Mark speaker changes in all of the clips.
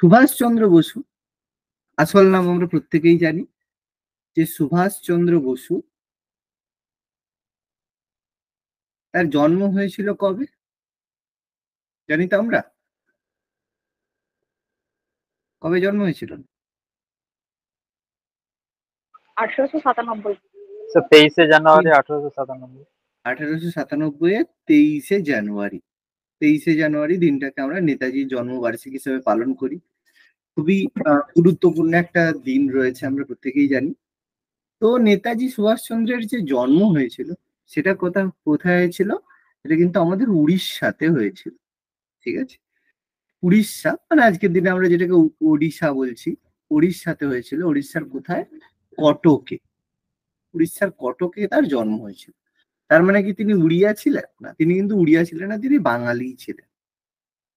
Speaker 1: সুভাষচন্দ্র বসু আসল নাম আমরা প্রত্যেকেই জানি যে সুভাষচন্দ্র বসু তার জন্ম হয়েছিল কবে জানি তো আমরা কবে জন্ম হয়েছিল জানুয়ারি আঠারোশো আঠারোশো সাতানব্বই তেইশে জানুয়ারি তেইশে জানুয়ারি দিনটাকে আমরা নেতাজির জন্মবার্ষিকী হিসেবে পালন করি খুবই গুরুত্বপূর্ণ একটা দিন রয়েছে আমরা প্রত্যেকেই জানি তো নেতাজি সুভাষচন্দ্রের যে জন্ম হয়েছিল সেটা কোথা কোথায় হয়েছিল এটা কিন্তু আমাদের উড়িষ্যাতে হয়েছিল ঠিক আছে উড়িষ্যা মানে আজকের দিনে আমরা যেটাকে ওড়িশা বলছি উড়িষ্যাতে হয়েছিল উড়িষ্যার কোথায় কটকে উড়িষ্যার কটকে তার জন্ম হয়েছিল তার মানে কি তিনি উড়িয়া ছিলেন না তিনি কিন্তু উড়িয়া ছিলেন না তিনি বাঙালি ছিলেন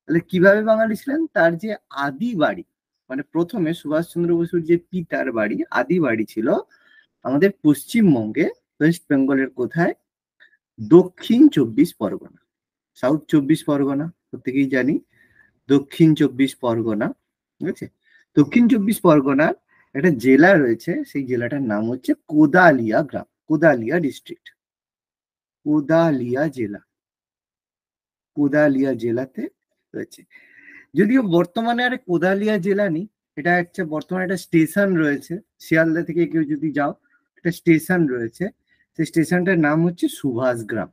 Speaker 1: তাহলে কিভাবে বাঙালি ছিলেন তার যে আদি বাড়ি মানে প্রথমে সুভাষচন্দ্র বসুর যে পিতার বাড়ি আদি বাড়ি ছিল আমাদের পশ্চিমবঙ্গে ওয়েস্ট বেঙ্গলের কোথায় দক্ষিণ চব্বিশ পরগনা সাউথ চব্বিশ পরগনা প্রত্যেকেই জানি দক্ষিণ চব্বিশ পরগনা ঠিক আছে দক্ষিণ চব্বিশ পরগনার একটা জেলা রয়েছে সেই জেলাটার নাম হচ্ছে কোদালিয়া গ্রাম কোদালিয়া ডিস্ট্রিক্ট কোদালিয়া জেলা কোদালিয়া জেলাতে রয়েছে যদিও বর্তমানে আর কোদালিয়া জেলা নেই এটা হচ্ছে বর্তমানে একটা স্টেশন রয়েছে শিয়ালদা থেকে কেউ যদি যাও একটা স্টেশন রয়েছে সেই স্টেশনটার নাম হচ্ছে সুভাষ গ্রাম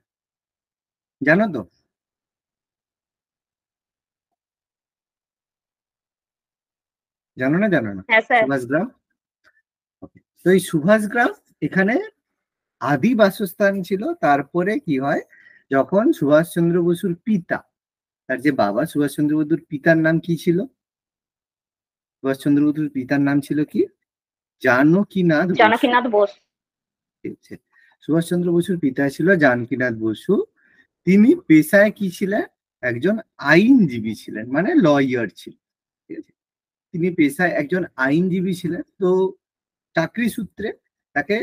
Speaker 1: জানো তো জানো না জানো না হ্যাঁ, সুভাষ গ্রাম তো এই সুভাষ গ্রাম এখানে আদি বাসস্থান ছিল তারপরে কি হয় যখন সুভাষচন্দ্র বসুর পিতা তার যে বাবা সুভাষচন্দ্র বসুর পিতার নাম কি ছিল সুভাষচন্দ্র বসুর পিতার নাম ছিল কি জানকীনাথ জানকীনাথ বোস আচ্ছা, সুভাষচন্দ্র বসুর পিতা ছিল জানকীনাথ বসু তিনি পেশায় কি ছিলেন একজন আইনজীবী ছিলেন মানে লয়ার ছিলেন ঠিক আছে তিনি পেশায় একজন আইনজীবী ছিলেন তো চাকরি সূত্রে তাকে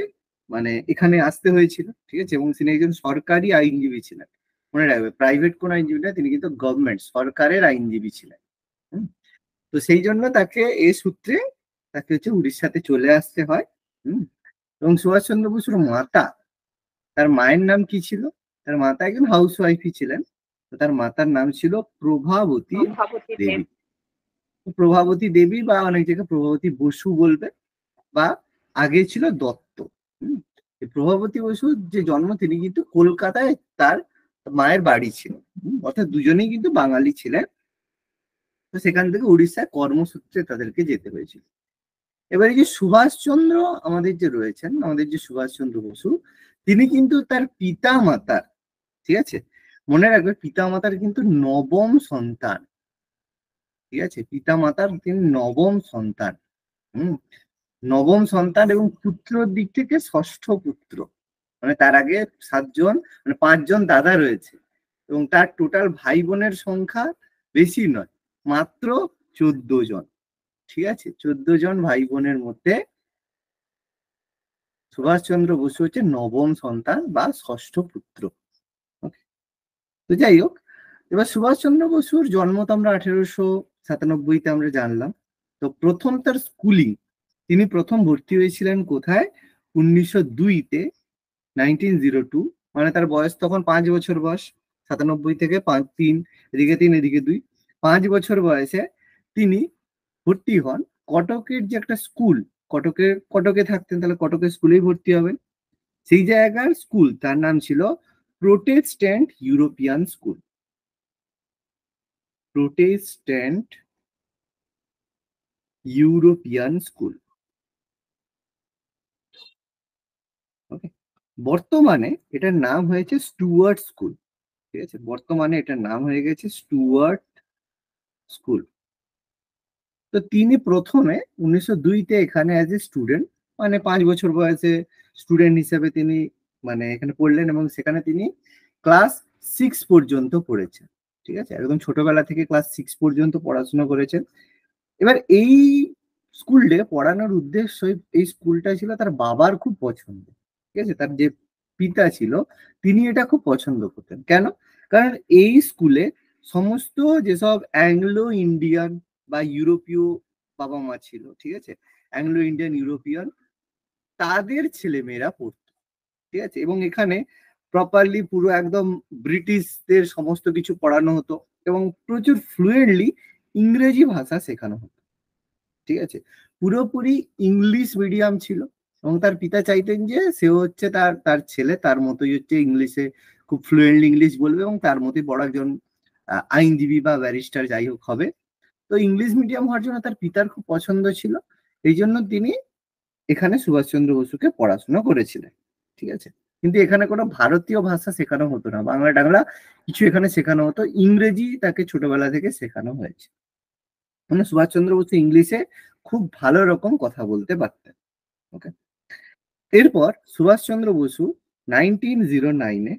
Speaker 1: মানে এখানে আসতে হয়েছিল ঠিক আছে এবং তিনি একজন সরকারি আইনজীবী ছিলেন মনে রাখবে প্রাইভেট কোন আইনজীবী না তিনি কিন্তু গভর্নমেন্ট সরকারের আইনজীবী ছিলেন তো সেই জন্য তাকে এই সূত্রে তাকে হচ্ছে উড়িষ্যাতে চলে আসতে হয় হম এবং চন্দ্র বসুর মাতা তার মায়ের নাম কি ছিল তার মাতা একজন হাউস ওয়াইফই ছিলেন তার মাতার নাম ছিল প্রভাবতী দেবী প্রভাবতী দেবী বা অনেক জায়গায় প্রভাবতী বসু বলবে বা আগে ছিল দত্ত প্রভাবতী বসু যে জন্ম তিনি কিন্তু কলকাতায় তার মায়ের বাড়ি ছিল অর্থাৎ দুজনেই কিন্তু বাঙালি ছিলেন তো সেখান থেকে উড়িষ্যায় কর্মসূত্রে তাদেরকে যেতে হয়েছিল এবারে যে সুভাষচন্দ্র আমাদের যে রয়েছেন আমাদের যে সুভাষচন্দ্র বসু তিনি কিন্তু তার পিতা মাতার ঠিক আছে মনে রাখবে পিতা মাতার কিন্তু নবম সন্তান ঠিক আছে পিতা মাতার তিনি নবম সন্তান হম নবম সন্তান এবং পুত্রর দিক থেকে ষষ্ঠ পুত্র মানে তার আগে সাতজন মানে পাঁচজন দাদা রয়েছে এবং তার টোটাল ভাই বোনের সংখ্যা বেশি নয় মাত্র চোদ্দ জন ঠিক আছে চোদ্দ জন ভাই বোনের মধ্যে সুভাষচন্দ্র বসু হচ্ছে নবম সন্তান বা ষষ্ঠ পুত্র তো যাই হোক এবার সুভাষচন্দ্র বসুর জন্ম তো আমরা আঠেরোশো সাতানব্বইতে আমরা জানলাম তো প্রথম তার স্কুলিং তিনি প্রথম ভর্তি হয়েছিলেন কোথায় উনিশশো দুইতে নাইনটিন জিরো টু মানে তার বয়স তখন পাঁচ বছর বয়স সাতানব্বই থেকে পাঁচ তিন এদিকে তিন এদিকে দুই পাঁচ বছর বয়সে তিনি ভর্তি হন কটকের যে একটা স্কুল কটকের কটকে থাকতেন তাহলে কটকের স্কুলেই ভর্তি হবেন সেই জায়গার স্কুল তার নাম ছিল Protestant European school Protestant European school বর্তমানে এটার নাম হয়েছে স্টুয়ার্ট স্কুল ঠিক আছে বর্তমানে এটার নাম হয়ে গেছে স্টুয়ার্ট স্কুল তো তিনি প্রথমে উনিশশো দুইতে এখানে অ্যাজ এ স্টুডেন্ট মানে পাঁচ বছর বয়সে স্টুডেন্ট হিসেবে তিনি মানে এখানে পড়লেন এবং সেখানে তিনি ক্লাস সিক্স পর্যন্ত পড়েছেন ঠিক আছে একদম ছোটবেলা থেকে ক্লাস সিক্স পর্যন্ত পড়াশোনা করেছেন এবার এই স্কুলে পড়ানোর উদ্দেশ্য এই স্কুলটা ছিল তার বাবার খুব পছন্দ ঠিক আছে তার যে পিতা ছিল তিনি এটা খুব পছন্দ করতেন কেন কারণ এই স্কুলে সমস্ত যেসব অ্যাংলো ইন্ডিয়ান বা ইউরোপীয় বাবা মা ছিল ঠিক আছে অ্যাংলো ইন্ডিয়ান ইউরোপিয়ান তাদের ছেলেমেয়েরা পড়তো ঠিক আছে এবং এখানে প্রপারলি পুরো একদম ব্রিটিশদের সমস্ত কিছু পড়ানো হতো এবং প্রচুর ফ্লুয়েন্টলি ইংরেজি ভাষা শেখানো হতো ঠিক আছে পুরোপুরি ইংলিশ মিডিয়াম ছিল এবং তার পিতা চাইতেন যে সে হচ্ছে তার তার ছেলে তার মতোই হচ্ছে ইংলিশে খুব ফ্লুয়েন্ট ইংলিশ বলবে এবং তার মতোই বড় একজন আইনজীবী বা ব্যারিস্টার যাই হোক হবে তো ইংলিশ মিডিয়াম হওয়ার জন্য তার পিতার খুব পছন্দ ছিল এই জন্য তিনি এখানে সুভাষচন্দ্র বসুকে পড়াশোনা করেছিলেন ঠিক আছে কিন্তু এখানে কোনো ভারতীয় ভাষা শেখানো হতো না বাংলা টাংলা কিছু এখানে শেখানো হতো ইংরেজি তাকে ছোটবেলা থেকে শেখানো হয়েছে মানে সুভাষচন্দ্র বসু ইংলিশে খুব ভালো রকম কথা বলতে পারতেন ওকে এরপর সুভাষচন্দ্র বসু নাইনটিন জিরো নাইনে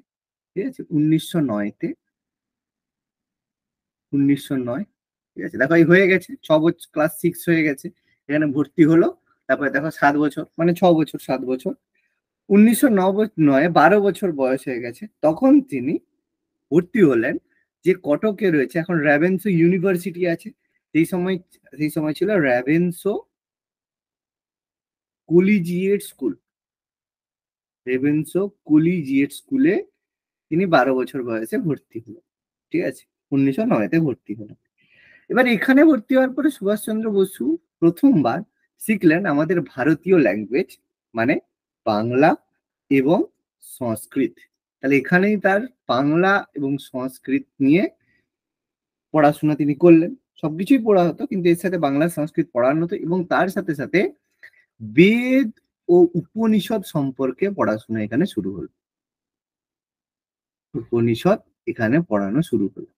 Speaker 1: ঠিক আছে উনিশশো নয়তে উনিশশো নয় ঠিক আছে দেখো এই হয়ে গেছে ছ বছর ক্লাস সিক্স হয়ে গেছে এখানে ভর্তি হলো তারপরে দেখো সাত বছর মানে ছ বছর সাত বছর উনিশশো নয় বারো বছর বয়স হয়ে গেছে তখন তিনি ভর্তি হলেন যে কটকে রয়েছে এখন র্যাভেন্সো ইউনিভার্সিটি আছে সেই সময় সেই সময় ছিল র্যাভেন্সো কলিজিয়েট স্কুল রেভেন্সো কুলিজিয়েট স্কুলে তিনি বারো বছর বয়সে ভর্তি হলেন ঠিক আছে উনিশশো নয়তে ভর্তি হলেন এবার এখানে ভর্তি হওয়ার পরে সুভাষচন্দ্র বসু প্রথমবার শিখলেন আমাদের ভারতীয় ল্যাঙ্গুয়েজ মানে বাংলা এবং সংস্কৃত তাহলে এখানেই তার বাংলা এবং সংস্কৃত নিয়ে পড়াশোনা তিনি করলেন সবকিছুই পড়া হতো কিন্তু এর সাথে বাংলা সংস্কৃত পড়ানো হতো এবং তার সাথে সাথে বেদ ও উপনিষদ সম্পর্কে পড়াশোনা এখানে শুরু হলো উপনিষদ এখানে পড়ানো শুরু হলো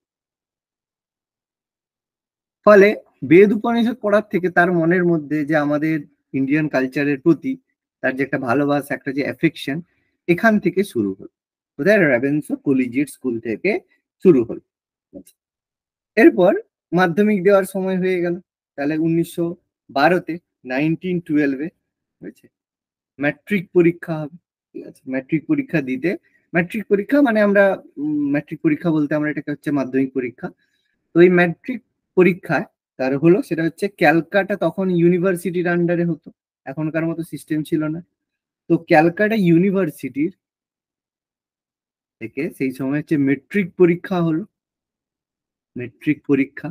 Speaker 1: ফলে বেদ উপনিষদ পড়ার থেকে তার মনের মধ্যে যে আমাদের ইন্ডিয়ান কালচারের প্রতি তার যে একটা ভালোবাসা একটা যে অ্যাফেকশন এখান থেকে শুরু হলো কোথায় র্যাভেন্সো কলিজিয়েট স্কুল থেকে শুরু হলো এরপর মাধ্যমিক দেওয়ার সময় হয়ে গেল তাহলে উনিশশো বারোতে নাইনটিন টুয়েলভে হয়েছে ম্যাট্রিক পরীক্ষা হবে ঠিক আছে ম্যাট্রিক পরীক্ষা দিতে ম্যাট্রিক পরীক্ষা মানে আমরা ম্যাট্রিক পরীক্ষা বলতে আমরা এটাকে হচ্ছে মাধ্যমিক পরীক্ষা তো এই ম্যাট্রিক পরীক্ষায় তার হলো সেটা হচ্ছে ক্যালকাটা তখন ইউনিভার্সিটির আন্ডারে হতো এখনকার মতো সিস্টেম ছিল না তো ক্যালকাটা ইউনিভার্সিটির থেকে সেই সময় হচ্ছে মেট্রিক পরীক্ষা হলো মেট্রিক পরীক্ষা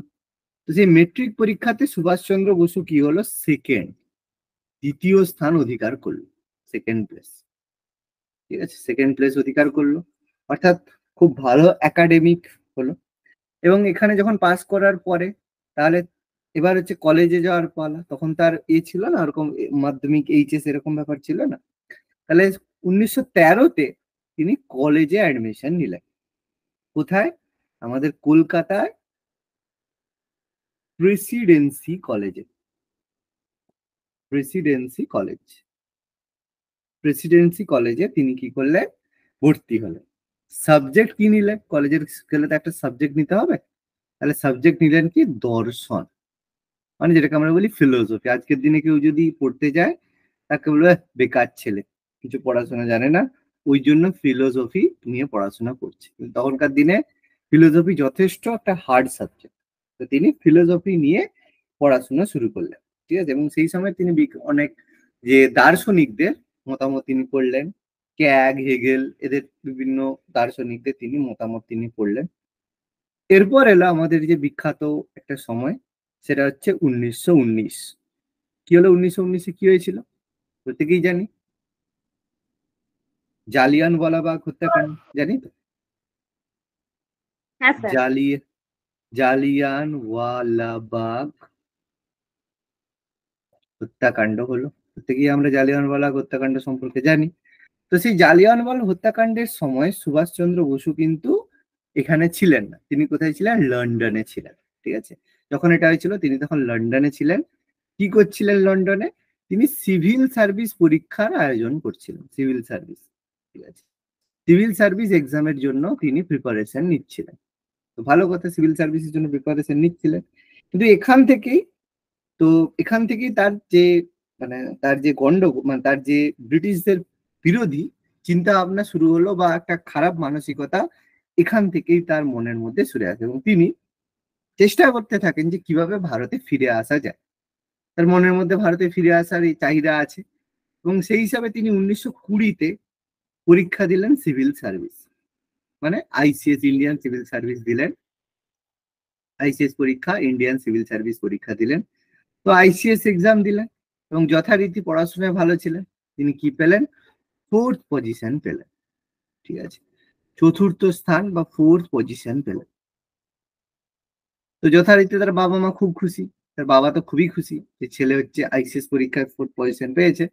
Speaker 1: তো সেই মেট্রিক পরীক্ষাতে সুভাষচন্দ্র বসু কি হলো সেকেন্ড দ্বিতীয় স্থান অধিকার করলো সেকেন্ড প্লেস ঠিক আছে সেকেন্ড প্লেস অধিকার করলো অর্থাৎ খুব ভালো একাডেমিক হলো এবং এখানে যখন পাস করার পরে তাহলে এবার হচ্ছে কলেজে যাওয়ার পালা তখন তার এ ছিল না ওরকম মাধ্যমিক এইচএস এরকম ব্যাপার ছিল না তাহলে উনিশশো তেরোতে তিনি কলেজে অ্যাডমিশন নিলেন কোথায় আমাদের কলকাতায় প্রেসিডেন্সি কলেজে প্রেসিডেন্সি কলেজ প্রেসিডেন্সি কলেজে তিনি কি করলে ভর্তি হলেন সাবজেক্ট কি নিলেন কলেজের গেলে তো একটা সাবজেক্ট নিতে হবে তাহলে সাবজেক্ট নিলেন কি দর্শন মানে যেটাকে আমরা বলি ফিলোসফি আজকের দিনে কেউ যদি পড়তে যায় তাকে বলবে বেকার ছেলে কিছু পড়াশোনা জানে না ওই জন্য ফিলোসফি নিয়ে পড়াশোনা করছে তখনকার দিনে ফিলোসফি যথেষ্ট একটা হার্ড সাবজেক্ট তো তিনি ফিলোসফি নিয়ে পড়াশোনা শুরু করলেন ঠিক আছে এবং সেই সময় তিনি অনেক যে দার্শনিকদের মতামত তিনি পড়লেন ক্যাগ হেগেল এদের বিভিন্ন দার্শনিকদের তিনি মতামত তিনি পড়লেন এরপর এলো আমাদের যে বিখ্যাত একটা সময় সেটা হচ্ছে উনিশশো উনিশ কি হলো উনিশশো উনিশে কি হয়েছিল প্রত্যেকেই জানি জালিয়ানওয়ালাবাগ হত্যাকাণ্ড জানি তো হ্যাঁ, জালিয়ান জালিয়ানওয়ালাবাগ হত্যাকাণ্ড হলো প্রত্যেকেই আমরা জালিয়ানওয়ালা হত্যাকাণ্ড সম্পর্কে জানি তো সেই জালিয়ানওয়ালা হত্যাকাণ্ডের সময় সুভাষচন্দ্র বসু কিন্তু এখানে ছিলেন না তিনি কোথায় ছিলেন লন্ডনে ছিলেন ঠিক আছে যখন এটা হয়েছিল তিনি তখন লন্ডনে ছিলেন কি করছিলেন লন্ডনে তিনি সিভিল সার্ভিস পরীক্ষার আয়োজন করছিলেন সিভিল সার্ভিস ঠিক আছে সিভিল সার্ভিস এক্সামের জন্য তিনি প্রিপারেশন নিচ্ছিলেন তো ভালো কথা সিভিল সার্ভিসের জন্য প্রিপারেশন নিচ্ছিলেন কিন্তু এখান থেকেই তো এখান থেকেই তার যে মানে তার যে গন্ডগোল মানে তার যে ব্রিটিশদের বিরোধী চিন্তা ভাবনা শুরু হলো বা একটা খারাপ মানসিকতা এখান থেকেই তার মনের মধ্যে সরে আসে এবং তিনি চেষ্টা করতে থাকেন যে কিভাবে ভারতে ফিরে আসা যায় তার মনের মধ্যে ভারতে ফিরে আসার এই চাহিদা আছে এবং সেই হিসাবে তিনি উনিশশো কুড়িতে পরীক্ষা দিলেন সিভিল সার্ভিস মানে আইসিএস ইন্ডিয়ান সিভিল সার্ভিস দিলেন আইসিএস পরীক্ষা ইন্ডিয়ান সিভিল সার্ভিস পরীক্ষা দিলেন তো আইসিএস এক্সাম দিলেন এবং যথারীতি পড়াশোনায় ভালো ছিলেন তিনি কি পেলেন ফোর্থ পজিশন পেলেন ঠিক আছে চতুর্থ স্থান বা ফোর্থ পজিশন পেলেন তো যথারীতি তার বাবা মা খুব খুশি তার বাবা তো খুবই খুশি যে ছেলে হচ্ছে আইসিএস পরীক্ষায় ফোর্থ পজিশন পেয়েছে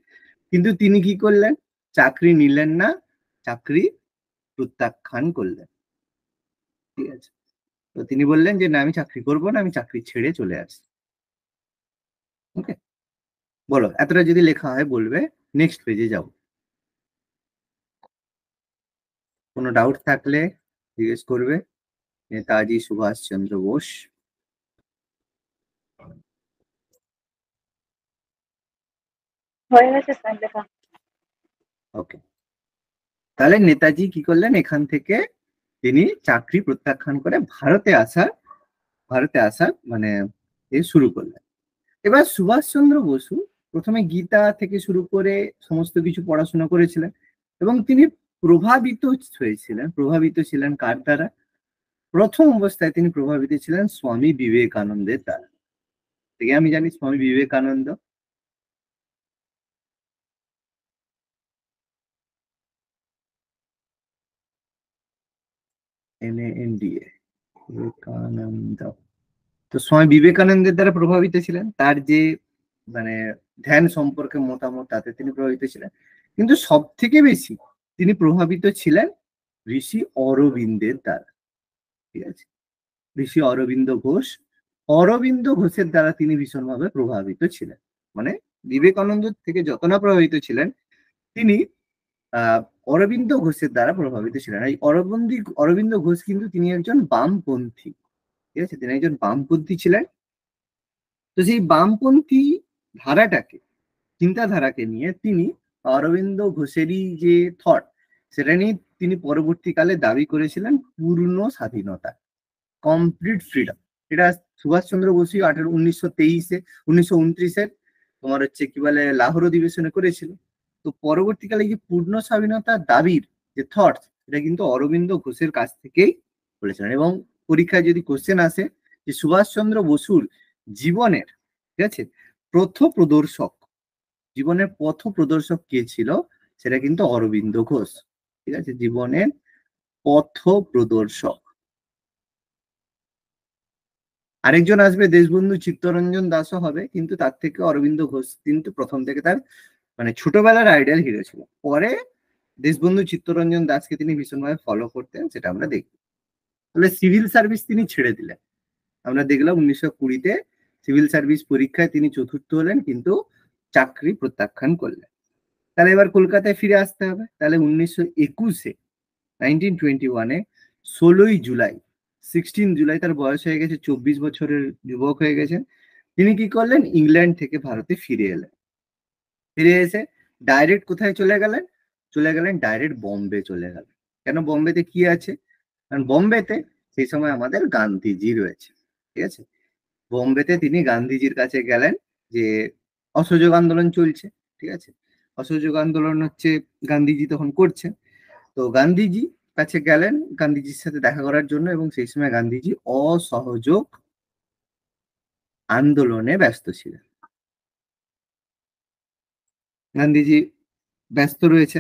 Speaker 1: কিন্তু তিনি কি করলেন চাকরি নিলেন না চাকরি প্রত্যাখ্যান করলেন ঠিক আছে তো তিনি বললেন যে না আমি চাকরি করবো না আমি চাকরি ছেড়ে চলে আসি ওকে বলো এতটা যদি লেখা হয় বলবে নেক্সট পেজে যাও কোনো ডাউট থাকলে জিজ্ঞেস করবে নেতাজি সুভাষ চন্দ্র বোস ওকে তাহলে নেতাজি কি করলেন এখান থেকে তিনি চাকরি প্রত্যাখ্যান করে ভারতে আসার ভারতে আসার মানে শুরু করলেন এবার সুভাষচন্দ্র বসু প্রথমে গীতা থেকে শুরু করে সমস্ত কিছু পড়াশোনা করেছিলেন এবং তিনি প্রভাবিত হয়েছিলেন প্রভাবিত ছিলেন কার দ্বারা প্রথম অবস্থায় তিনি প্রভাবিত ছিলেন স্বামী বিবেকানন্দের দ্বারা থেকে আমি জানি স্বামী বিবেকানন্দ বিবেকানন্দ তো স্বামী বিবেকানন্দের দ্বারা প্রভাবিত ছিলেন তার যে মানে ধ্যান সম্পর্কে মতামত তাতে তিনি প্রভাবিত ছিলেন কিন্তু সব থেকে বেশি তিনি প্রভাবিত ছিলেন ঋষি অরবিন্দের দ্বারা ঠিক আছে ঋষি অরবিন্দ ঘোষ অরবিন্দ ঘোষের দ্বারা তিনি ভীষণভাবে প্রভাবিত ছিলেন মানে বিবেকানন্দ থেকে যত না প্রভাবিত ছিলেন তিনি অরবিন্দ ঘোষের দ্বারা প্রভাবিত ছিলেন এই অরবিন্দ অরবিন্দ ঘোষ কিন্তু তিনি একজন বামপন্থী ঠিক আছে তিনি একজন বামপন্থী ছিলেন তো সেই বামপন্থী ধারাটাকে চিন্তাধারাকে নিয়ে তিনি অরবিন্দ ঘোষেরই যে থট সেটা নিয়ে তিনি পরবর্তীকালে দাবি করেছিলেন পূর্ণ স্বাধীনতা কমপ্লিট ফ্রিডম এটা সুভাষচন্দ্র বসু আঠারো উনিশশো তেইশে উনিশশো উনত্রিশে তোমার হচ্ছে কি বলে লাহোর অধিবেশনে করেছিল তো পরবর্তীকালে যে পূর্ণ স্বাধীনতা দাবির যে থট এটা কিন্তু অরবিন্দ ঘোষের কাছ থেকেই বলেছিলেন এবং পরীক্ষায় যদি কোশ্চেন আসে যে সুভাষচন্দ্র বসুর জীবনের ঠিক আছে প্রথ প্রদর্শক জীবনের পথ প্রদর্শক কে ছিল সেটা কিন্তু অরবিন্দ ঘোষ ঠিক আছে জীবনের পথ প্রদর্শক আরেকজন আসবে দেশবন্ধু চিত্তরঞ্জন দাসও হবে কিন্তু তার থেকে অরবিন্দ ঘোষ কিন্তু প্রথম থেকে তার মানে ছোটবেলার আইডিয়াল হিরো ছিল পরে দেশবন্ধু চিত্তরঞ্জন দাসকে তিনি ভীষণভাবে ফলো করতেন সেটা আমরা দেখি তাহলে সিভিল সার্ভিস তিনি ছেড়ে দিলেন আমরা দেখলাম উনিশশো কুড়িতে সিভিল সার্ভিস পরীক্ষায় তিনি চতুর্থ হলেন কিন্তু চাকরি প্রত্যাখ্যান করলেন তাহলে এবার কলকাতায় ফিরে আসতে হবে তাহলে উনিশশো একুশে নাইনটিন টোয়েন্টি ষোলোই জুলাই সিক্সটিন জুলাই তার বয়স হয়ে গেছে চব্বিশ বছরের যুবক হয়ে গেছেন তিনি কি করলেন ইংল্যান্ড থেকে ভারতে ফিরে এলেন ফিরে এসে ডাইরেক্ট কোথায় চলে গেলেন চলে গেলেন ডাইরেক্ট বম্বে চলে গেলেন কেন বম্বেতে কি আছে কারণ বম্বেতে সেই সময় আমাদের গান্ধীজি রয়েছে ঠিক আছে বোম্বেতে তিনি গান্ধীজির কাছে গেলেন যে অসহযোগ আন্দোলন চলছে ঠিক আছে অসহযোগ আন্দোলন হচ্ছে গান্ধীজি তখন করছে তো গান্ধীজি কাছে গেলেন গান্ধীজির সাথে দেখা করার জন্য এবং সেই সময় গান্ধীজি অসহযোগ আন্দোলনে ব্যস্ত ছিলেন গান্ধীজি ব্যস্ত রয়েছে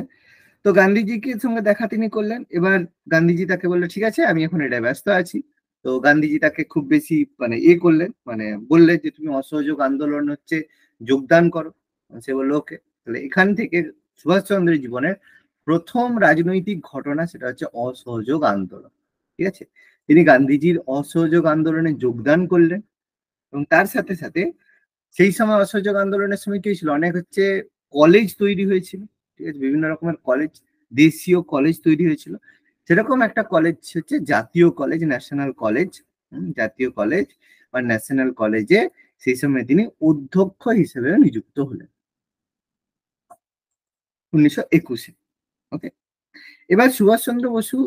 Speaker 1: তো গান্ধীজিকে সঙ্গে দেখা তিনি করলেন এবার গান্ধীজি তাকে বললো ঠিক আছে আমি এখন এটা ব্যস্ত আছি তো গান্ধীজি তাকে খুব বেশি মানে এ করলেন মানে বললে যে তুমি অসহযোগ আন্দোলন হচ্ছে যোগদান করো সে বললো ওকে তাহলে এখান থেকে সুভাষচন্দ্রের জীবনের প্রথম রাজনৈতিক ঘটনা সেটা হচ্ছে অসহযোগ আন্দোলন ঠিক আছে তিনি গান্ধীজির অসহযোগ আন্দোলনে যোগদান করলেন এবং তার সাথে সাথে সেই সময় অসহযোগ আন্দোলনের সময় কি হয়েছিল অনেক হচ্ছে কলেজ তৈরি হয়েছিল ঠিক আছে বিভিন্ন রকমের কলেজ দেশীয় কলেজ তৈরি হয়েছিল সেরকম একটা কলেজ হচ্ছে জাতীয় কলেজ ন্যাশনাল কলেজ জাতীয় কলেজ বা ন্যাশনাল কলেজে সেই সময় তিনি অধ্যক্ষ হিসেবে নিযুক্ত হলেন উনিশশো একুশে ওকে এবার সুভাষচন্দ্র বসু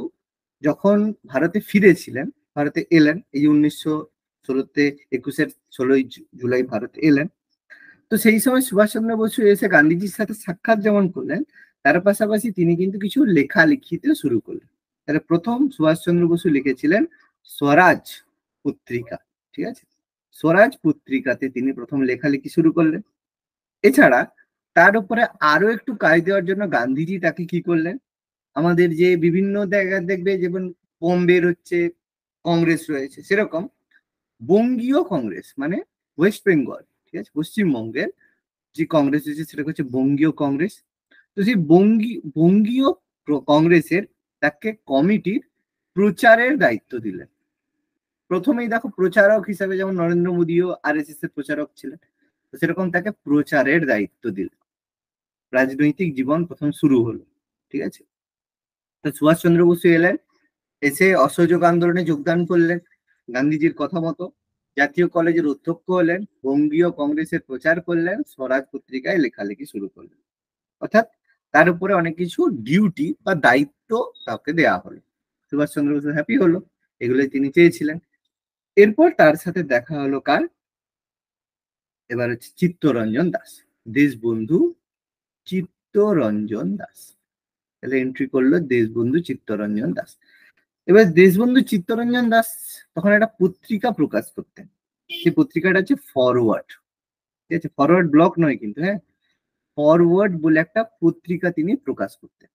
Speaker 1: যখন ভারতে ফিরেছিলেন ভারতে এলেন এই উনিশশো ষোলোতে একুশের ষোলোই জুলাই ভারতে এলেন তো সেই সময় সুভাষচন্দ্র বসু এসে গান্ধীজির সাথে সাক্ষাৎ যেমন করলেন তার পাশাপাশি তিনি কিন্তু কিছু লেখালেখিতে শুরু করলেন তাহলে প্রথম সুভাষচন্দ্র বসু লিখেছিলেন স্বরাজ পত্রিকা ঠিক আছে স্বরাজ পত্রিকাতে তিনি প্রথম লেখালেখি শুরু করলেন এছাড়া তার উপরে আরো একটু কাজ দেওয়ার জন্য গান্ধীজি তাকে কি করলেন আমাদের যে বিভিন্ন জায়গা দেখবে যেমন বোম্বের হচ্ছে কংগ্রেস রয়েছে সেরকম বঙ্গীয় কংগ্রেস মানে ওয়েস্ট বেঙ্গল ঠিক আছে পশ্চিমবঙ্গের যে কংগ্রেস রয়েছে সেটা হচ্ছে বঙ্গীয় কংগ্রেস তো সেই বঙ্গী বঙ্গীয় কংগ্রেসের তাকে কমিটির প্রচারের দায়িত্ব দিলেন প্রথমেই দেখো প্রচারক হিসেবে যেমন নরেন্দ্র মোদীও আর এস এর প্রচারক ছিলেন সেরকম তাকে প্রচারের দায়িত্ব দিলেন রাজনৈতিক জীবন প্রথম শুরু হলো ঠিক আছে তো চন্দ্র বসু এলেন এসে অসহযোগ আন্দোলনে যোগদান করলেন গান্ধীজির কথা মতো জাতীয় কলেজের অধ্যক্ষ হলেন বঙ্গীয় কংগ্রেসের প্রচার করলেন স্বরাজ পত্রিকায় লেখালেখি শুরু করলেন অর্থাৎ তার উপরে অনেক কিছু ডিউটি বা দায়িত্ব তাকে দেওয়া হলো সুভাষচন্দ্র বসু হ্যাপি হলো এগুলোই তিনি চেয়েছিলেন এরপর তার সাথে দেখা হলো কার এবার হচ্ছে চিত্তরঞ্জন দাস দেশবন্ধু চিত্তরঞ্জন দাস তাহলে এন্ট্রি করলো দেশবন্ধু চিত্তরঞ্জন দাস এবার দেশবন্ধু চিত্তরঞ্জন দাস তখন একটা পত্রিকা প্রকাশ করতেন সেই পত্রিকাটা হচ্ছে ফরওয়ার্ড ঠিক আছে ফরওয়ার্ড ব্লক নয় কিন্তু হ্যাঁ ফরওয়ার্ড বলে একটা পত্রিকা তিনি প্রকাশ করতেন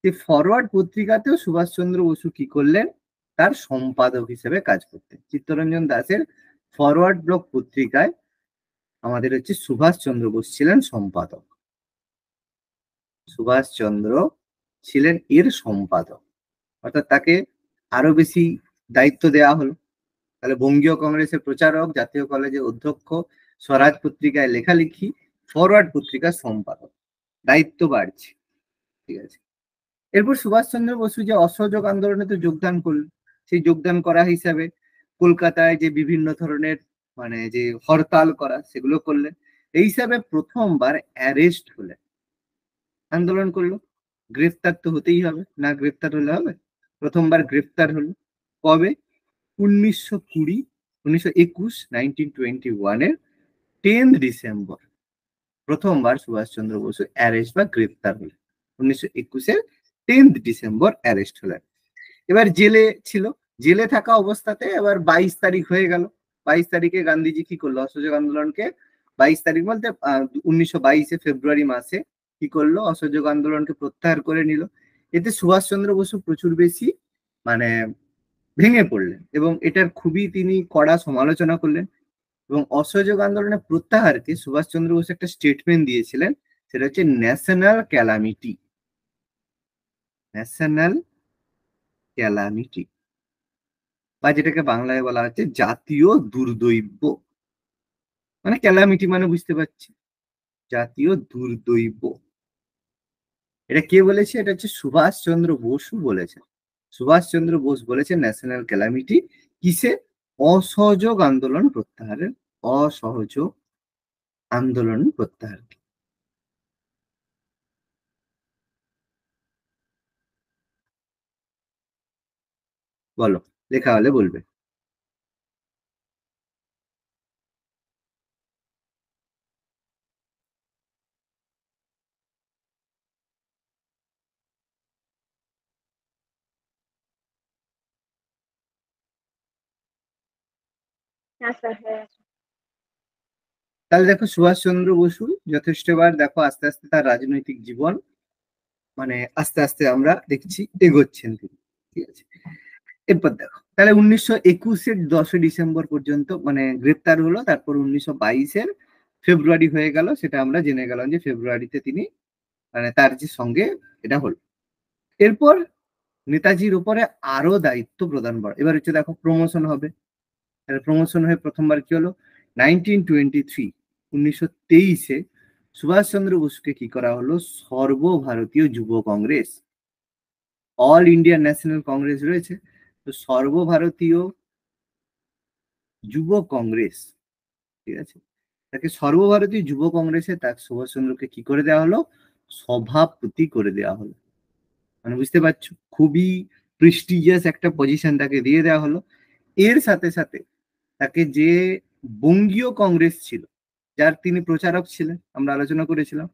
Speaker 1: সেই ফরওয়ার্ড পত্রিকাতেও সুভাষচন্দ্র বসু কি করলেন তার সম্পাদক হিসেবে কাজ করতেন চিত্তরঞ্জন দাসের ফরওয়ার্ড ব্লক পত্রিকায় আমাদের হচ্ছে সুভাষচন্দ্র বোস ছিলেন সম্পাদক সুভাষচন্দ্র ছিলেন এর সম্পাদক অর্থাৎ তাকে আরো বেশি দায়িত্ব দেওয়া হলো তাহলে বঙ্গীয় কংগ্রেসের প্রচারক জাতীয় কলেজের অধ্যক্ষ স্বরাজ পত্রিকায় লেখালেখি ফরওয়ার্ড পত্রিকার সম্পাদক দায়িত্ব বাড়ছে ঠিক আছে এরপর সুভাষচন্দ্র বসু যে অসহযোগ আন্দোলনে তো যোগদান করল সেই যোগদান করা হিসাবে কলকাতায় যে বিভিন্ন ধরনের মানে যে হরতাল করা সেগুলো করলেন এই হিসাবে প্রথমবার অ্যারেস্ট হলেন আন্দোলন করলো গ্রেফতার তো হতেই হবে না গ্রেফতার হলে হবে প্রথমবার গ্রেফতার হলো কবে উনিশশো কুড়ি উনিশশো একুশ নাইনটিন টোয়েন্টি ওয়ানের টেন্থ ডিসেম্বর প্রথমবার সুভাষচন্দ্র বসু অ্যারেস্ট বা গ্রেপ্তার হলেন উনিশশো একুশের টেন্থ ডিসেম্বর অ্যারেস্ট হলেন এবার জেলে ছিল জেলে থাকা অবস্থাতে এবার বাইশ তারিখ হয়ে গেল বাইশ তারিখে গান্ধীজি কি করলো অসহযোগ আন্দোলনকে বাইশ তারিখ বলতে উনিশশো বাইশে ফেব্রুয়ারি মাসে কি করলো অসহযোগ আন্দোলনকে প্রত্যাহার করে নিল এতে সুভাষচন্দ্র বসু প্রচুর বেশি মানে ভেঙে পড়লেন এবং এটার খুবই তিনি কড়া সমালোচনা করলেন এবং অসহযোগ আন্দোলনের প্রত্যাহারকে সুভাষচন্দ্র বসু একটা স্টেটমেন্ট দিয়েছিলেন সেটা হচ্ছে ন্যাশনাল ক্যালামিটি ন্যাশনাল ক্যালামিটি বা যেটাকে বাংলায় বলা হচ্ছে জাতীয় দুর্দৈব্য মানে ক্যালামিটি মানে বুঝতে পারছি জাতীয় দুর্দৈব্য এটা কে বলেছে এটা হচ্ছে সুভাষচন্দ্র বসু বলেছেন সুভাষচন্দ্র বোস বলেছেন ন্যাশনাল ক্যালামিটি কিসে অসহযোগ আন্দোলন প্রত্যাহারের অসহযোগ আন্দোলন প্রত্যাহার বলো লেখা হলে বলবে হ্যাঁ, তাহলে দেখো সুভাষ চন্দ্র বসু যথেষ্টবার দেখো আস্তে আস্তে তার রাজনৈতিক জীবন মানে আস্তে আস্তে আমরা দেখছি এগোচ্ছেন তিনি ঠিক আছে এরপর দেখো তাহলে উনিশশো একুশের দশই ডিসেম্বর পর্যন্ত মানে গ্রেপ্তার হলো তারপর উনিশশো বাইশের ফেব্রুয়ারি হয়ে গেল সেটা আমরা জেনে গেলাম যে ফেব্রুয়ারিতে তিনি মানে তার যে সঙ্গে এটা হলো এরপর নেতাজির উপরে আরো দায়িত্ব প্রদান করা এবার হচ্ছে দেখো প্রমোশন হবে তাহলে প্রমোশন হয়ে প্রথমবার কি হলো নাইনটিন টোয়েন্টি থ্রি উনিশশো তেইশে সুভাষচন্দ্র বসুকে কি করা হলো সর্বভারতীয় যুব Congress All India National Congress রয়েছে তো সর্বভারতীয় যুব কংগ্রেস ঠিক আছে তাকে সর্বভারতীয় যুব কংগ্রেসে তাকে সুভাষচন্দ্রকে কি করে দেওয়া হলো সভাপতি করে দেওয়া হলো মানে বুঝতে পারছো খুবই প্রেস্টিজিয়াস একটা পজিশন তাকে দিয়ে দেওয়া হলো এর সাথে সাথে তাকে যে বঙ্গীয় কংগ্রেস ছিল যার তিনি প্রচারক ছিলেন আমরা আলোচনা করেছিলাম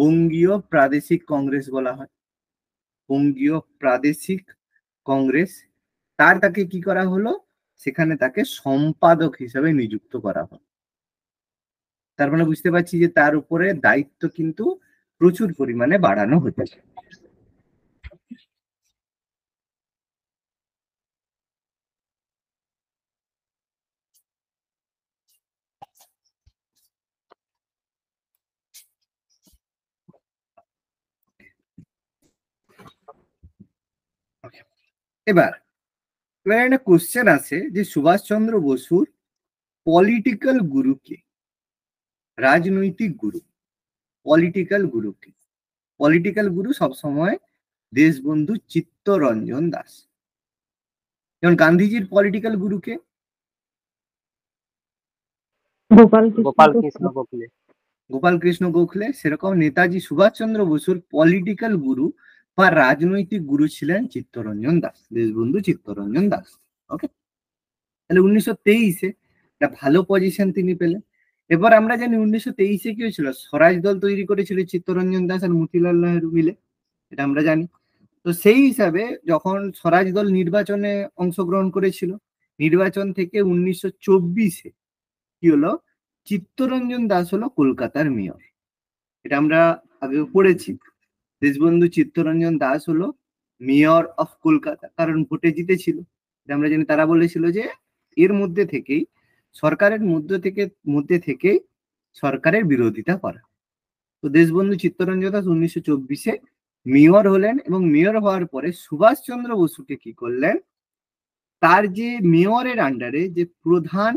Speaker 1: বঙ্গীয় প্রাদেশিক কংগ্রেস বলা হয় বঙ্গীয় প্রাদেশিক কংগ্রেস তার তাকে কি করা হলো সেখানে তাকে সম্পাদক হিসাবে নিযুক্ত করা হলো তার মানে বুঝতে পারছি যে তার উপরে দায়িত্ব কিন্তু প্রচুর পরিমাণে বাড়ানো হচ্ছে এবার এবার একটা কোশ্চেন আছে যে সুভাষচন্দ্র বসুর পলিটিক্যাল গুরুকে রাজনৈতিক গুরু পলিটিক্যাল গুরুকে পলিটিক্যাল গুরু সবসময় দেশবন্ধু চিত্তরঞ্জন দাস যেমন গান্ধীজির পলিটিক্যাল গুরুকে গোপাল কৃষ্ণ গোখলে গোপাল কৃষ্ণ গোখলে সেরকম নেতাজি সুভাষচন্দ্র বসুর পলিটিক্যাল গুরু বা রাজনৈতিক গুরু ছিলেন চিত্তরঞ্জন দাস দেশবন্ধু চিত্তরঞ্জন দাস ওকে তাহলে উনিশশো তেইশে একটা ভালো পজিশন তিনি পেলেন এবার আমরা জানি উনিশশো তেইশে কি হয়েছিল স্বরাজ দল তৈরি করেছিল চিত্তরঞ্জন দাস আর মতিলাল নেহরু মিলে এটা আমরা জানি তো সেই হিসাবে যখন স্বরাজ দল নির্বাচনে অংশগ্রহণ করেছিল নির্বাচন থেকে উনিশশো চব্বিশে কি হলো চিত্তরঞ্জন দাস হলো কলকাতার মেয়র এটা আমরা আগে পড়েছি দেশবন্ধু চিত্তরঞ্জন দাস হলো মেয়র অফ কলকাতা কারণ ভোটে জিতেছিল আমরা জানি তারা বলেছিল যে এর মধ্যে থেকেই সরকারের মধ্যে থেকে মধ্যে থেকেই সরকারের বিরোধিতা করা তো দেশবন্ধু চিত্তরঞ্জন দাস উনিশশো চব্বিশে মেয়র হলেন এবং মেয়র হওয়ার পরে সুভাষচন্দ্র বসুকে কি করলেন তার যে মেয়রের আন্ডারে যে প্রধান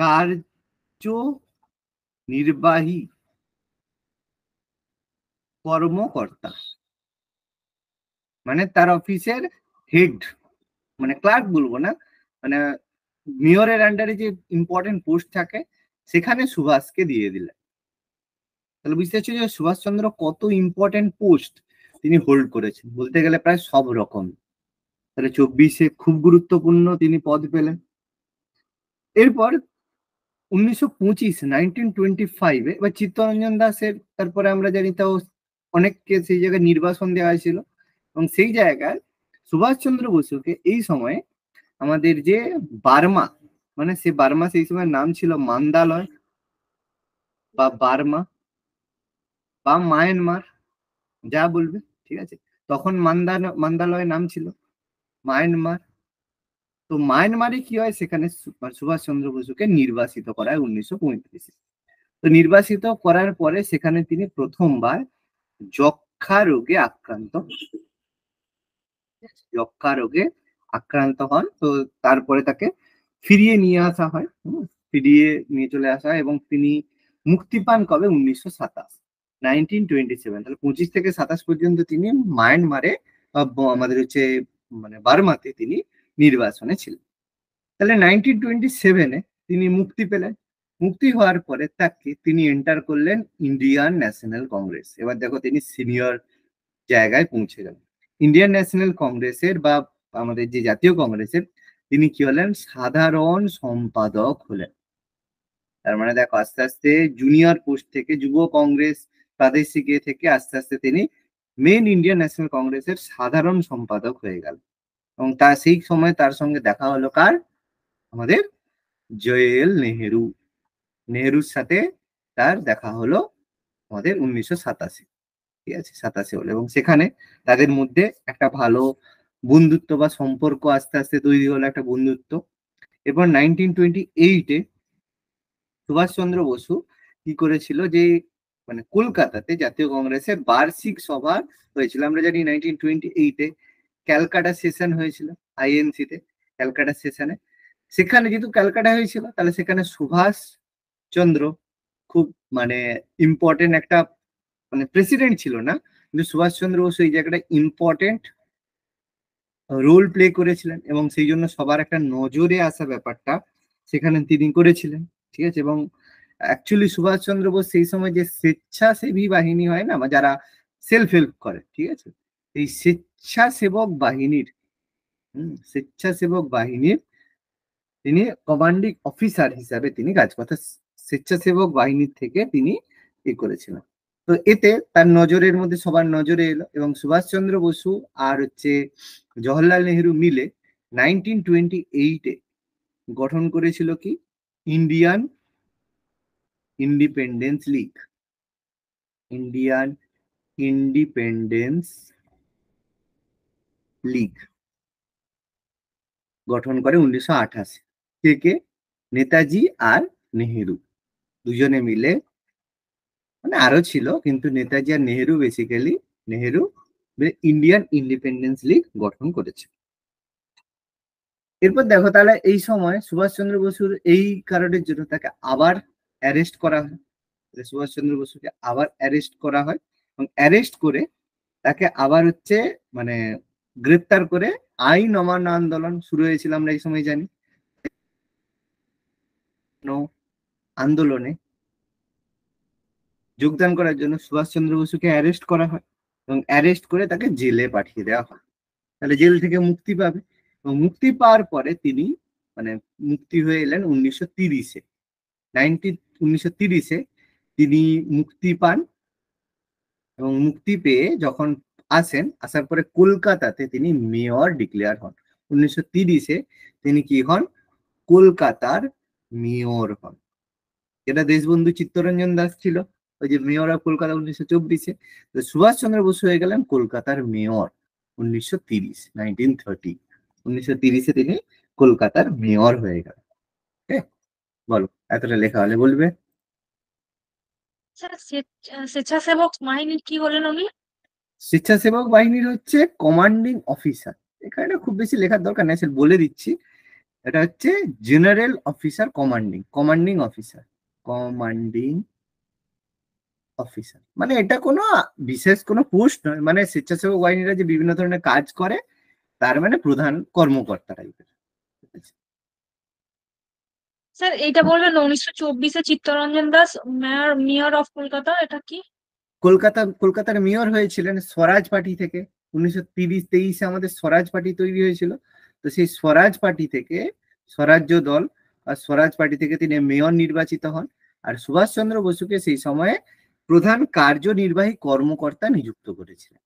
Speaker 1: কার্য নির্বাহী কর্মকর্তা মানে তার অফিসের হেড মানে ক্লার্ক বলবো না মানে মেয়রের আন্ডারে যে ইম্পর্টেন্ট পোস্ট থাকে সেখানে সুভাষকে দিয়ে দিলেন তাহলে বুঝতে পারছো যে সুভাষচন্দ্র কত ইম্পর্টেন্ট পোস্ট তিনি হোল্ড করেছেন বলতে গেলে প্রায় সব রকম তাহলে চব্বিশে খুব গুরুত্বপূর্ণ তিনি পদ পেলেন এরপর উনিশশো পঁচিশ নাইনটিন টোয়েন্টি ফাইভে বা চিত্তরঞ্জন দাসের তারপরে আমরা জানি তাও অনেককে সেই জায়গায় নির্বাসন দেওয়া হয়েছিল এবং সেই জায়গায় সুভাষচন্দ্র বসুকে এই সময়ে আমাদের যে বার্মা মানে সে বার্মা সেই সময় নাম ছিল মান্দালয় বা বার্মা বা মায়ানমার যা বলবে ঠিক আছে তখন মান্দা মান্দালয় নাম ছিল মায়ানমার তো মায়ানমারে কি হয় সেখানে মানে সুভাষচন্দ্র বসুকে নির্বাসিত করা হয় উনিশশো পঁয়ত্রিশে তো নির্বাসিত করার পরে সেখানে তিনি প্রথমবার যক্ষা রোগে আক্রান্ত যক্ষা রোগে আক্রান্ত হন তো তারপরে তাকে ফিরিয়ে নিয়ে আসা হয় ফিরিয়ে নিয়ে চলে আসা হয় এবং তিনি মুক্তি পান কবে উনিশশো সাতাশ নাইনটিন টোয়েন্টি সেভেন তাহলে পঁচিশ থেকে সাতাশ পর্যন্ত তিনি মায়ানমারে আমাদের হচ্ছে মানে বার্মাতে তিনি নির্বাসনে ছিলেন তাহলে নাইনটিন টোয়েন্টি সেভেনে তিনি মুক্তি পেলেন মুক্তি হওয়ার পরে তাকে তিনি এন্টার করলেন ইন্ডিয়ান ন্যাশনাল কংগ্রেস এবার দেখো তিনি সিনিয়র জায়গায় পৌঁছে গেলেন ইন্ডিয়ান ন্যাশনাল কংগ্রেসের বা আমাদের যে জাতীয় কংগ্রেসের তিনি কি হলেন সাধারণ সম্পাদক হলেন তার মানে দেখো আস্তে আস্তে জুনিয়র পোস্ট থেকে যুব কংগ্রেস প্রাদেশিক থেকে আস্তে আস্তে তিনি মেন ইন্ডিয়ান ন্যাশনাল কংগ্রেসের সাধারণ সম্পাদক হয়ে গেল এবং তা সেই সময় তার সঙ্গে দেখা হলো কার আমাদের জয়েল নেহেরু নেহরুর সাথে তার দেখা হলো আমাদের উনিশশো সাতাশে ঠিক আছে সাতাশে হলো এবং সেখানে তাদের মধ্যে একটা ভালো বন্ধুত্ব বা সম্পর্ক আস্তে আস্তে তৈরি হলো একটা বন্ধুত্ব এরপর নাইনটিন টোয়েন্টি এইটে সুভাষচন্দ্র বসু কি করেছিল যে মানে কলকাতাতে জাতীয় কংগ্রেসের বার্ষিক সভা হয়েছিল আমরা জানি নাইনটিন টোয়েন্টি এইটে ক্যালকাটা সেশন হয়েছিল আইএনসিতে ক্যালকাটা সেশনে সেখানে যেহেতু ক্যালকাটা হয়েছিল তাহলে সেখানে সুভাষ চন্দ্র খুব মানে ইম্পর্টেন্ট একটা মানে প্রেসিডেন্ট ছিল না কিন্তু সুভাষচন্দ্র বসু এই জায়গাটা ইম্পর্টেন্ট রোল প্লে করেছিলেন এবং সেই জন্য সবার একটা নজরে আসা ব্যাপারটা সেখানে তিনি করেছিলেন ঠিক আছে এবং অ্যাকচুয়ালি সুভাষচন্দ্র বোস সেই সময় যে স্বেচ্ছাসেবী বাহিনী হয় না যারা সেলফ হেল্প করে ঠিক আছে এই স্বেচ্ছাসেবক বাহিনীর স্বেচ্ছাসেবক বাহিনীর তিনি কমান্ডিং অফিসার হিসাবে তিনি কাজ করতে স্বেচ্ছাসেবক বাহিনীর থেকে তিনি এ করেছিলেন তো এতে তার নজরের মধ্যে সবার নজরে এলো এবং সুভাষচন্দ্র বসু আর হচ্ছে জওহরলাল নেহরু মিলে নাইনটিন টোয়েন্টি এইটে গঠন করেছিল কি Indian independence league Indian independence league গঠন করে উনিশশো আঠাশ থেকে নেতাজি আর নেহেরু দুজনে মিলে মানে আরো ছিল কিন্তু নেতাজি আর Nehru basically Nehru Indian independence league গঠন করেছে এরপর দেখো তাহলে এই সময় সুভাষচন্দ্র বসুর এই কারণের জন্য তাকে আবার অ্যারেস্ট করা হয় সুভাষচন্দ্র বসুকে আবার অ্যারেস্ট করা হয় এবং অ্যারেস্ট করে তাকে আবার হচ্ছে মানে গ্রেপ্তার করে আইন অমান্য আন্দোলন শুরু হয়েছিল আমরা এই সময় জানি আন্দোলনে যোগদান করার জন্য সুভাষচন্দ্র বসুকে অ্যারেস্ট করা হয় এবং অ্যারেস্ট করে তাকে জেলে পাঠিয়ে দেওয়া হয় তাহলে জেল থেকে মুক্তি পাবে এবং মুক্তি পাওয়ার পরে তিনি মানে মুক্তি হয়ে এলেন উনিশশো তিরিশে নাইনটিন উনিশশো তিরিশে তিনি মুক্তি পান এবং মুক্তি পেয়ে যখন আসেন আসার পরে কলকাতাতে তিনি মেয়র ডিক্লেয়ার হন উনিশশো তিরিশে তিনি কি হন কলকাতার মেয়র হন যেটা দেশবন্ধু চিত্তরঞ্জন দাস ছিল ওই যে মেয়র অফ কলকাতা উনিশশো চব্বিশে তো চন্দ্র বসু হয়ে গেলেন কলকাতার মেয়র উনিশশো তিরিশ নাইনটিন থার্টি উনিশশো তিরিশে তিনি কলকাতার মেয়র হয়ে গেলেন বলো এতটা লেখা হলে বলবে
Speaker 2: স্বেচ্ছাসেবক কি হলেন উনি
Speaker 1: স্বেচ্ছাসেবক বাহিনীর হচ্ছে কমান্ডিং অফিসার এখানে খুব বেশি লেখার দরকার নেই বলে দিচ্ছি এটা হচ্ছে general officer commanding commanding officer commanding officer মানে এটা কোনো বিশেষ কোনো পোস্ট নয় মানে স্বেচ্ছাসেবক বাহিনীরা যে বিভিন্ন ধরনের কাজ করে তার মানে প্রধান কর্মকর্তা টাইপের
Speaker 2: স্যার এইটা বলবেন উনিশশো চব্বিশে Chittaranjan Das mayor mayor of Kolkata এটা কি
Speaker 1: কলকাতা কলকাতার মেয়র হয়েছিলেন স্বরাজ পার্টি থেকে উনিশশো তিরিশ তেইশে আমাদের স্বরাজ পার্টি তৈরি হয়েছিল তো সেই স্বরাজ পার্টি থেকে স্বরাজ্য দল আর স্বরাজ পার্টি থেকে তিনি মেয়র নির্বাচিত হন আর সুভাষচন্দ্র বসুকে সেই সময়ে প্রধান কার্যনির্বাহী কর্মকর্তা নিযুক্ত করেছিলেন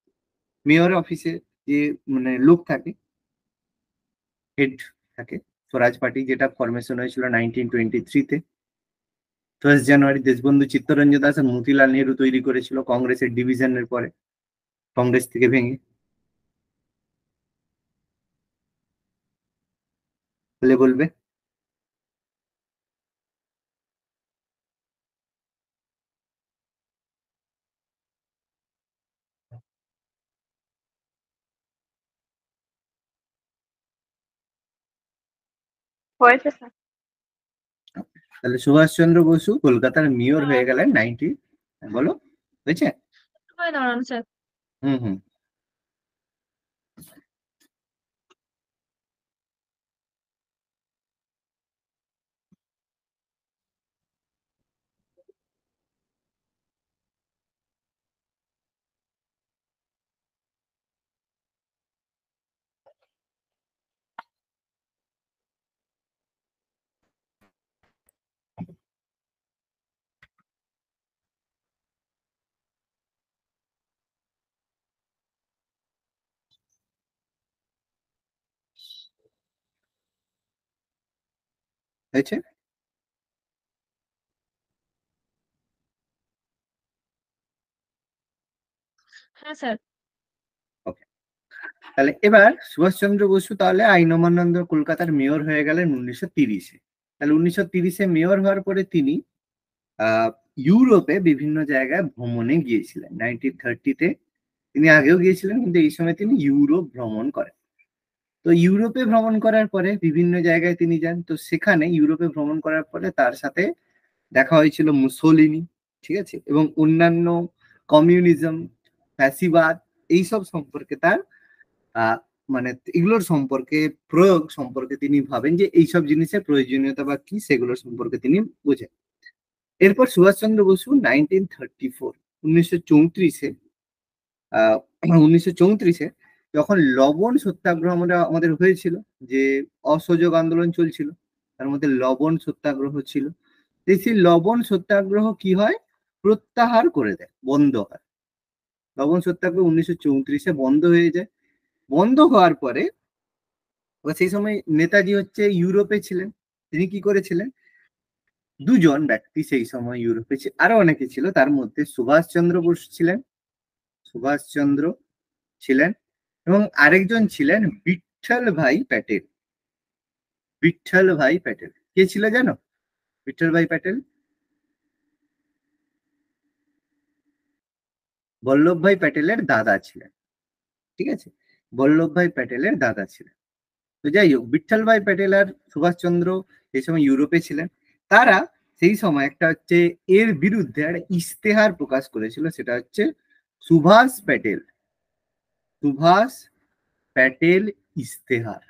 Speaker 1: মেয়র অফিসে যে মানে লোক থাকে হেড থাকে স্বরাজ পার্টি যেটা ফরমেশন হয়েছিল নাইনটিন টোয়েন্টি থ্রিতে ফার্স্ট জানুয়ারি দেশবন্ধু চিত্তরঞ্জন দাস আর মতিলাল নেহরু তৈরি করেছিল কংগ্রেসের ডিভিশনের পরে কংগ্রেস থেকে ভেঙে বলবে হয়েছে স্যার তাহলে সুভাষচন্দ্র বসু কলকাতার মেয়র হয়ে হ্যাঁ। গেলেন নাইনটি বলো হয়েছে হুম হুম হয়েছে হ্যাঁ, তাহলে এবার সুভাষচন্দ্র বসু তাহলে আইনমানন্দ কলকাতার মেয়র হয়ে গেলেন উনিশশো তিরিশে তাহলে উনিশশো তিরিশে মেয়র হওয়ার পরে তিনি ইউরোপে বিভিন্ন জায়গায় ভ্রমণে গিয়েছিলেন নাইনটিন থার্টিতে তিনি আগেও গিয়েছিলেন কিন্তু এই সময় তিনি ইউরোপ ভ্রমণ করেন তো ইউরোপে ভ্রমণ করার পরে বিভিন্ন জায়গায় তিনি যান তো সেখানে ইউরোপে ভ্রমণ করার পরে তার সাথে দেখা হয়েছিল মুসোলিনি ঠিক আছে এবং অন্যান্য কমিউনিজম ফ্যাসিবাদ এইসব সম্পর্কে তার মানে এগুলোর সম্পর্কে প্রয়োগ সম্পর্কে তিনি ভাবেন যে এইসব জিনিসের প্রয়োজনীয়তা বা কি সেগুলোর সম্পর্কে তিনি বোঝেন এরপর Subhash Chandra Bose nineteen thirty four উনিশশো চৌত্রিশে উনিশশো চৌত্রিশে যখন লবণ সত্যাগ্রহ আমরা আমাদের হয়েছিল যে অসহযোগ আন্দোলন চলছিল তার মধ্যে লবণ সত্যাগ্রহ ছিল সেই লবণ সত্যাগ্রহ কি হয় প্রত্যাহার করে দেয় বন্ধ হয় লবণ সত্যাগ্রহ উনিশশো চৌত্রিশে বন্ধ হয়ে যায় বন্ধ হওয়ার পরে সেই সময় নেতাজি হচ্ছে ইউরোপে ছিলেন তিনি কি করেছিলেন দুজন ব্যক্তি সেই সময় ইউরোপে আরো অনেকে ছিল তার মধ্যে সুভাষচন্দ্র বসু ছিলেন সুভাষচন্দ্র ছিলেন এবং আরেকজন ছিলেন বিঠল ভাই প্যাটেল বিঠল ভাই প্যাটেল কে ছিল জানো বিঠল ভাই প্যাটেল বল্লভ ভাই প্যাটেলের দাদা ছিলেন ঠিক আছে বল্লভ ভাই প্যাটেলের দাদা ছিলেন তো যাই হোক বিঠল ভাই প্যাটেল আর সুভাষচন্দ্র এই সময় ইউরোপে ছিলেন তারা সেই সময় একটা হচ্ছে এর বিরুদ্ধে একটা ইস্তেহার প্রকাশ করেছিল সেটা হচ্ছে সুভাষ প্যাটেল সুভাষ প্যাটেল ইস্তেহার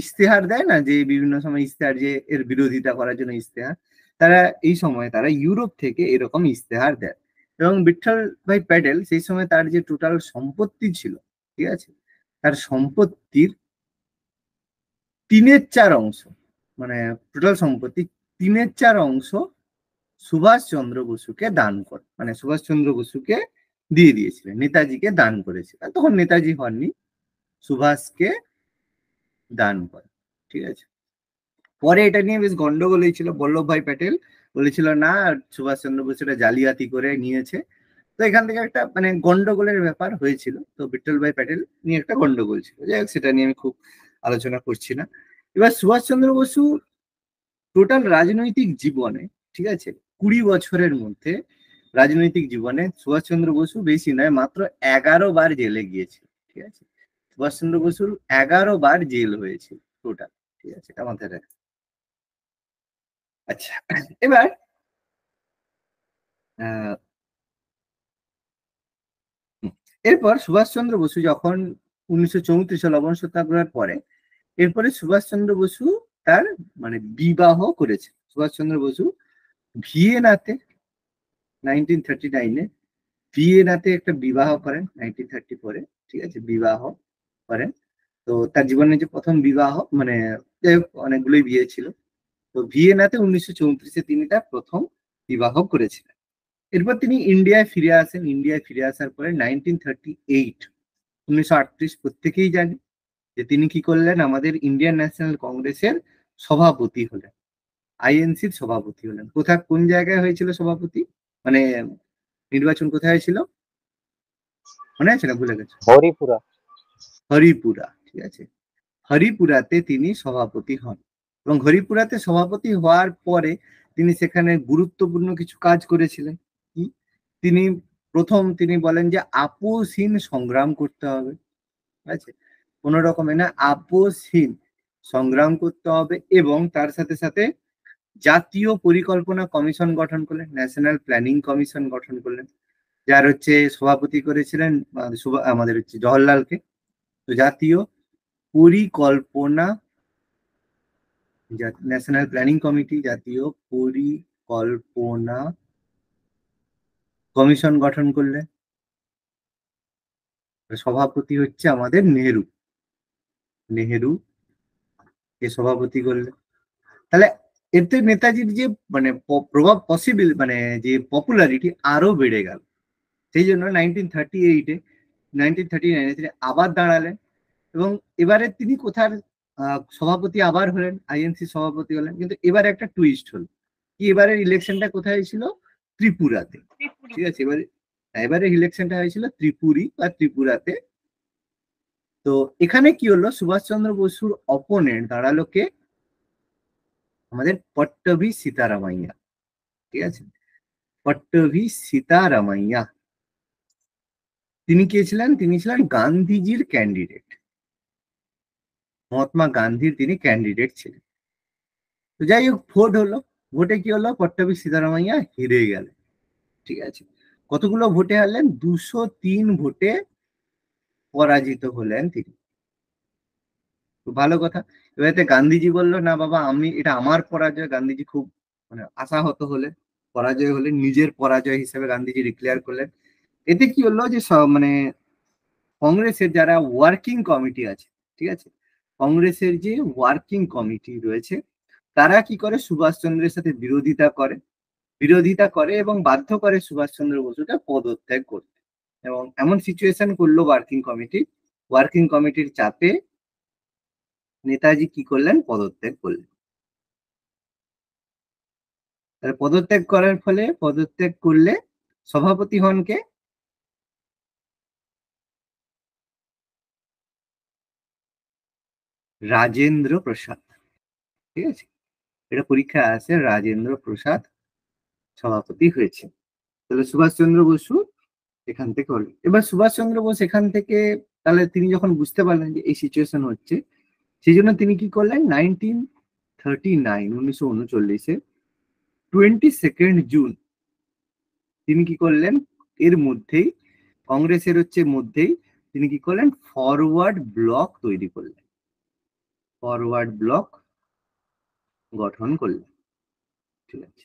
Speaker 1: ইস্তেহার দেয় না যে বিভিন্ন সময় ইস্তেহার যে এর বিরোধিতা করার জন্য ইস্তেহার তারা এই সময় তারা ইউরোপ থেকে এরকম ইস্তেহার দেয় এবং বিঠল ভাই প্যাটেল সেই সময় তার যে টোটাল সম্পত্তি ছিল ঠিক আছে তার সম্পত্তির তিনের চার অংশ মানে টোটাল সম্পত্তি তিনের চার অংশ সুভাষ চন্দ্র বসুকে দান করে মানে সুভাষ চন্দ্র বসুকে দিয়ে দিয়েছিলেন নেতাজিকে দান করেছিলেন তখন নেতাজি হননি সুভাষকে দান করে ঠিক আছে পরে এটা নিয়ে বেশ গন্ডগোল হয়েছিল বল্লভ ভাই প্যাটেল বলেছিল না চন্দ্র বসু এটা জালিয়াতি করে নিয়েছে তো এখান থেকে একটা মানে গন্ডগোলের ব্যাপার হয়েছিল তো বিট্টল ভাই প্যাটেল নিয়ে একটা গন্ডগোল ছিল যাই হোক সেটা নিয়ে আমি খুব আলোচনা করছি না এবার সুভাষচন্দ্র বসু টোটাল রাজনৈতিক জীবনে ঠিক আছে কুড়ি বছরের মধ্যে রাজনৈতিক জীবনে সুভাষ চন্দ্র বসু বেশি নয় মাত্র এগারো বার জেলে গিয়েছিল ঠিক আছে সুভাষ চন্দ্র বসুর এগারো বার জেল হয়েছে টোটাল ঠিক আছে এটা মাথায় রাখ আচ্ছা এবার এরপর চন্দ্র বসু যখন উনিশশো চৌত্রিশ সাল সত্যাগ্রহের পরে এরপরে সুভাষ চন্দ্র বসু তার মানে বিবাহ করেছে চন্দ্র বসু ভিয়েনাতে নাইনটিন থার্টি নাইনে ভিয়েনাতে একটা বিবাহ করেন নাইনটিন থার্টি ফোরে ঠিক আছে বিবাহ করেন তো তার জীবনে যে প্রথম বিবাহ মানে অনেকগুলোই বিয়ে ছিল তো ভিয়েনাতে উনিশশো চৌত্রিশে তিনি তার প্রথম বিবাহ করেছিলেন এরপর তিনি ইন্ডিয়ায় ফিরে আসেন ইন্ডিয়ায় ফিরে আসার পরে নাইনটিন থার্টি এইট উনিশশো আটত্রিশ প্রত্যেকেই জানি যে তিনি কি করলেন আমাদের ইন্ডিয়ান ন্যাশনাল কংগ্রেসের সভাপতি হলেন আইএনসির সভাপতি হলেন কোথায় কোন জায়গায় হয়েছিল সভাপতি মানে নির্বাচন কোথায় হয়েছিল মনে আছে না ভুলে গেছে হরিপুরা হরিপুরা ঠিক আছে হরিপুরাতে তিনি সভাপতি হন এবং হরিপুরাতে সভাপতি হওয়ার পরে তিনি সেখানে গুরুত্বপূর্ণ কিছু কাজ করেছিলেন কি তিনি প্রথম তিনি বলেন যে আপোসহীন সংগ্রাম করতে হবে ঠিক আছে কোন রকমে না আপোসহীন সংগ্রাম করতে হবে এবং তার সাথে সাথে জাতীয় পরিকল্পনা কমিশন গঠন করলেন ন্যাশনাল প্ল্যানিং কমিশন গঠন করলেন যার হচ্ছে সভাপতি করেছিলেন আমাদের হচ্ছে জওহরলালকে তো জাতীয় পরিকল্পনা ন্যাশনাল প্ল্যানিং কমিটি জাতীয় পরিকল্পনা কমিশন গঠন করলেন সভাপতি হচ্ছে আমাদের নেহেরু নেহেরু কে সভাপতি করলেন তাহলে এতে নেতাজির যে মানে প্রভাব পসিবিল মানে যে পপুলারিটি আরো বেড়ে গেল সেই জন্য নাইনটিন থার্টি এইটে নাইনটিন থার্টি নাইনে তিনি আবার দাঁড়ালেন এবং এবারে তিনি কোথার সভাপতি আবার হলেন আইএনসি সভাপতি হলেন কিন্তু এবার একটা টুইস্ট হল কি এবারের ইলেকশনটা কোথায় হয়েছিল ত্রিপুরাতে ঠিক আছে এবারে এবারে ইলেকশনটা হয়েছিল ত্রিপুরি বা ত্রিপুরাতে তো এখানে কি হলো সুভাষচন্দ্র বসুর অপোনেন্ট দাঁড়ালো কে আমাদের পট্টভি সীতারামাইয়া ঠিক আছে পট্টভি সীতারামাইয়া তিনি কে ছিলেন তিনি ছিলেন গান্ধীজির ক্যান্ডিডেট মহাত্মা গান্ধীর তিনি ক্যান্ডিডেট ছিলেন তো যাই হোক ভোট হলো ভোটে কি হলো পট্টভি সীতারামাইয়া হেরে গেলেন ঠিক আছে কতগুলো ভোটে হারলেন দুশো তিন ভোটে পরাজিত হলেন তিনি ভালো কথা এবারে গান্ধীজি বললো না বাবা আমি এটা আমার পরাজয় গান্ধীজি খুব মানে আশাহত হলে পরাজয় হলে নিজের পরাজয় হিসেবে গান্ধীজি ডিক্লেয়ার করলেন এতে কি হলো যে মানে কংগ্রেসের যারা ওয়ার্কিং কমিটি আছে ঠিক আছে কংগ্রেসের যে ওয়ার্কিং কমিটি রয়েছে তারা কি করে সুভাষচন্দ্রের সাথে বিরোধিতা করে বিরোধিতা করে এবং বাধ্য করে সুভাষচন্দ্র বসুকে পদত্যাগ করতে এবং এমন সিচুয়েশন করলো ওয়ার্কিং কমিটি ওয়ার্কিং কমিটির চাপে নেতাজি কি করলেন পদত্যাগ করলেন পদত্যাগ করার ফলে পদত্যাগ করলে সভাপতি হন কে রাজেন্দ্র প্রসাদ ঠিক আছে এটা পরীক্ষা আছে রাজেন্দ্র প্রসাদ সভাপতি হয়েছে তাহলে সুভাষচন্দ্র বসু এখান থেকে হলো এবার সুভাষচন্দ্র বোস এখান থেকে তাহলে তিনি যখন বুঝতে পারলেন যে এই সিচুয়েশন হচ্ছে সেই জন্য তিনি কি করলেন নাইনটিন থার্টি নাইন উনিশশো উনচল্লিশে টোয়েন্টি সেকেন্ড জুন তিনি কি করলেন এর মধ্যেই কংগ্রেসের হচ্ছে মধ্যেই তিনি কি করলেন ফরওয়ার্ড ব্লক তৈরি করলেন ফরওয়ার্ড ব্লক গঠন করলেন ঠিক আছে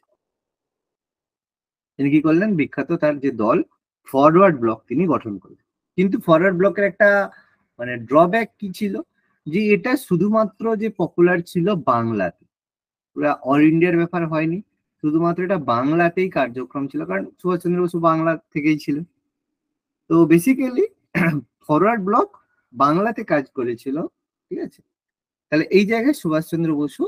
Speaker 1: তিনি কি করলেন বিখ্যাত তার যে দল ফরওয়ার্ড ব্লক তিনি গঠন করলেন কিন্তু ফরওয়ার্ড ব্লকের একটা মানে ড্রব্যাক কি ছিল যে এটা শুধুমাত্র যে পপুলার ছিল বাংলাতে ওরা অল ইন্ডিয়ার ব্যাপার হয়নি শুধুমাত্র এটা বাংলাতেই কার্যক্রম ছিল কারণ সুভাষচন্দ্র বসু বাংলা থেকেই ছিল তো বেসিক্যালি ফরওয়ার্ড ব্লক বাংলাতে কাজ করেছিল ঠিক আছে তাহলে এই জায়গায় সুভাষচন্দ্র বসু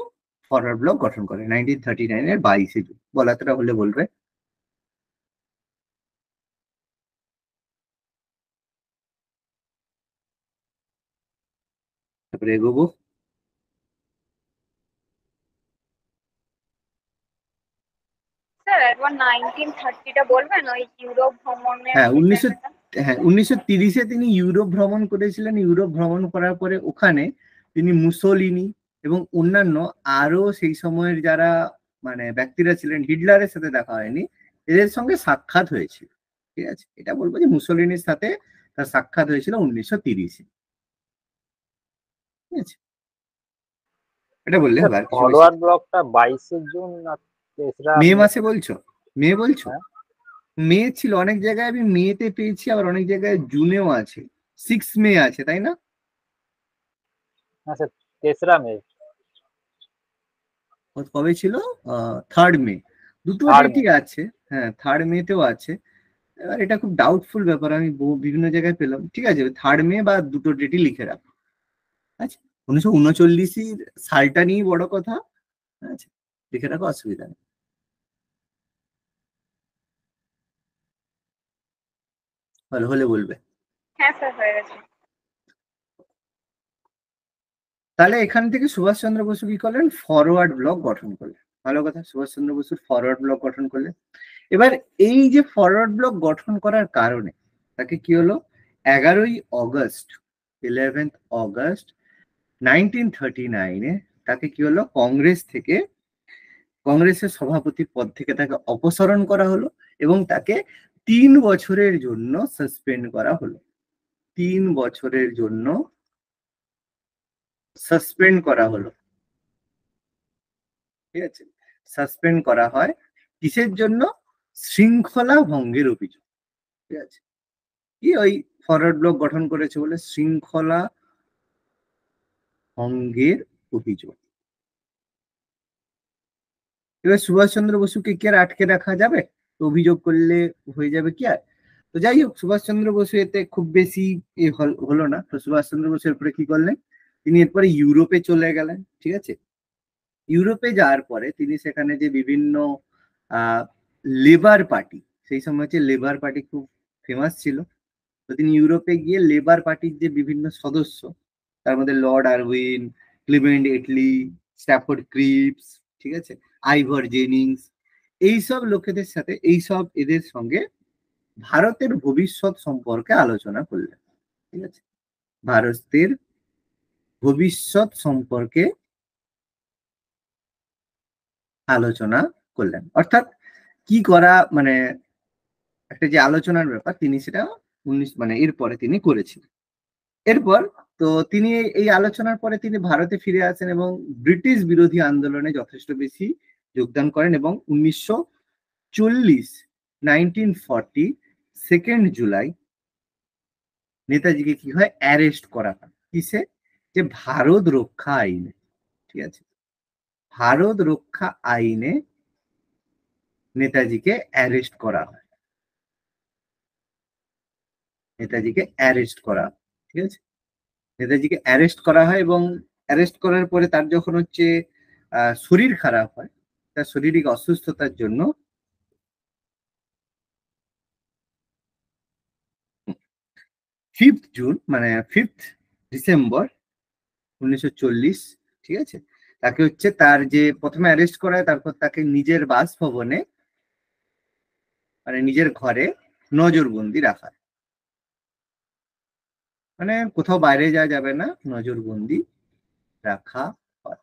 Speaker 1: ফরওয়ার্ড ব্লক গঠন করে নাইনটিন থার্টি নাইনের বাইশে জুন বলাতটা হলে বলবে করে এগোবো
Speaker 2: ইউরোপ হ্যাঁ,
Speaker 1: হ্যাঁ, তিনি ইউরোপ ভ্রমণ করেছিলেন ইউরোপ ভ্রমণ করার পরে ওখানে তিনি মুসোলিনি এবং অন্যান্য আরো সেই সময়ের যারা মানে ব্যক্তিরা ছিলেন হিটলারের সাথে দেখা হয়নি এদের সঙ্গে সাক্ষাৎ হয়েছিল ঠিক আছে এটা বলবো যে মুসলিনের সাথে তার সাক্ষাৎ হয়েছিল উনিশশো তিরিশে এটা বললে হবে আচ্ছা, ফলোয়ার
Speaker 2: ব্লকটা বাইশে জুন না মে মাসে
Speaker 1: বলছো মে বলছো হ্যাঁ। মে ছিল অনেক জায়গায় আমি মেতে পেয়েছি আবার অনেক জায়গায় জুনেও আছে সিক্স মে আছে তাই না আচ্ছা কবে ছিল থার্ড মে দুটো ঠিক আছে হ্যাঁ থার্ড মেতেও আছে এবার এটা খুব ডাউটফুল ব্যাপার আমি বিভিন্ন জায়গায় পেলাম ঠিক আছে থার্ড মে বা দুটো ডেটই লিখে রাখো আচ্ছা উনিশশো উনচল্লিশের সালটা নিয়ে বড় কথা আচ্ছা লিখে রাখো অসুবিধা নেই ভালো হলে বলবে হ্যাঁ তাহলে এখান থেকে সুভাষ চন্দ্র বসু কি করলেন ফরওয়ার্ড ব্লক গঠন করলেন ভালো কথা সুভাষ চন্দ্র বসুর ফরওয়ার্ড ব্লক গঠন করলেন এবার এই যে ফরওয়ার্ড ব্লক গঠন করার কারণে তাকে কি হলো এগারোই August eleventh August nineteen thirty নাইনে তাকে কি হলো কংগ্রেস থেকে কংগ্রেসের সভাপতি পদ থেকে তাকে অপসারণ করা হলো এবং তাকে তিন বছরের জন্য সাসপেন্ড করা হলো তিন বছরের জন্য সাসপেন্ড করা হলো ঠিক আছে সাসপেন্ড করা হয় কিসের জন্য শৃঙ্খলা ভঙ্গের অভিযোগ ঠিক আছে কি ওই ফরওয়ার্ড ব্লক গঠন করেছে বলে শৃঙ্খলা অঙ্গের অভিযোগ এবার সুভাষচন্দ্র বসুকে কি আর আটকে রাখা যাবে অভিযোগ করলে হয়ে যাবে কি আর তো যাই হোক সুভাষচন্দ্র বসু এতে খুব বেশি হলো না তো সুভাষচন্দ্র বসু এরপরে কি করলেন তিনি এরপরে ইউরোপে চলে গেলেন ঠিক আছে ইউরোপে যাওয়ার পরে তিনি সেখানে যে বিভিন্ন লেবার পার্টি সেই সময় হচ্ছে লেবার পার্টি খুব ফেমাস ছিল তো তিনি ইউরোপে গিয়ে লেবার পার্টির যে বিভিন্ন সদস্য তার মধ্যে Lord Irwin Clement Attlee Stafford Cripps ঠিক আছে আইভর জেনিংস এইসব লোকেদের সাথে এইসব এদের সঙ্গে ভারতের ভবিষ্যৎ সম্পর্কে আলোচনা করলেন ঠিক আছে ভারতের ভবিষ্যৎ সম্পর্কে আলোচনা করলেন অর্থাৎ কি করা মানে একটা যে আলোচনার ব্যাপার তিনি সেটা উনিশ মানে এরপরে তিনি করেছিলেন এরপর তো তিনি এই আলোচনার পরে তিনি ভারতে ফিরে আসেন এবং ব্রিটিশ বিরোধী আন্দোলনে যথেষ্ট বেশি যোগদান করেন এবং উনিশশো চল্লিশ নাইনটিন ফর্টি সেকেন্ড জুলাই নেতাজিকে কি হয় অ্যারেস্ট করা হয় কিসে যে ভারত রক্ষা আইনে ঠিক আছে ভারত রক্ষা আইনে নেতাজিকে অ্যারেস্ট করা হয় নেতাজিকে অ্যারেস্ট করা ঠিক আছে নেতাজিকে অ্যারেস্ট করা হয় এবং অ্যারেস্ট করার পরে তার যখন হচ্ছে শরীর খারাপ হয় তার শরীরিক অসুস্থতার জন্য ফিফথ জুন মানে ফিফথ ডিসেম্বর উনিশশো ঠিক আছে তাকে হচ্ছে তার যে প্রথমে অ্যারেস্ট করা তারপর তাকে নিজের বাসভবনে মানে নিজের ঘরে নজরবন্দি রাখা মানে কোথাও বাইরে যাওয়া যাবে না নজরবন্দি রাখা হয়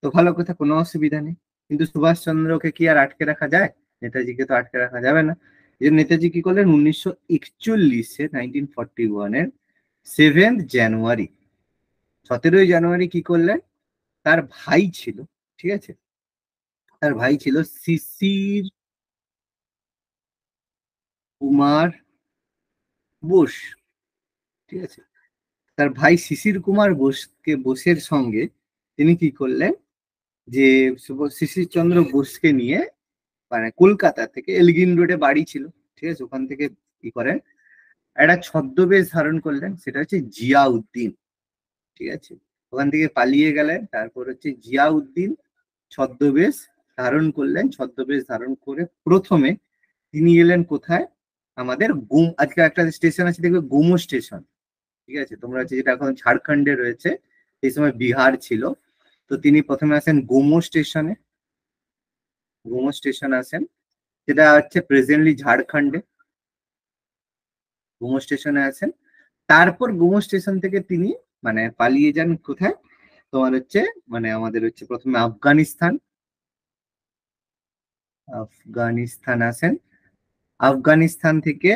Speaker 1: তো ভালো কথা কোনো অসুবিধা নেই কিন্তু সুভাষচন্দ্রকে কি আর আটকে রাখা যায় নেতাজিকে তো আটকে রাখা যাবে না এই নেতাজি কি করলেন উনিশশো একচল্লিশে নাইনটিন ফর্টি ওয়ানের সেভেন্থ জানুয়ারি সতেরোই জানুয়ারি কি করলেন তার ভাই ছিল ঠিক আছে তার ভাই ছিল শিশির কুমার বোস ঠিক আছে তার ভাই শিশির কুমার বোসকে বোসের সঙ্গে তিনি কি করলেন যে শিশির চন্দ্র বোসকে নিয়ে মানে কলকাতা থেকে এলগিন রোডে বাড়ি ছিল ঠিক আছে ওখান থেকে কি করেন একটা ছদ্মবেশ ধারণ করলেন সেটা হচ্ছে জিয়াউদ্দিন ঠিক আছে ওখান থেকে পালিয়ে গেলেন তারপর হচ্ছে জিয়াউদ্দিন ছদ্মবেশ ধারণ করলেন ছদ্মবেশ ধারণ করে প্রথমে তিনি গেলেন কোথায় আমাদের গুম আজকে একটা স্টেশন আছে দেখবে গোমো স্টেশন ঠিক আছে তোমরা হচ্ছে যেটা এখন ঝাড়খণ্ডে রয়েছে সেই সময় বিহার ছিল তো তিনি প্রথমে আসেন গোমো স্টেশনে গোমো স্টেশন আসেন যেটা হচ্ছে প্রেজেন্টলি ঝাড়খণ্ডে গোমো স্টেশনে আছেন তারপর গোমো স্টেশন থেকে তিনি মানে পালিয়ে যান কোথায় তোমার হচ্ছে মানে আমাদের হচ্ছে প্রথমে আফগানিস্তান আফগানিস্তান আসেন আফগানিস্তান থেকে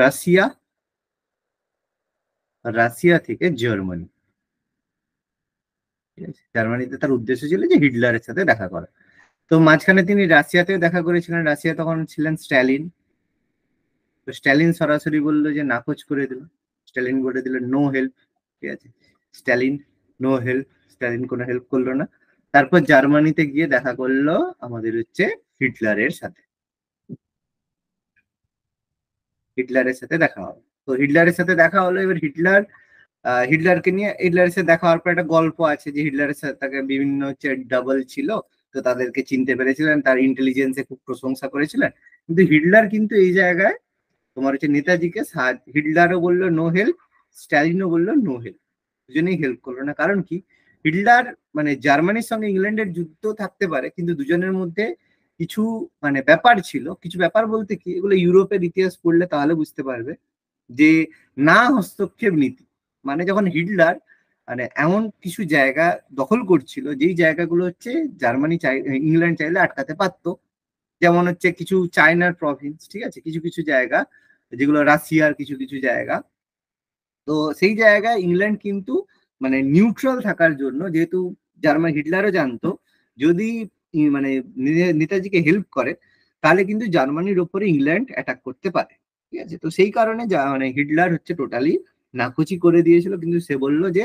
Speaker 1: রাশিয়া রাশিয়া থেকে জার্মানি জার্মানিতে তার উদ্দেশ্য ছিল যে হিটলারের সাথে দেখা করা তো মাঝখানে তিনি রাশিয়াতেও দেখা করেছিলেন রাশিয়া তখন ছিলেন স্ট্যালিন তো স্ট্যালিন সরাসরি বললো যে নাকচ করে দিল স্ট্যালিন বলে দিল নো হেল্প ঠিক আছে স্ট্যালিন নো হেল্প স্ট্যালিন কোনো হেল্প করলো না তারপর জার্মানিতে গিয়ে দেখা করলো আমাদের হচ্ছে হিটলারের সাথে হিটলারের সাথে দেখা হবে তো হিটলারের সাথে দেখা হলো এবার হিটলার হিটলারকে নিয়ে হিটলারের সাথে দেখা হওয়ার পর একটা গল্প আছে যে হিটলারের সাথে তাকে বিভিন্ন হচ্ছে ডাবল ছিল তো তাদেরকে চিনতে পেরেছিলেন তার ইন্টেলিজেন্সে খুব প্রশংসা করেছিলেন কিন্তু হিটলার কিন্তু এই জায়গায় তোমার হচ্ছে নেতাজিকে হিটলারও বললো নো হেল্প স্ট্যালিনও বললো নো হেল্প দুজনেই হেল্প করলো না কারণ কি হিটলার মানে জার্মানির সঙ্গে ইংল্যান্ডের যুদ্ধ থাকতে পারে কিন্তু দুজনের মধ্যে কিছু মানে ব্যাপার ছিল কিছু ব্যাপার বলতে কি এগুলো ইউরোপের ইতিহাস পড়লে তাহলে বুঝতে পারবে যে না হস্তক্ষেপ নীতি মানে যখন হিটলার মানে এমন কিছু জায়গা দখল করছিল যেই জায়গাগুলো হচ্ছে জার্মানি চাই ইংল্যান্ড চাইলে আটকাতে পারতো যেমন হচ্ছে কিছু চায়নার প্রভিন্স ঠিক আছে কিছু কিছু জায়গা যেগুলো রাশিয়ার কিছু কিছু জায়গা তো সেই জায়গায় ইংল্যান্ড কিন্তু মানে নিউট্রাল থাকার জন্য যেহেতু জার্মান হিটলারও জানতো যদি মানে নেতাজিকে হেল্প করে তাহলে কিন্তু জার্মানির ওপরে ইংল্যান্ড অ্যাটাক করতে পারে ঠিক আছে তো সেই কারণে মানে হিটলার হচ্ছে টোটালি নাকুচি করে দিয়েছিল কিন্তু সে বলল যে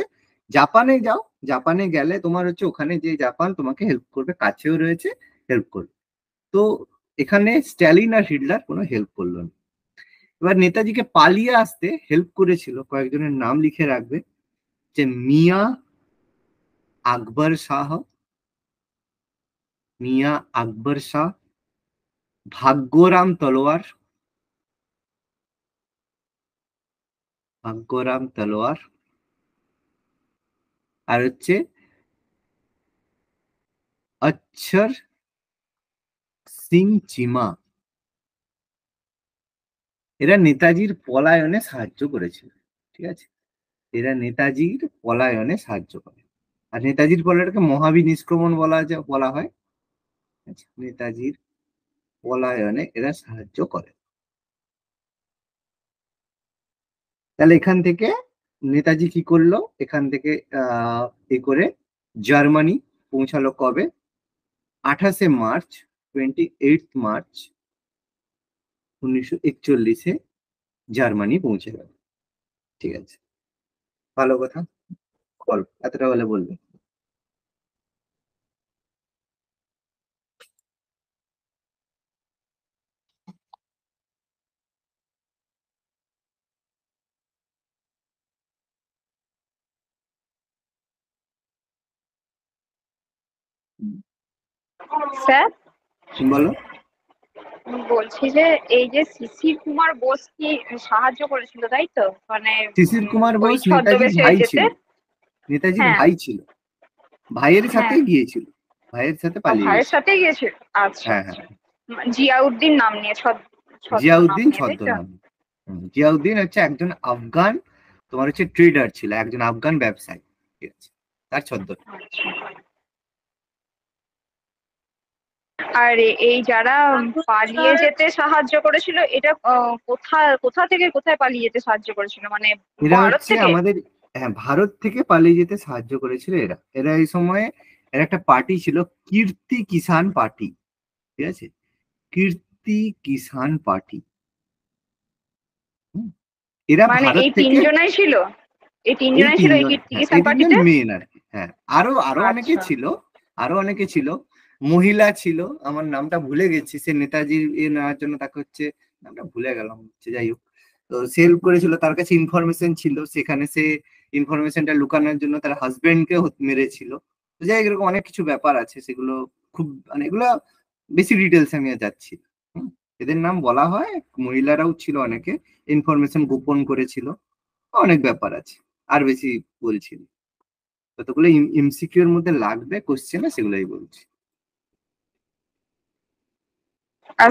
Speaker 1: জাপানে যাও জাপানে গেলে তোমার হচ্ছে ওখানে যে জাপান তোমাকে হেল্প করবে কাছেও রয়েছে হেল্প করবে তো এখানে স্ট্যালিন আর হিটলার কোনো হেল্প করলো না এবার নেতাজিকে পালিয়ে আসতে হেল্প করেছিল কয়েকজনের নাম লিখে রাখবে যে মিয়া আকবর শাহ মিয়া আকবর শাহ ভাগ্যরাম তলোয়ার ভাগ্যরাম তলোয়ার আর হচ্ছে অচ্ছর সিং চিমা এরা নেতাজির পলায়নে সাহায্য করেছিল ঠিক আছে এরা নেতাজির পলায়নে সাহায্য করে আর নেতাজির পলায়নকে মহাবীর নিষ্ক্রমণ বলা বলা হয় আচ্ছা, নেতাজির পলায়নে এরা সাহায্য করে তাহলে এখান থেকে নেতাজি কি করলো এখান থেকে এ করে জার্মানি পৌঁছালো কবে আঠাশে মার্চ টোয়েন্টি এইট মার্চ উনিশশো একচল্লিশে জার্মানি পৌঁছে গেল ঠিক আছে ভালো কথা গল্প এতটা বলে বলবে
Speaker 2: স্যার বলো বলছি যে এই যে শিশির কুমার বোস কি সাহায্য করেছিল তাই তো মানে শিশির কুমার বোস নেতাজির ভাই ছিল
Speaker 1: নেতাজির হ্যাঁ। ভাই ছিল ভাইয়ের হ্যাঁ। সাথে গিয়েছিল ভাইয়ের সাথে পালিয়ে ভাইয়ের
Speaker 2: সাথে গিয়েছিল আচ্ছা হ্যাঁ আচ্ছা। হ্যাঁ জিয়াউদ্দিন নাম নিয়ে জিয়াউদ্দিন ছদ্মনাম
Speaker 1: জিয়াউদ্দিন হচ্ছে একজন আফগান তোমার হচ্ছে ট্রেডার ছিল একজন আফগান ব্যবসায়ী ঠিক আছে তার ছদ্মনাম আচ্ছা।
Speaker 2: আর এই যারা পালিয়ে যেতে সাহায্য করেছিল এটা কোথা কোথা থেকে কোথায় পালিয়ে যেতে সাহায্য করেছিল মানে ভারত থেকে আমাদের
Speaker 1: হ্যাঁ ভারত থেকে পালিয়ে যেতে সাহায্য করেছিল এরা এরা এই সময়ে এরা একটা পার্টি ছিল কীর্তি কিষান পার্টি ঠিক আছে কীর্তি কিষান পার্টি এরা মানে এই তিনজনাই ছিল
Speaker 2: এই তিনজনাই হ্যাঁ, ছিল এই কীর্তি কিষান পার্টিতে মেন আর
Speaker 1: হ্যাঁ আরো আরো অনেকে আচ্ছা। ছিল আরো অনেকে ছিল মহিলা ছিল আমার নামটা ভুলে গেছি সে নেতাজির এ নেওয়ার জন্য তাকে হচ্ছে নামটা ভুলে গেলাম হচ্ছে যাই হোক তো সেল করেছিল তার কাছে ইনফরমেশন ছিল সেখানে সে ইনফরমেশনটা লুকানোর জন্য তার হাজবেন্ড কে মেরেছিল তো যাই এরকম অনেক কিছু ব্যাপার আছে সেগুলো খুব মানে এগুলো বেশি ডিটেলস আমি যাচ্ছি এদের নাম বলা হয় মহিলারাও ছিল অনেকে ইনফরমেশন গোপন করেছিল অনেক ব্যাপার আছে আর বেশি বলছি কতগুলো এমসিকিউর মধ্যে লাগবে কোশ্চেন সেগুলোই বলছি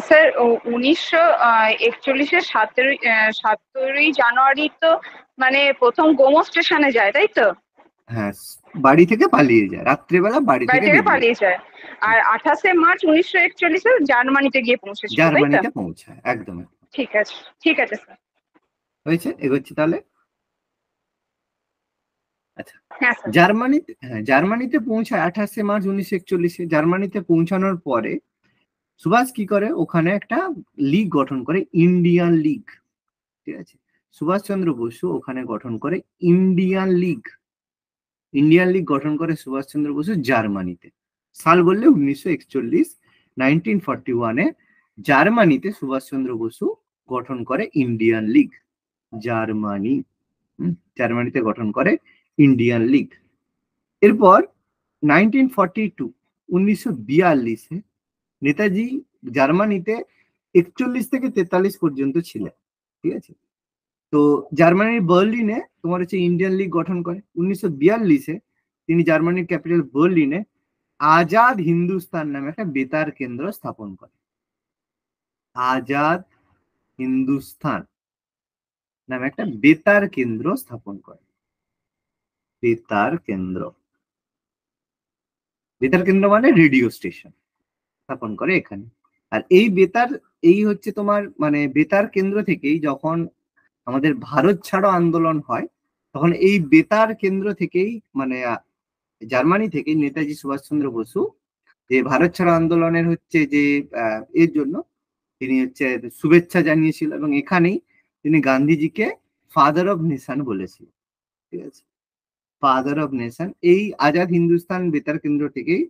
Speaker 2: স্যার উনিশশো একচল্লিশে সাতেরোই সাতেরোই জানুয়ারি তো মানে প্রথম গোমো স্টেশনে যায় তাই তো
Speaker 1: হ্যাঁ বাড়ি থেকে পালিয়ে যায় রাত্রিবেলা বাড়ি থেকে পালিয়ে
Speaker 2: যায় আর আঠাশে মার্চ উনিশশো একচল্লিশে জার্মানিতে গিয়ে পৌঁছে জার্মানিতে
Speaker 1: পৌঁছায় একদম
Speaker 2: ঠিক আছে ঠিক আছে স্যার
Speaker 1: হয়েছে এগোচ্ছি তাহলে আচ্ছা
Speaker 2: হ্যাঁ, জার্মানিতে
Speaker 1: হ্যাঁ জার্মানিতে পৌঁছায় আঠাশে মার্চ উনিশশো একচল্লিশে জার্মানিতে পৌঁছানোর পরে সুভাষ কি করে ওখানে একটা লীগ গঠন করে ইন্ডিয়ান লীগ ঠিক আছে সুভাষচন্দ্র বসু ওখানে গঠন করে ইন্ডিয়ান লীগ ইন্ডিয়ান লীগ গঠন করে সুভাষচন্দ্র বসু জার্মানিতে সাল বললে উনিশশো একচল্লিশ নাইনটিন ফর্টি ওয়ানে জার্মানিতে সুভাষচন্দ্র বসু গঠন করে ইন্ডিয়ান লীগ জার্মানি জার্মানিতে গঠন করে ইন্ডিয়ান লীগ এরপর নাইনটিন ফর্টি টু উনিশশো বিয়াল্লিশে নেতাজি জার্মানিতে একচল্লিশ থেকে তেতাল্লিশ পর্যন্ত ছিলেন ঠিক আছে তো জার্মানির বার্লিনে তোমার হচ্ছে ইন্ডিয়ান লিগ গঠন করে উনিশশো বিয়াল্লিশে তিনি জার্মানির ক্যাপিটাল বার্লিনে আজাদ হিন্দুস্তান নামে একটা বেতার কেন্দ্র স্থাপন করে আজাদ হিন্দুস্তান নামে একটা বেতার কেন্দ্র স্থাপন করে বেতার কেন্দ্র বেতার কেন্দ্র মানে রেডিও স্টেশন স্থাপন করে এখানে আর এই বেতার এই হচ্ছে তোমার মানে বেতার কেন্দ্র থেকেই যখন আমাদের ভারত ছাড়ো আন্দোলন হয় তখন এই বেতার কেন্দ্র থেকেই মানে জার্মানি থেকে নেতাজি সুভাষচন্দ্র বসু যে ভারত ছাড়ো আন্দোলনের হচ্ছে যে এর জন্য তিনি হচ্ছে শুভেচ্ছা জানিয়েছিল এবং এখানেই তিনি গান্ধীজিকে ফাদার অফ নেশন বলেছিল ঠিক আছে ফাদার অফ নেশন এই আজাদ হিন্দুস্তান বেতার কেন্দ্র থেকেই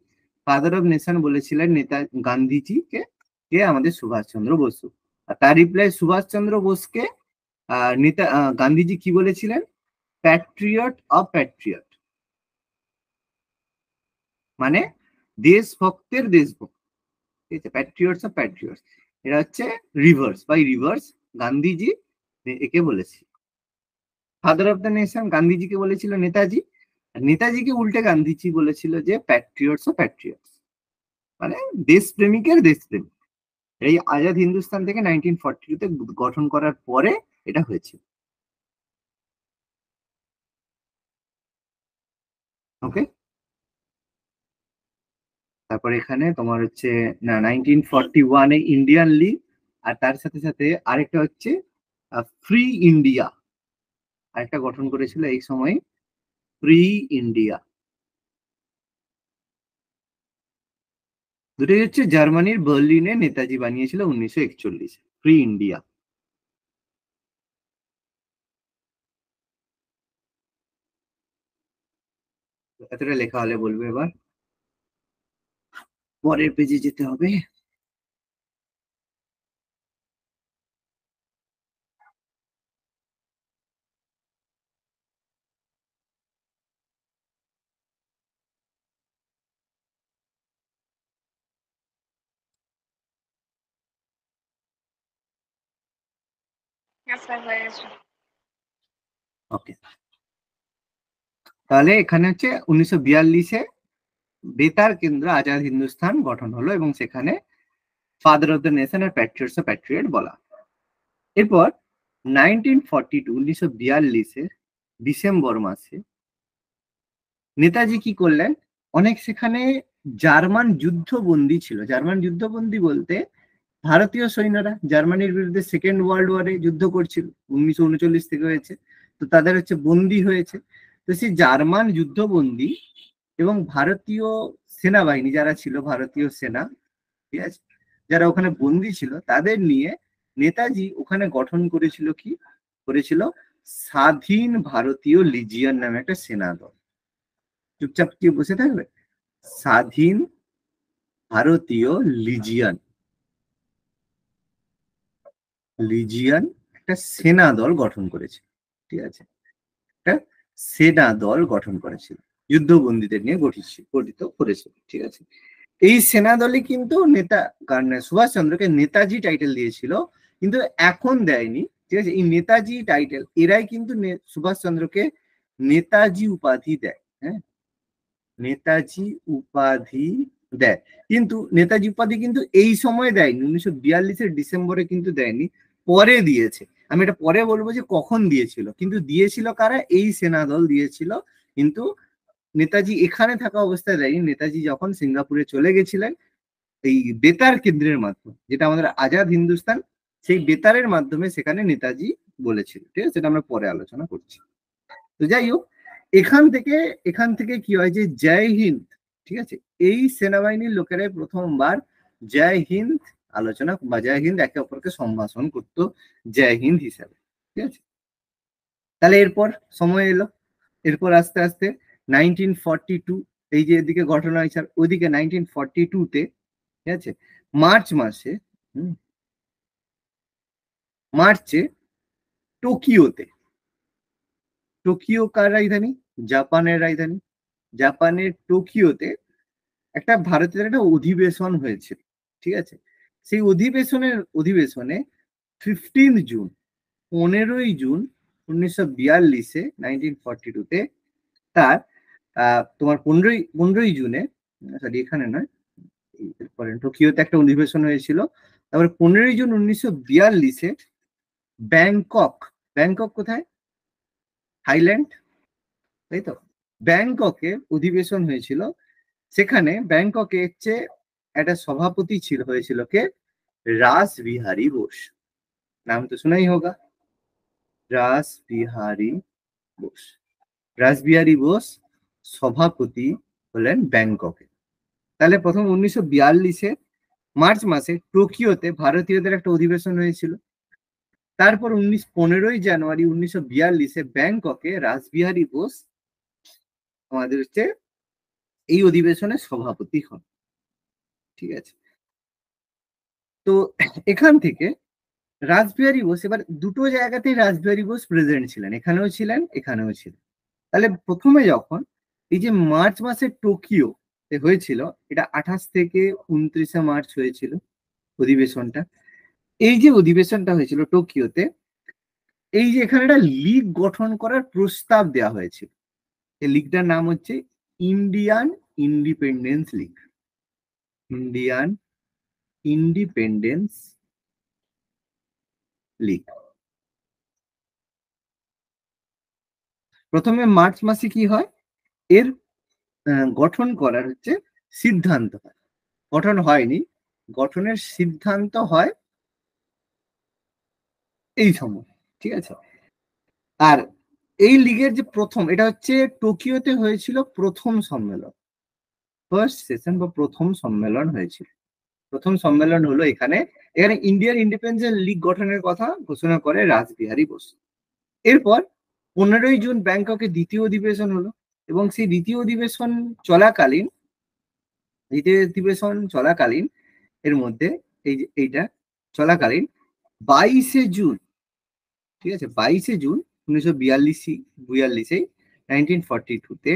Speaker 1: ফাদার অফ নেশন বলেছিলেন নেতা গান্ধীজিকে কে আমাদের সুভাষচন্দ্র বসু আর তার রিপ্লাই সুভাষচন্দ্র বোসকে নেতা গান্ধীজি কি বলেছিলেন প্যাট্রিয়ট অফ প্যাট্রিয়ট মানে দেশভক্তের দেশভক্ত ঠিক আছে প্যাট্রিয়টস অফ প্যাট্রিয়টস এটা হচ্ছে রিভার্স বাই রিভার্স গান্ধীজি একে বলেছি ফাদার অফ দ্য নেশন গান্ধীজিকে বলেছিল নেতাজি নেতাজিকে উল্টে গান্ধীজি বলেছিল যে প্যাট্রিয়টস ও প্যাট্রিয়টস মানে দেশপ্রেমিকের দেশপ্রেমিক এই আজাদ হিন্দুস্তান থেকে নাইনটিন ফর্টি তে গঠন করার পরে এটা হয়েছিল ওকে তারপর এখানে তোমার হচ্ছে না নাইনটিন ফর্টি ওয়ানে ইন্ডিয়ান লিগ আর তার সাথে সাথে আরেকটা হচ্ছে ফ্রি ইন্ডিয়া আরেকটা গঠন করেছিল এই সময় প্রি-ইন্ডিয়া দুটোই হচ্ছে জার্মানির বার্লিনে নেতাজি বানিয়েছিল উনিশশো একচল্লিশে প্রি ইন্ডিয়া এতটা লেখা হলে বলবে এবার
Speaker 2: পরের পেজে যেতে হবে
Speaker 1: তাহলে এখানে হচ্ছে উনিশশো বিয়াল্লিশে বেতার কেন্দ্র আজাদ হিন্দুস্থান গঠন হলো এবং সেখানে ফাদার অফ দ্য নেশন আর প্যাট্রিয়টস অফ প্যাট্রিয়ট বলা এরপর নাইনটিন ফর্টি টু উনিশশো বিয়াল্লিশে ডিসেম্বর মাসে নেতাজি কি করলেন অনেক সেখানে জার্মান যুদ্ধবন্দী ছিল জার্মান যুদ্ধবন্দী বলতে ভারতীয় সৈন্যরা জার্মানির বিরুদ্ধে সেকেন্ড ওয়ার্ল্ড ওয়ারে যুদ্ধ করছিল উনিশশো উনচল্লিশ থেকে হয়েছে তো তাদের হচ্ছে বন্দি হয়েছে তো সেই জার্মান যুদ্ধবন্দি এবং ভারতীয় সেনাবাহিনী যারা ছিল ভারতীয় সেনা ঠিক আছে যারা ওখানে বন্দি ছিল তাদের নিয়ে নেতাজি ওখানে গঠন করেছিল কি করেছিল স্বাধীন ভারতীয় লিজিয়ন নামে একটা সেনা দল চুপচাপ কি বসে থাকবে স্বাধীন ভারতীয় লিজিয়ন লিজিয়ান একটা সেনা দল গঠন করেছিল ঠিক আছে একটা সেনা দল গঠন করেছিল যুদ্ধবন্দীদের নিয়ে গঠিত গঠিত করেছিল ঠিক আছে এই সেনা দলে কিন্তু নেতা কারণ চন্দ্রকে নেতাজি টাইটেল দিয়েছিল কিন্তু এখন দেয়নি ঠিক আছে এই নেতাজি টাইটেল এরাই কিন্তু সুভাষচন্দ্রকে নেতাজি উপাধি দেয় হ্যাঁ নেতাজি উপাধি দেয় কিন্তু নেতাজি উপাধি কিন্তু এই সময় দেয়নি উনিশশো বিয়াল্লিশের ডিসেম্বরে কিন্তু দেয়নি পরে দিয়েছে আমি এটা পরে বলবো যে কখন দিয়েছিল কিন্তু দিয়েছিল কারা এই সেনা দল দিয়েছিল কিন্তু নেতাজি এখানে থাকা অবস্থায় দাঁড়িয়ে নেতাজি যখন সিঙ্গাপুরে চলে গেছিলেন এই বেতার কেন্দ্রের মাধ্যমে যেটা আমাদের আজাদ হিন্দুস্তান সেই বেতারের মাধ্যমে সেখানে নেতাজি বলেছিল ঠিক আছে সেটা আমরা পরে আলোচনা করছি তো যাই হোক এখান থেকে এখান থেকে কি হয় যে জয় হিন্দ ঠিক আছে এই সেনাবাহিনীর লোকেরাই প্রথমবার জয় হিন্দ আলোচনা বা জয় হিন্দ একে অপরকে সম্ভাষণ করত জয় হিন্দ হিসাবে ঠিক আছে তাহলে এরপর সময় এলো এরপর আস্তে আস্তে নাইনটিন ফর্টি টু এই যে এদিকে ঘটনা হয়েছে আর ওদিকে নাইনটিন ফর্টি টুতে ঠিক আছে মার্চ মাসে মার্চে টোকিওতে টোকিও কার রাজধানী জাপানের রাজধানী জাপানের টোকিওতে একটা ভারতের একটা অধিবেশন হয়েছে ঠিক আছে সেই অধিবেশনের অধিবেশনে ফিফটিন জুন পনেরোই জুন উনিশশো বিয়াল্লিশে নাইনটিন ফর্টি টুতে তার তোমার পনেরোই পনেরোই জুনে সরি এখানে নয় টোকিওতে একটা অধিবেশন হয়েছিল তারপরে পনেরোই জুন উনিশশো বিয়াল্লিশে ব্যাংকক ব্যাংকক কোথায় থাইল্যান্ড তাই তো ব্যাংককে অধিবেশন হয়েছিল সেখানে ব্যাংককে চেয়ে একটা সভাপতি ছিল হয়েছিল কে রাস বিহারি বোস নাম তো শোনাই হোগা রাস বিহারি বোস রাসবিহারী বোস সভাপতি হলেন ব্যাংককে তাহলে প্রথম উনিশশো বিয়াল্লিশে মার্চ মাসে টোকিওতে ভারতীয়দের একটা অধিবেশন হয়েছিল তারপর উনিশ পনেরোই জানুয়ারি উনিশশো বিয়াল্লিশে ব্যাংককে রাসবিহারী বোস আমাদের হচ্ছে এই অধিবেশনে সভাপতি হন ঠিক আছে তো এখান থেকে রাজবিহারী বোস এবার দুটো জায়গাতেই রাজবিহারী বোস প্রেজেন্ট ছিলেন এখানেও ছিলেন এখানেও ছিলেন তাহলে প্রথমে যখন এই যে মার্চ মাসে টোকিও হয়েছিল এটা আঠাশ থেকে উনত্রিশে মার্চ হয়েছিল অধিবেশনটা এই যে অধিবেশনটা হয়েছিল টোকিওতে এই যে এখানে একটা লিগ গঠন করার প্রস্তাব দেওয়া হয়েছিল এই লিগটার নাম হচ্ছে Indian independence league Indian independence league প্রথমে মার্চ মাসে কি হয় এর গঠন করার হচ্ছে সিদ্ধান্ত হয় গঠন হয়নি গঠনের সিদ্ধান্ত হয় এই সময় ঠিক আছে আর এই লিগের যে প্রথম এটা হচ্ছে টোকিওতে হয়েছিল প্রথম সম্মেলন ফার্স্ট সেশন বা প্রথম সম্মেলন হয়েছিল প্রথম সম্মেলন হলো এখানে এখানে ইন্ডিয়ান ইন্ডিপেন্ডেন্ট লিগ গঠনের কথা ঘোষণা করে রাসবিহারী বসু এরপর পনেরোই জুন ব্যাংককে দ্বিতীয় অধিবেশন হলো এবং সেই দ্বিতীয় অধিবেশন চলাকালীন দ্বিতীয় অধিবেশন চলাকালীন এর মধ্যে এই এইটা চলাকালীন বাইশে জুন ঠিক আছে বাইশে জুন উনিশশো বিয়াল্লিশ বিয়াল্লিশে নাইনটিন ফর্টি টুতে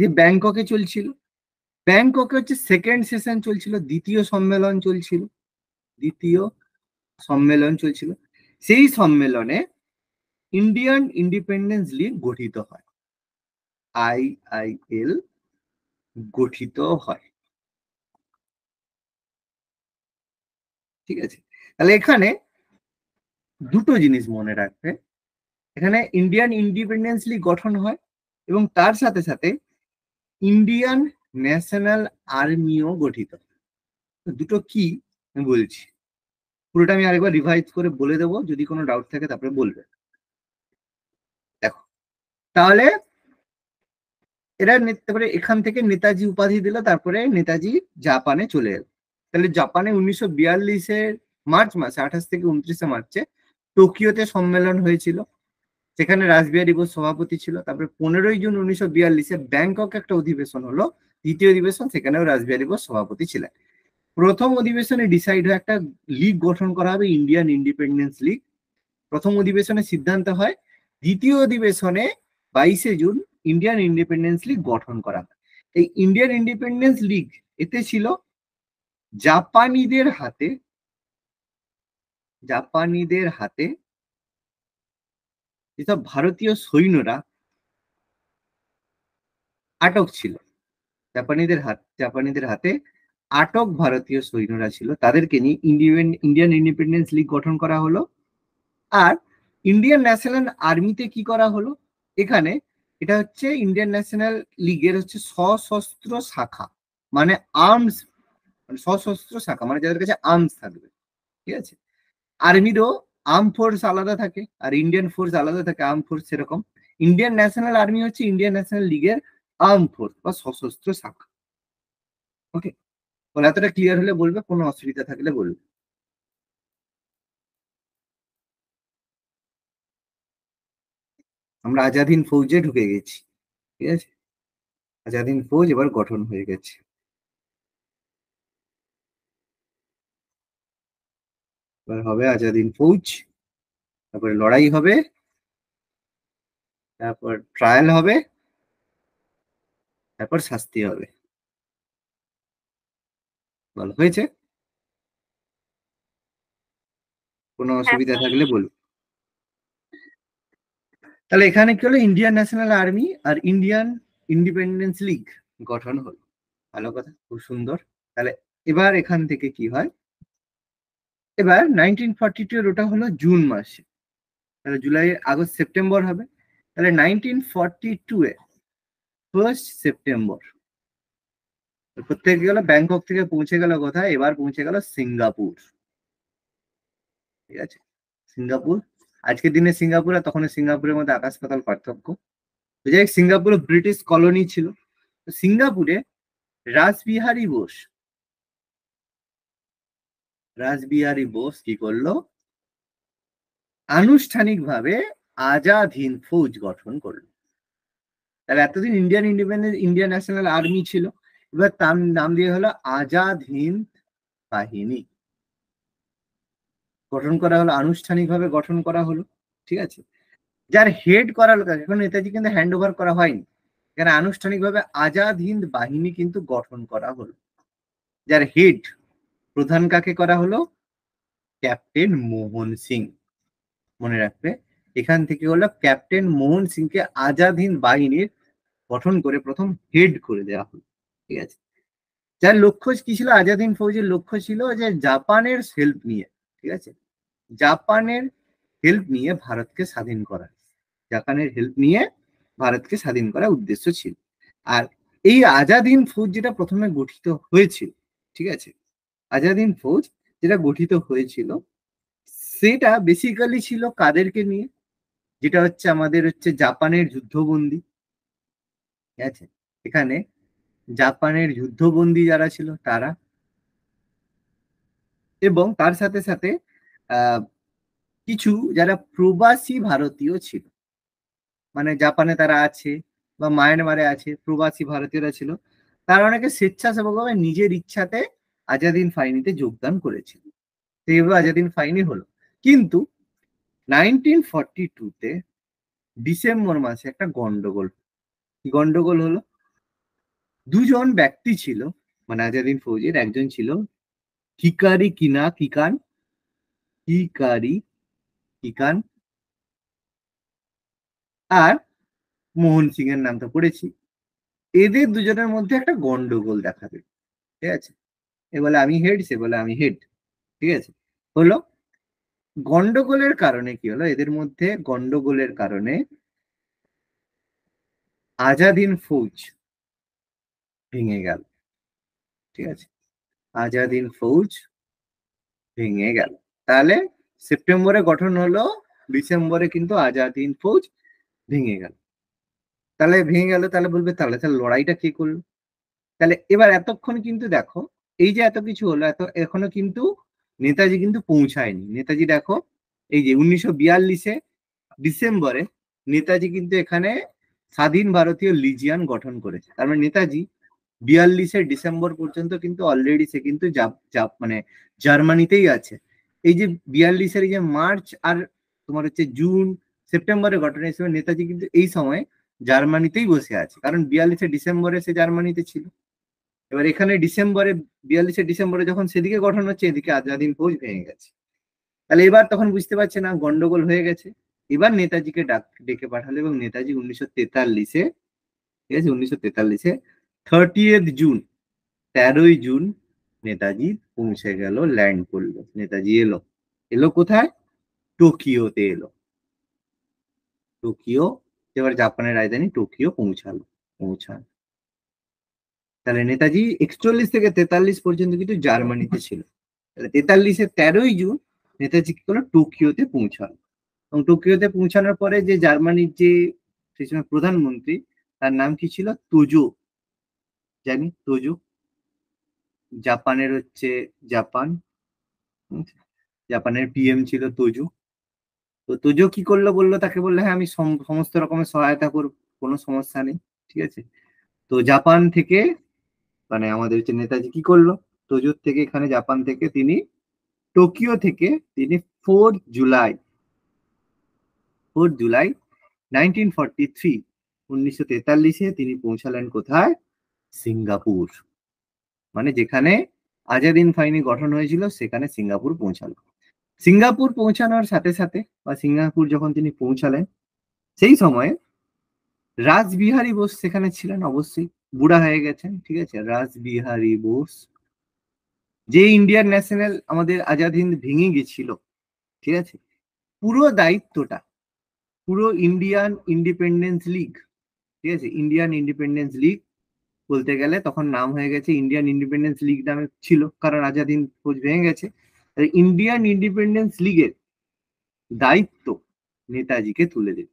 Speaker 1: যে ব্যাংককে চলছিল ব্যাংককে হচ্ছে সেকেন্ড সেশন চলছিল দ্বিতীয় সম্মেলন চলছিল দ্বিতীয় সম্মেলন চলছিল সেই সম্মেলনে ইন্ডিয়ান ইন্ডিপেন্ডেন্স লিগ গঠিত হয় আইআইএল গঠিত হয় ঠিক আছে তাহলে এখানে দুটো জিনিস মনে রাখবে এখানে ইন্ডিয়ান ইন্ডিপেন্ডেন্স লিগ গঠন হয় এবং তার সাথে সাথে ইন্ডিয়ান ন্যাশনাল আর্মিও গঠিত দুটো কি আমি বলছি পুরোটা আমি আরেকবার রিভাইজ করে বলে দেবো যদি কোনো ডাউট থাকে তারপরে বলবে দেখো তাহলে এরা তারপরে এখান থেকে নেতাজি উপাধি দিল তারপরে নেতাজি জাপানে চলে এল তাহলে জাপানে উনিশশো বিয়াল্লিশের মার্চ মাসে আঠাশ থেকে উনত্রিশে মার্চে টোকিওতে সম্মেলন হয়েছিল সেখানে রাসবিহারী বোস সভাপতি ছিল তারপরে পনেরোই জুন উনিশশো বিয়াল্লিশে ব্যাংকক একটা অধিবেশন হলো দ্বিতীয় অধিবেশন সেখানেও রাজবিহারী বোস সভাপতি ছিলেন প্রথম অধিবেশনে ডিসাইড হয় একটা লিগ গঠন করা হবে ইন্ডিয়ান ইন্ডিপেন্ডেন্স লিগ প্রথম অধিবেশনে সিদ্ধান্ত হয় দ্বিতীয় অধিবেশনে বাইশে জুন ইন্ডিয়ান ইন্ডিপেন্ডেন্স লিগ গঠন করা হয় এই ইন্ডিয়ান ইন্ডিপেন্ডেন্স লিগ এতে ছিল জাপানিদের হাতে জাপানিদের হাতে যেসব ভারতীয় সৈন্যরা আটক ছিল জাপানিদের হাত জাপানিদের হাতে আটক ভারতীয় সৈন্যরা ছিল তাদেরকে নিয়ে ইন্ডিয়ান ইন্ডিয়ান ইন্ডিপেন্ডেন্স লিগ গঠন করা হলো আর ইন্ডিয়ান ন্যাশনাল আর্মিতে কি করা হলো এখানে এটা হচ্ছে ইন্ডিয়ান ন্যাশনাল লিগের হচ্ছে সশস্ত্র শাখা মানে আর্মস মানে সশস্ত্র শাখা মানে যাদের কাছে আর্মস থাকবে ঠিক আছে আর্মিরও আর্ম ফোর্স আলাদা থাকে আর ইন্ডিয়ান ফোর্স আলাদা থাকে আর্ম ফোর্স সেরকম ইন্ডিয়ান ন্যাশনাল আর্মি হচ্ছে ইন্ডিয়ান ন্যাশনাল লিগের আর্ম ফোর্স বা সশস্ত্র শাখা ওকে মানে এতটা ক্লিয়ার হলে বলবে কোনো অসুবিধা থাকলে বলবে আমরা আজাদিন ফৌজে ঢুকে গেছি ঠিক আছে আজাদিন ফৌজ এবার গঠন হয়ে গেছে এবার হবে আজাদিন ফৌজ তারপরে লড়াই হবে তারপর ট্রায়াল হবে তারপর শাস্তি হবে বলো হয়েছে কোনো হ্যাঁ, অসুবিধা থাকলে বলুন তাহলে এখানে কি হলো ইন্ডিয়ান ন্যাশনাল আর্মি আর ইন্ডিয়ান ইন্ডিপেন্ডেন্স লিগ গঠন হলো ভালো কথা খুব সুন্দর তাহলে এবার এখান থেকে কি হয় এবার নাইনটিন ফর্টি টু এর ওটা হলো জুন মাসে তাহলে জুলাই আগস্ট সেপ্টেম্বর হবে তাহলে নাইনটিন ফর্টি টু এ ফার্স্ট সেপ্টেম্বর প্রত্যেক গেল ব্যাংকক থেকে পৌঁছে গেল কোথায় এবার পৌঁছে গেল সিঙ্গাপুর ঠিক আছে সিঙ্গাপুর আজকের দিনে সিঙ্গাপুর আর তখন সিঙ্গাপুরের মধ্যে আকাশ পাতাল পার্থক্য যাই সিঙ্গাপুর ব্রিটিশ কলোনি ছিল সিঙ্গাপুরে রাসবিহারী বোস রাসবিহারী বোস কি করলো আনুষ্ঠানিকভাবে আজাদ হিন্দ ফৌজ গঠন করলো আর এতদিন Indian independence Indian national army ছিল এবার তার নাম দিয়ে হলো আজাদ হিন্দ বাহিনী গঠন করা হলো আনুষ্ঠানিকভাবে গঠন করা হলো ঠিক আছে যার হেড করা হলো এখন নেতাজি কিন্তু হ্যান্ড ওভার করা হয়নি এখানে আনুষ্ঠানিকভাবে আজাদ হিন্দ বাহিনী কিন্তু গঠন করা হলো যার হেড প্রধান কাকে করা হলো ক্যাপ্টেন মোহন সিং মনে রাখবে এখান থেকে হলো ক্যাপ্টেন মোহন সিংকে আজাদ হিন্দ বাহিনীর গঠন করে প্রথম হেড করে দেওয়া হলো ঠিক আছে যার লক্ষ্য কি ছিল আজাদিন ফৌজের লক্ষ্য ছিল যে জাপানের হেল্প নিয়ে ঠিক আছে জাপানের হেল্প নিয়ে ভারতকে স্বাধীন করা জাপানের হেল্প নিয়ে ভারতকে স্বাধীন করার উদ্দেশ্য ছিল আর এই আজাদিন ফৌজ যেটা প্রথমে গঠিত হয়েছিল ঠিক আছে আজাদিন ফৌজ যেটা গঠিত হয়েছিল সেটা বেসিক্যালি ছিল কাদেরকে নিয়ে যেটা হচ্ছে আমাদের হচ্ছে জাপানের যুদ্ধবন্দী ঠিক আছে এখানে জাপানের যুদ্ধবন্দী যারা ছিল তারা এবং তার সাথে সাথে কিছু যারা প্রবাসী ভারতীয় ছিল মানে জাপানে তারা আছে বা মায়ানমারে আছে প্রবাসী ভারতীয়রা ছিল তারা অনেকে স্বেচ্ছাসেবকভাবে নিজের ইচ্ছাতে আজাদিন ফাইনিতে যোগদান করেছিল এইভাবে আজাদিন ফাইনি হলো কিন্তু নাইনটিন ফর্টি টুতে ডিসেম্বর মাসে একটা গন্ডগোল কি গন্ডগোল হলো দুজন ব্যক্তি ছিল মানে আজাদিন ফৌজের একজন ছিল কিকারি কিনা কিকান কিকারি কিকান আর মোহন সিং এর তো পড়েছি এদের দুজনের মধ্যে একটা গন্ডগোল দেখাবে ঠিক আছে এ বলে আমি হেড সে বলে আমি হেড ঠিক আছে হলো গন্ডগোলের কারণে কি হলো এদের মধ্যে গন্ডগোলের কারণে আজাদিন ফৌজ ভেঙে গেল ঠিক আছে আজাদিন ফৌজ ভেঙে গেল তাহলে সেপ্টেম্বরে গঠন হলো ডিসেম্বরে কিন্তু আজাদিন ফৌজ ভেঙে গেল তাহলে ভেঙে গেল তাহলে বলবে তাহলে তাহলে লড়াইটা কে করলো তাহলে এবার এতক্ষণ কিন্তু দেখো এই যে এত কিছু হলো এত এখনো কিন্তু নেতাজি কিন্তু পৌঁছায়নি নেতাজি দেখো এই যে উনিশশো বিয়াল্লিশে ডিসেম্বরে নেতাজি কিন্তু এখানে স্বাধীন ভারতীয় লিজিয়ান গঠন করেছে তার মানে নেতাজি বিয়াল্লিশে ডিসেম্বর পর্যন্ত কিন্তু অলরেডি সে কিন্তু মানে জার্মানিতেই আছে এই যে বিয়াল্লিশের যে মার্চ আর তোমার হচ্ছে জুন সেপ্টেম্বরে ঘটনা হিসেবে নেতাজি কিন্তু এই সময় জার্মানিতেই বসে আছে কারণ বিয়াল্লিশে ডিসেম্বরে সে জার্মানিতে ছিল এবার এখানে ডিসেম্বরে বিয়াল্লিশে ডিসেম্বরে যখন সেদিকে গঠন হচ্ছে এদিকে আজাদিন ফৌজ ভেঙে গেছে তাহলে এবার তখন বুঝতে পারছে না গন্ডগোল হয়ে গেছে এবার নেতাজিকে ডাক ডেকে পাঠালো এবং নেতাজি উনিশশো তেতাল্লিশে ঠিক আছে উনিশশো তেতাল্লিশে থার্টিয়েথ জুন তেরোই জুন নেতাজি পৌঁছে গেল ল্যান্ড করলো নেতাজি এলো এলো কোথায় টোকিওতে এলো টোকিও এবার জাপানের রাজধানী টোকিও পৌঁছালো পৌঁছালো তাহলে নেতাজি একচল্লিশ থেকে তেতাল্লিশ পর্যন্ত কিন্তু জার্মানিতে ছিল তাহলে তেতাল্লিশের তেরোই জুন নেতাজি কি করলো টোকিওতে পৌঁছালো এবং টোকিওতে পৌঁছানোর পরে যে জার্মানির যে সেই সময় প্রধানমন্ত্রী তার নাম কি ছিল তোজো জানি তোজো জাপানের হচ্ছে জাপান জাপানের পিএম ছিল তোজো তো তোজো কি করলো বললো তাকে বললো হ্যাঁ আমি সমস্ত রকমের সহায়তা করব কোনো সমস্যা নেই ঠিক আছে তো জাপান থেকে মানে আমাদের হচ্ছে নেতাজি কি করলো তোজোর থেকে এখানে জাপান থেকে তিনি টোকিও থেকে তিনি four July four July nineteen forty three উনিশশো তেতাল্লিশে তিনি পৌঁছালেন কোথায় সিঙ্গাপুর মানে যেখানে আজাদিন ফাইনি গঠন হয়েছিল সেখানে সিঙ্গাপুর পৌঁছালো সিঙ্গাপুর পৌঁছানোর সাথে সাথে বা সিঙ্গাপুর যখন তিনি পৌঁছালেন সেই সময়ে রাজবিহারী বোস সেখানে ছিলেন অবশ্যই বুড়া হয়ে গেছেন ঠিক আছে রাজবিহারী বোস যে ইন্ডিয়ান ন্যাশনাল আমাদের আজাদ হিন্দ ভেঙে গেছিল ঠিক আছে পুরো দায়িত্বটা পুরো ইন্ডিয়ান ইন্ডিপেন্ডেন্স লিগ ঠিক আছে ইন্ডিয়ান ইন্ডিপেন্ডেন্স লিগ বলতে গেলে তখন নাম হয়ে গেছে ইন্ডিয়ান ইন্ডিপেন্ডেন্স লিগ নামে ছিল কারণ আজাদিন ফৌজ ভেঙে গেছে ইন্ডিয়ান ইন্ডিপেন্ডেন্স লিগের দায়িত্ব নেতাজিকে তুলে দিল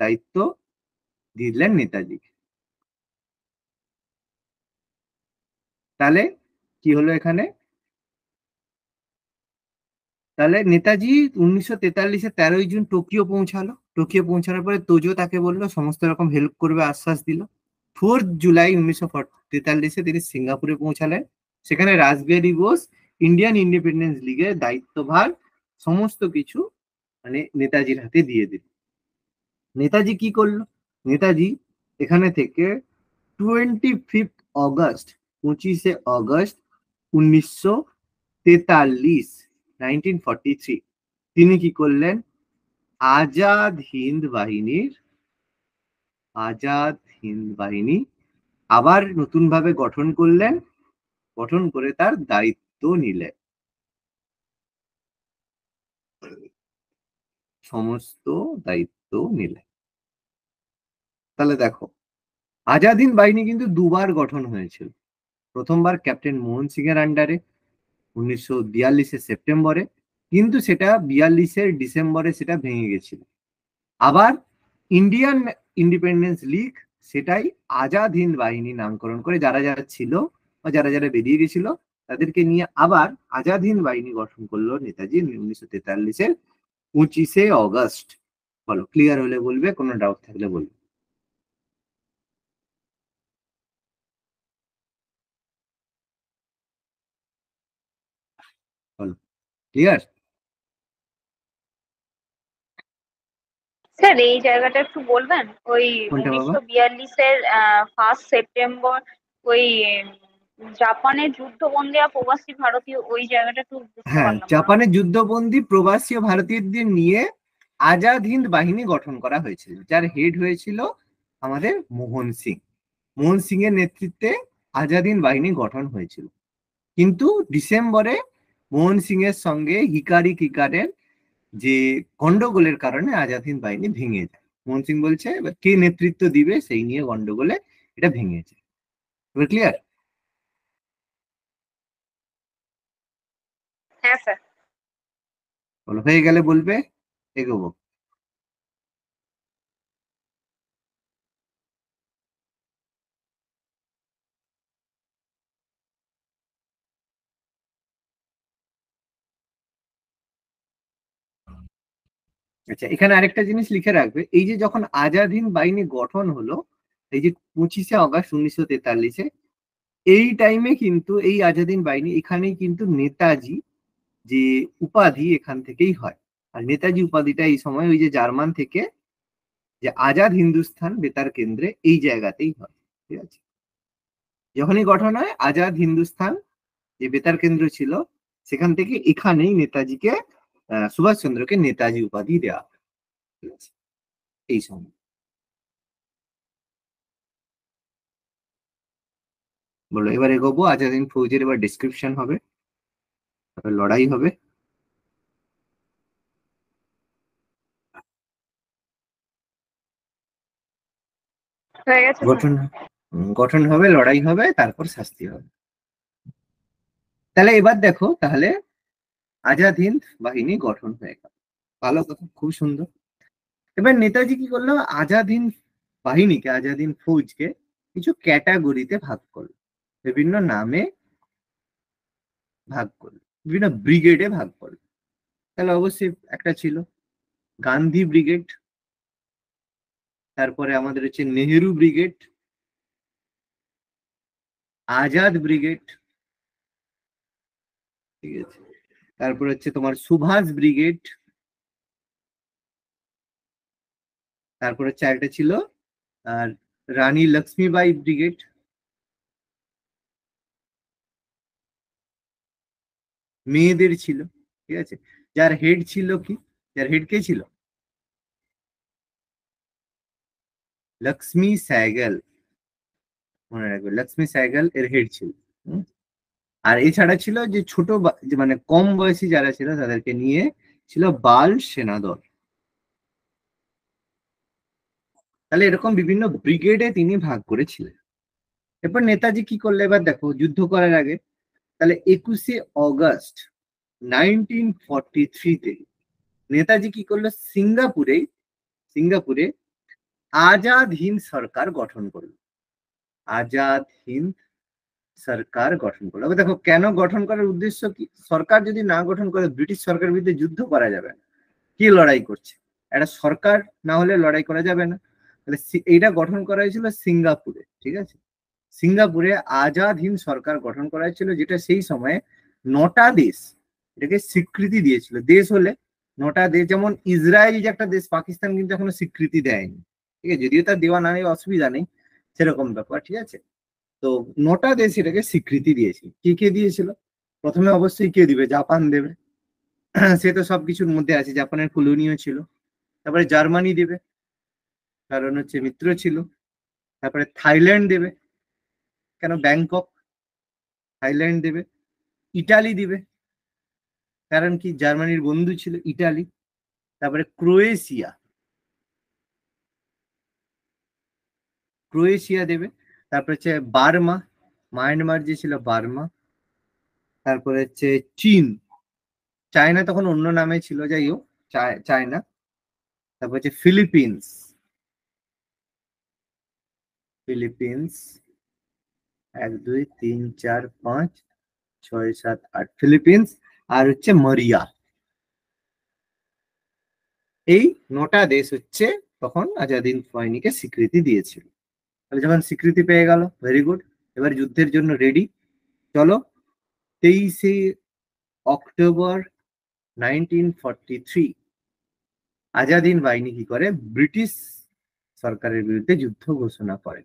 Speaker 1: দায়িত্ব দিলেন নেতাজিকে তাহলে কি হলো এখানে তাহলে নেতাজি উনিশশো তেতাল্লিশে তেরোই জুন টোকিও পৌঁছালো টোকিও পৌঁছানোর পরে তোজো তাকে বললো সমস্ত রকম হেল্প করবে আশ্বাস দিল ফোর্থ জুলাই উনিশশো তেতাল্লিশে তিনি সিঙ্গাপুরে পৌঁছালেন সেখানে রাজবিহারী বোস ইন্ডিয়ান ইন্ডিপেন্ডেন্স লিগের দায়িত্বভার সমস্ত কিছু মানে নেতাজির হাতে দিয়ে দিল নেতাজি কি করলো নেতাজি এখানে থেকে টোয়েন্টি ফিফথ অগস্ট পঁচিশে অগস্ট উনিশশো তেতাল্লিশ নাইনটিন থ্রি তিনি কি করলেন আজাদ হিন্দ বাহিনীর আজাদ হিন্দ বাহিনী আবার নতুনভাবে গঠন করলেন গঠন করে তার দায়িত্ব নিলেন সমস্ত দায়িত্ব নিলেন তাহলে দেখো আজাদিন বাহিনী কিন্তু দুবার গঠন হয়েছিল প্রথমবার ক্যাপ্টেন মোহন সিং এর আন্ডারে উনিশশো বিয়াল্লিশের সেপ্টেম্বরে কিন্তু সেটা বিয়াল্লিশের ডিসেম্বরে সেটা ভেঙে গেছিল আবার ইন্ডিয়ান ইন্ডিপেন্ডেন্স লিগ সেটাই আজাদ হিন্দ বাহিনী নামকরণ করে যারা যারা ছিল বা যারা যারা বেরিয়ে গেছিল তাদেরকে নিয়ে আবার আজাদ হিন্দ বাহিনী গঠন করলো নেতাজি উনিশশো তেতাল্লিশের পঁচিশে অগস্ট বলো ক্লিয়ার হলে বলবে কোনো ডাউট থাকলে বলবে
Speaker 2: ক্লিয়ার স্যার এই জায়গাটা একটু বলবেন ওই উনিশশো বিয়াল্লিশের ফার্স্ট সেপ্টেম্বর ওই জাপানে যুদ্ধবন্দী আর প্রবাসী ভারতীয় ওই জায়গাটা একটু
Speaker 1: হ্যাঁ জাপানে যুদ্ধবন্দী প্রবাসী ভারতীয়দের নিয়ে আজাদ হিন্দ বাহিনী গঠন করা হয়েছিল যার হেড হয়েছিল আমাদের মোহন সিং মোহন সিং এর নেতৃত্বে আজাদ হিন্দ বাহিনী গঠন হয়েছিল কিন্তু ডিসেম্বরে মোহন সিং এর সঙ্গে হিকারি কিকারের যে গন্ডগোলের কারণে আজাদ হিন্দ বাহিনী ভেঙে যায় মোহন সিং বলছে কে নেতৃত্ব দিবে সেই নিয়ে গন্ডগোলে এটা ভেঙে যায় এবার ক্লিয়ার হ্যাঁ স্যার হয়ে গেলে বলবে এগোবো আচ্ছা এখানে আরেকটা জিনিস লিখে রাখবে এই যে যখন আজাদিন বাহিনী গঠন হলো এই যে পঁচিশে অগস্ট উনিশশো তেতাল্লিশে এই টাইমে কিন্তু এই আজাদিন বাহিনী এখানেই কিন্তু নেতাজি যে উপাধি এখান থেকেই হয় আর নেতাজি উপাধিটা এই সময় ওই যে জার্মান থেকে যে আজাদ হিন্দুস্থান বেতার কেন্দ্রে এই জায়গাতেই হয় ঠিক আছে যখনই গঠন হয় আজাদ হিন্দুস্থান যে বেতার কেন্দ্র ছিল সেখান থেকে এখানেই নেতাজিকে সুভাষচন্দ্রকে নেতাজি উপাধি দেওয়া হয় ঠিক আছে এই সময় বলো এবার এগোবো আজাদিন ফৌজের এবার ডিসক্রিপশন হবে লড়াই হবে গঠন গঠন হবে লড়াই হবে তারপর শাস্তি হবে তাহলে এবার দেখো তাহলে আজাদ হিন্দ বাহিনী গঠন হয়ে গেল ভালো কথা খুব সুন্দর এবার নেতাজি কি করলো আজাদ হিন্দ বাহিনীকে আজাদ হিন্দ ফৌজকে কিছু ক্যাটাগরিতে ভাগ করলো বিভিন্ন নামে ভাগ করলো বিভিন্ন ব্রিগেডে ভাগ করলো তাহলে অবশ্যই একটা ছিল গান্ধী ব্রিগেড তারপরে আমাদের হচ্ছে নেহেরু ব্রিগেড আজাদ ব্রিগেড ঠিক আছে তারপর হচ্ছে তোমার সুভাষ ব্রিগেড তারপর হচ্ছে একটা ছিল আর রানী লক্ষ্মীবাই ব্রিগেড মেয়েদের ছিল ঠিক আছে যার হেড ছিল কি যার হেড কে ছিল লক্ষ্মী সাইগল মনে রাখবে লক্ষ্মী সাইগল এর হেড ছিল আর এছাড়া ছিল যে ছোট মানে কম বয়সী যারা ছিল তাদেরকে নিয়ে ছিল বাল সেনাদল তাহলে এরকম বিভিন্ন ব্রিগেডে তিনি ভাগ করেছিলেন এরপর নেতাজি কি করলে এবার দেখো যুদ্ধ করার আগে তাহলে একুশে অগস্ট নাইনটিন ফর্টি থ্রিতে নেতাজি কি করলো সিঙ্গাপুরে সিঙ্গাপুরে আজাদ হিন্দ সরকার গঠন করল আজাদ হিন্দ সরকার গঠন করলো দেখো কেন গঠন করার উদ্দেশ্য কি সরকার যদি না গঠন করে ব্রিটিশ সরকারের বিরুদ্ধে যুদ্ধ করা যাবে না কি লড়াই করছে একটা সরকার না হলে লড়াই করা যাবে না তাহলে এইটা গঠন করা হয়েছিল সিঙ্গাপুরে ঠিক আছে সিঙ্গাপুরে আজাদ হিন্দ সরকার গঠন করা হয়েছিল যেটা সেই সময়ে নটা দেশ এটাকে স্বীকৃতি দিয়েছিল দেশ হলে নটা দেশ যেমন ইসরায়েল যে একটা দেশ পাকিস্তান কিন্তু এখনো স্বীকৃতি দেয়নি ঠিক আছে যদিও তার দেওয়া না অসুবিধা নেই সেরকম ব্যাপার ঠিক আছে তো নটা দেশ এটাকে স্বীকৃতি দিয়েছে কে কে দিয়েছিল প্রথমে অবশ্যই কে দিবে জাপান দেবে সে তো সবকিছুর মধ্যে আছে জাপানের কলোনিও ছিল তারপরে জার্মানি দেবে কারণ হচ্ছে মিত্র ছিল তারপরে থাইল্যান্ড দেবে কেন ব্যাংকক থাইল্যান্ড দেবে ইটালি দিবে কারণ কি জার্মানির বন্ধু ছিল ইটালি তারপরে ক্রোয়েশিয়া ক্রোয়েশিয়া দেবে তারপর হচ্ছে বার্মা মায়ানমার যে ছিল বার্মা তারপরে হচ্ছে চীন চায়না তখন অন্য নামে ছিল যাই হোক চায়না তারপর হচ্ছে ফিলিপিন্স ফিলিপিন্স এক দুই তিন চার পাঁচ ছয় সাত আট ফিলিপিন্স আর হচ্ছে মরিয়া এই নটা দেশ হচ্ছে তখন আজাদিন ফয়নিকে স্বীকৃতি দিয়েছিল তাহলে যখন স্বীকৃতি পেয়ে গেল ভেরি গুড এবার যুদ্ধের জন্য রেডি চলো তেইশে অক্টোবর নাইনটিন ফর্টি থ্রি আজাদিন বাহিনী কি করে ব্রিটিশ সরকারের বিরুদ্ধে যুদ্ধ ঘোষণা করে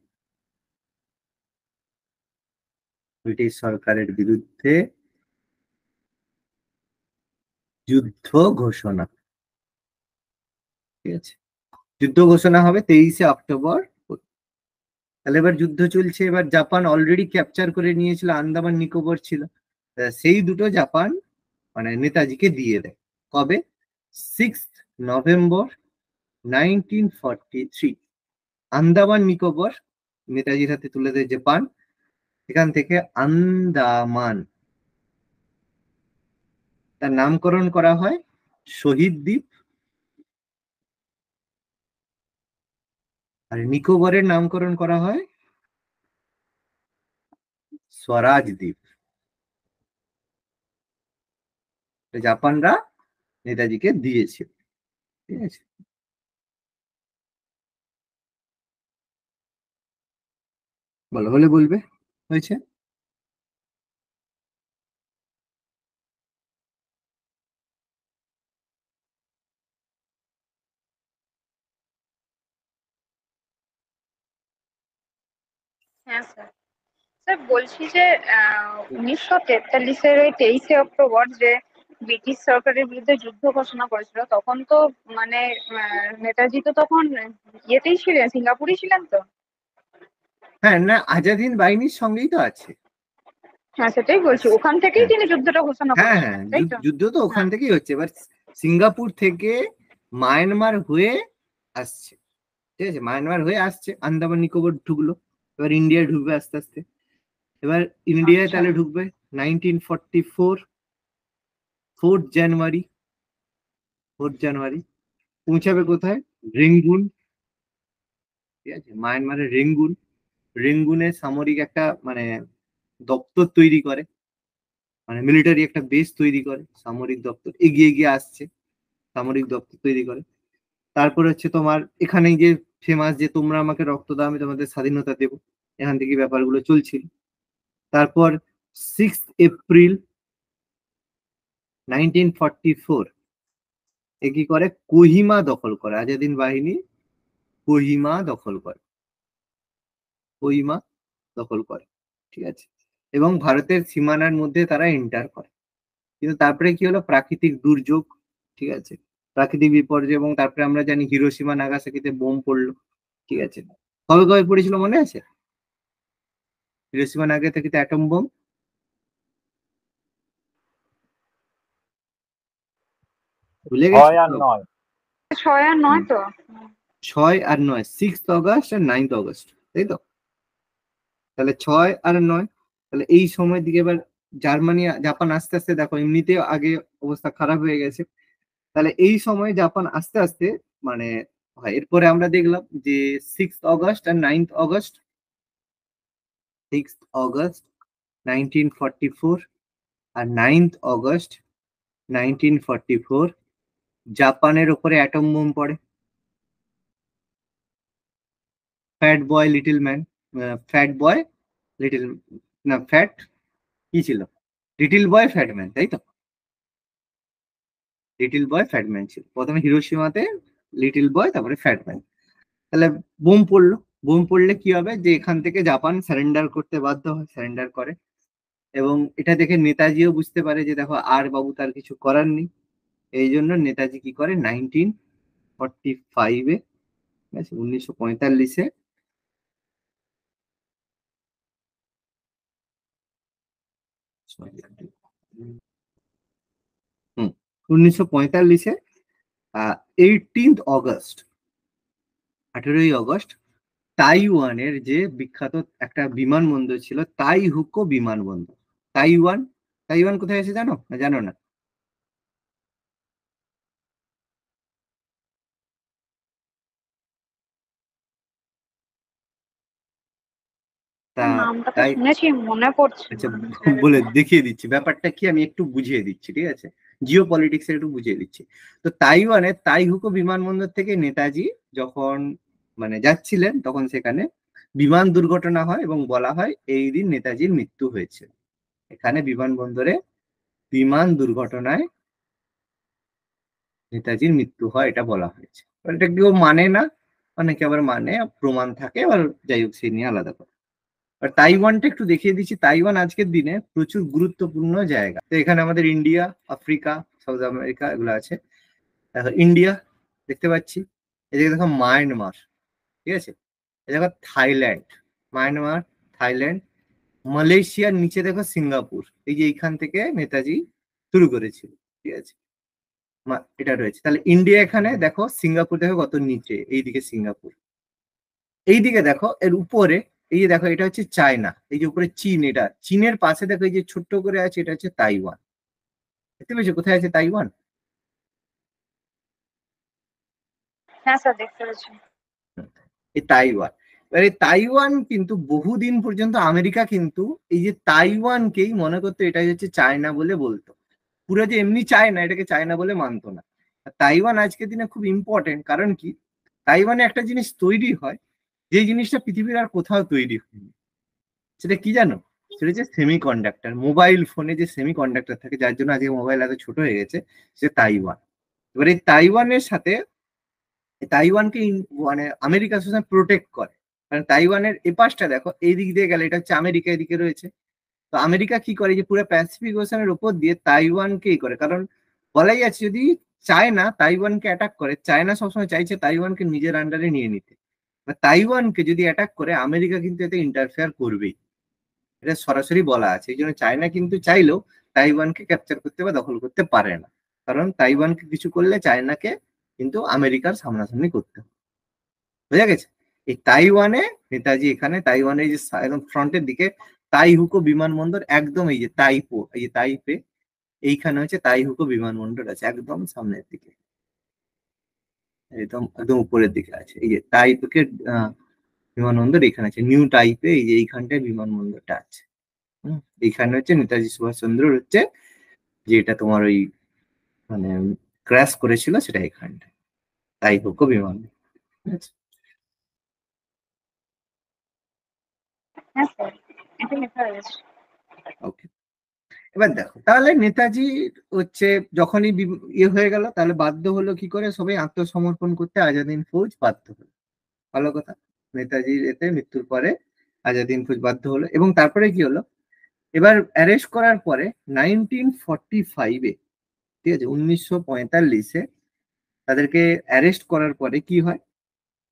Speaker 1: ব্রিটিশ সরকারের বিরুদ্ধে যুদ্ধ ঘোষণা ঠিক আছে যুদ্ধ ঘোষণা হবে তেইশে অক্টোবর তাহলে এবার যুদ্ধ চলছে এবার জাপান অলরেডি ক্যাপচার করে নিয়েছিল আন্দামান নিকোবর ছিল সেই দুটো জাপান মানে নেতাজিকে দিয়ে দেয় কবে six November nineteen forty three Andaman Nicobar নেতাজির হাতে তুলে দেয় জাপান এখান থেকে আন্দামান তার নামকরণ করা হয় শহীদ দ্বীপ আর নিকোবরের নামকরণ করা হয় স্বরাজ দ্বীপ জাপানরা নেতাজিকে দিয়েছিল ঠিক আছে
Speaker 2: বলো হলে বলবে হয়েছে বলছি যে উনিশশো তেতাল্লিশের ওই তেইশে অক্টোবর যে ব্রিটিশ সরকারের বিরুদ্ধে যুদ্ধ ঘোষণা করেছিল তখন তো মানে নেতাজি তো তখন ইয়েতেই ছিলেন সিঙ্গাপুরই ছিলেন তো
Speaker 1: হ্যাঁ না আজাদিন বাহিনীর সঙ্গেই তো আছে
Speaker 2: হ্যাঁ সেটাই বলছি ওখান থেকেই তিনি যুদ্ধটা ঘোষণা হ্যাঁ হ্যাঁ
Speaker 1: যুদ্ধ তো ওখান হ্যাঁ। থেকেই হচ্ছে এবার সিঙ্গাপুর থেকে মায়ানমার হয়ে আসছে ঠিক আছে মায়ানমার হয়ে আসছে আন্দামান নিকোবর ঢুকলো এবার ইন্ডিয়া ঢুকবে আস্তে আস্তে এবার ইন্ডিয়ায় আচ্ছা। তাহলে ঢুকবে nineteen forty four fourth January fourth January পৌঁছাবে কোথায় রেঙ্গুন ঠিক আছে মায়ানমারের রেঙ্গুন রেঙ্গুনে সামরিক একটা মানে দপ্তর তৈরি করে মানে মিলিটারি একটা বেস তৈরি করে সামরিক দপ্তর এগিয়ে এগিয়ে আসছে সামরিক দপ্তর তৈরি করে তারপর হচ্ছে তোমার এখানে যে ফেমাস যে তোমরা আমাকে রক্ত দাও আমি তোমাদের স্বাধীনতা দেবো এখান থেকে ব্যাপারগুলো চলছিল তারপর six April nineteen forty four এ কি করে কোহিমা দখল করে আজাদিন বাহিনী কোহিমা দখল করে কোহিমা দখল করে ঠিক আছে এবং ভারতের সীমানার মধ্যে তারা এন্টার করে কিন্তু তারপরে কি হলো প্রাকৃতিক দুর্যোগ ঠিক আছে প্রাকৃতিক বিপর্যয় এবং তারপরে আমরা জানি হিরোসীমা নাগাসাকিতে বোম পড়লো ঠিক আছে কবে কবে পড়েছিল মনে আছে হিরোসীমা নাগাসাকিতে অ্যাটম বোম ভুলে গেছি
Speaker 2: ছয় আর নয় আর তো
Speaker 1: ছয় আর অগস্ট আর অগস্ট তাই তো তাহলে আর তাহলে এই সময় দিকে এবার জার্মানি জাপান আস্তে আস্তে দেখো এমনিতে আগে অবস্থা খারাপ হয়ে গেছে তাহলে এই সময় জাপান আস্তে আস্তে মানে হয় এরপরে আমরা দেখলাম যে সিক্স অগস্ট আর নাইন্থ অগস্ট 6th August 1944 আর 9th August 1944 জাপানের উপরে অ্যাটম বোম পড়ে fat boy little man fat boy little না ফ্যাট কি ছিল লিটল বয় ফ্যাট ম্যান তাই তো লিটল বয় ফ্যাট ম্যান ছিল প্রথমে হিরোসীমাতে লিটল বয় তারপরে ফ্যাট ম্যান তাহলে বোম পড়লো বোম পড়লে কি হবে যে এখান থেকে জাপান সারেন্ডার করতে বাধ্য হয় সারেন্ডার করে এবং এটা দেখে নেতাজিও বুঝতে পারে যে দেখো আর বাবু তার কিছু করার নেই এই জন্য নেতাজি কি করে নাইনটিন ফর্টি ফাইভে ঠিক আছে উনিশশো পঁয়তাল্লিশে হুম উনিশশো পঁয়তাল্লিশে এইটিন্থ অগস্ট আঠেরোই অগস্ট তাইওয়ানের যে বিখ্যাত একটা বিমানবন্দর ছিল তাই হুকো বিমানবন্দর তাইওয়ান তাইওয়ান কোথায় আছে জানো না জানো না
Speaker 2: আচ্ছা, বলে
Speaker 1: দেখিয়ে দিচ্ছি ব্যাপারটা কি আমি একটু বুঝিয়ে দিচ্ছি ঠিক আছে জিও পলিটিক্স একটু বুঝিয়ে দিচ্ছি তো তাইওয়ানে তাইহুকো বিমানবন্দর থেকে নেতাজি যখন মানে যাচ্ছিলেন তখন সেখানে বিমান দুর্ঘটনা হয় এবং বলা হয় এই দিন নেতাজির মৃত্যু হয়েছে এখানে বিমানবন্দরে বিমান দুর্ঘটনায় নেতাজির মৃত্যু হয় এটা বলা হয়েছে এটা কেউ মানে না অনেকে আবার মানে প্রমাণ থাকে আবার যাই হোক সেই নিয়ে আলাদা করে আর তাইওয়ানটা একটু দেখিয়ে দিচ্ছি তাইওয়ান আজকের দিনে প্রচুর গুরুত্বপূর্ণ জায়গা তো এখানে আমাদের ইন্ডিয়া আফ্রিকা সাউথ আমেরিকা এগুলো আছে ইন্ডিয়া দেখতে পাচ্ছি এদিকে দেখো মায়ানমার ঠিক আছে দেখো থাইল্যান্ড মায়ানমার থাইল্যান্ড মালয়েশিয়ার নিচে দেখো সিঙ্গাপুর এই যে এইখান থেকে নেতাজি শুরু করেছিল ঠিক আছে এটা রয়েছে তাহলে ইন্ডিয়া এখানে দেখো সিঙ্গাপুর দেখো কত নিচে এইদিকে সিঙ্গাপুর এইদিকে দেখো এর উপরে এই যে দেখো এটা হচ্ছে চায়না এই যে উপরে চীন এটা চীনের পাশে দেখো এই যে ছোট্ট করে আছে এটা হচ্ছে তাইওয়ান দেখতে পেয়েছো কোথায় আছে তাইওয়ান
Speaker 2: হ্যাঁ স্যার দেখতে পেয়েছি
Speaker 1: তাইওয়ান এবারে তাইওয়ান কিন্তু বহুদিন পর্যন্ত আমেরিকা কিন্তু এই যে তাইওয়ানকেই মনে করতো এটাই হচ্ছে চায়না বলে বলতো পুরো যে এমনি চায়না এটাকে চায়না বলে মানতো না তাইওয়ান আজকের দিনে খুব ইম্পর্টেন্ট কারণ কি তাইওয়ানে একটা জিনিস তৈরি হয় যে জিনিসটা পৃথিবীর আর কোথাও তৈরি হয়নি সেটা কি জানো সেটা হচ্ছে সেমি কন্ডাক্টর মোবাইল ফোনে যে সেমি কন্ডাক্টর থাকে যার জন্য আজকে মোবাইল এত ছোট হয়ে গেছে সে তাইওয়ান এবার এই তাইওয়ানের সাথে তাইওয়ানকে মানে আমেরিকা সবসময় প্রোটেক্ট করে কারণ তাইওয়ানের এপাশটা দেখো এই দিক দিয়ে গেলে এটা হচ্ছে আমেরিকা এদিকে রয়েছে তো আমেরিকা কি করে যে পুরো প্যাসিফিক ওশানের উপর দিয়ে তাইওয়ানকেই করে কারণ বলাই আছে যদি চায়না তাইওয়ানকে অ্যাটাক করে চায়না সবসময় চাইছে তাইওয়ানকে নিজের আন্ডারে নিয়ে নিতে তাইওয়ানকে যদি অ্যাটাক করে আমেরিকা কিন্তু এতে ইন্টারফেয়ার করবেই এটা সরাসরি বলা আছে এই জন্য চায়না কিন্তু চাইলেও তাইওয়ানকে ক্যাপচার করতে বা দখল করতে পারে না কারণ তাইওয়ানকে কিছু করলে চায়নাকে কিন্তু আমেরিকার সামনাসামনি করতে হবে বোঝা গেছে এই তাইওয়ানে নেতাজি এখানে তাইওয়ানের যে একদম ফ্রন্টের দিকে তাইহুকো বিমানবন্দর একদম এই যে তাইপো এই যে তাইপে এইখানে হচ্ছে তাইহুকো বিমানবন্দর আছে একদম সামনের দিকে একদম একদম উপরের দিকে আছে এই যে তাইপকে বিমানবন্দর এখানে আছে নিউ টাইপে এই যে এইখানটায় বিমানবন্দরটা আছে এইখানে হচ্ছে নেতাজি সুভাষচন্দ্র হচ্ছে যেটা তোমার ওই মানে ক্র্যাশ করেছিল সেটা এখানটায় তাই হোক বিমান ওকে হ্যাঁ এবার দেখো তাহলে নেতাজি হচ্ছে যখনই ইয়ে হয়ে গেল তাহলে বাধ্য হলো কি করে সবাই আত্মসমর্পণ করতে আজাদিন ফৌজ বাধ্য হলো ভালো কথা নেতাজির এতে মৃত্যুর পরে আজাদিন ফৌজ বাধ্য হলো এবং তারপরে কি হলো এবার অ্যারেস্ট করার পরে নাইনটিন ফর্টি ফাইভে ঠিক আছে উনিশশো পঁয়তাল্লিশে তাদেরকে অ্যারেস্ট করার পরে কি হয়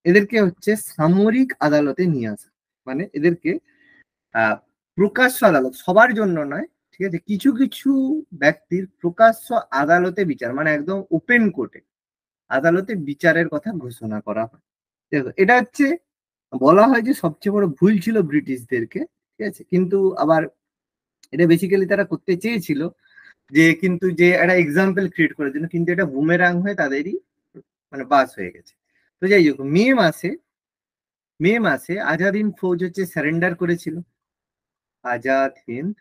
Speaker 1: এদেরকে হচ্ছে সামরিক আদালতে নিয়ে আসা মানে এদেরকে প্রকাশ্য আদালত সবার জন্য নয় ঠিক আছে কিছু কিছু ব্যক্তির প্রকাশ্য আদালতে বিচার মানে একদম ওপেন কোর্টে আদালতে বিচারের কথা ঘোষণা করা হয় দেখো এটা হচ্ছে বলা হয় যে সবচেয়ে বড় ভুল ছিল ব্রিটিশদেরকে ঠিক আছে কিন্তু আবার এটা বেসিক্যালি তারা করতে চেয়েছিল যে কিন্তু যে একটা এক্সাম্পল ক্রিয়েট করার জন্য কিন্তু এটা বুমেরাং হয়ে তাদেরই মানে বাস হয়ে গেছে তো যাই হোক মে মাসে মে মাসে আজাদ হিন্দ ফৌজ হচ্ছে স্যারেন্ডার করেছিল আজাদ হিন্দ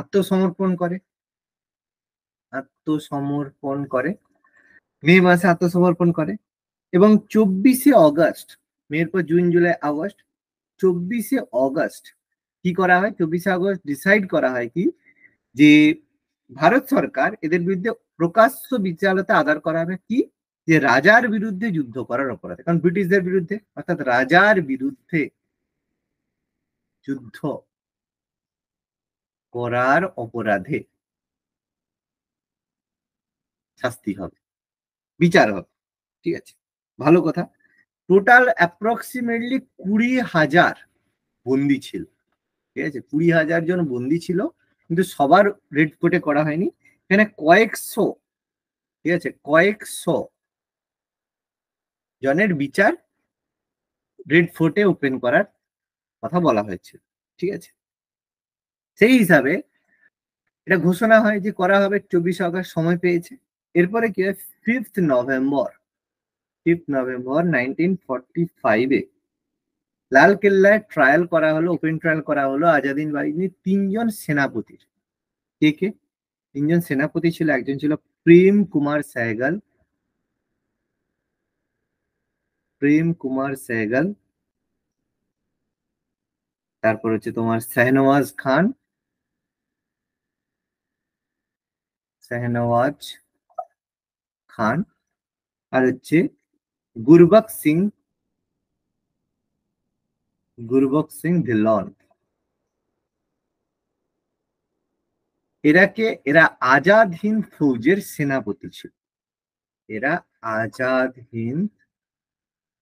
Speaker 1: আত্মসমর্পণ করে আত্মসমর্পণ করে মে মাসে আত্মসমর্পণ করে এবং চব্বিশে অগস্ট মের পর জুন জুলাই আগস্ট চব্বিশে অগস্ট কি করা হয় চব্বিশে আগস্ট ডিসাইড করা হয় কি যে ভারত সরকার এদের বিরুদ্ধে প্রকাশ্য বিচারতা আদার করা হবে কি যে রাজার বিরুদ্ধে যুদ্ধ করার অপরাধে কারণ ব্রিটিশদের বিরুদ্ধে অর্থাৎ রাজার বিরুদ্ধে যুদ্ধ করার অপরাধে শাস্তি হবে বিচার হবে ঠিক আছে ভালো কথা টোটাল অ্যাপ্রক্সিমেটলি কুড়ি হাজার বন্দি ছিল ঠিক আছে কুড়ি হাজার জন বন্দি ছিল কিন্তু সবার রেড কোটে করা হয়নি এখানে কয়েকশো ঠিক আছে কয়েকশো জনের বিচার রেড ফোর্টে ওপেন করার কথা বলা হয়েছে ঠিক আছে সেই হিসাবে এটা ঘোষণা হয় যে করা হবে চব্বিশে আগস্ট সময় পেয়েছে এরপরে কি হয় fifth November fifth November nineteen forty ফাইভে লাল কেল্লায় ট্রায়াল করা হলো ওপেন ট্রায়াল করা হলো আজাদিন বাহিনী তিনজন সেনাপতির কে কে তিনজন সেনাপতি ছিল একজন ছিল প্রেম কুমার সাহেগাল প্রেম কুমার সাহেগাল তারপর হচ্ছে তোমার শাহনওয়াজ খান শাহনওয়াজ খান আর হচ্ছে গুরবক সিং গুরুবক সিং ধিল্লন এরাকে এরা আজাদ হিন্দ ফৌজের সেনাপতি ছিল এরা আজাদ হিন্দ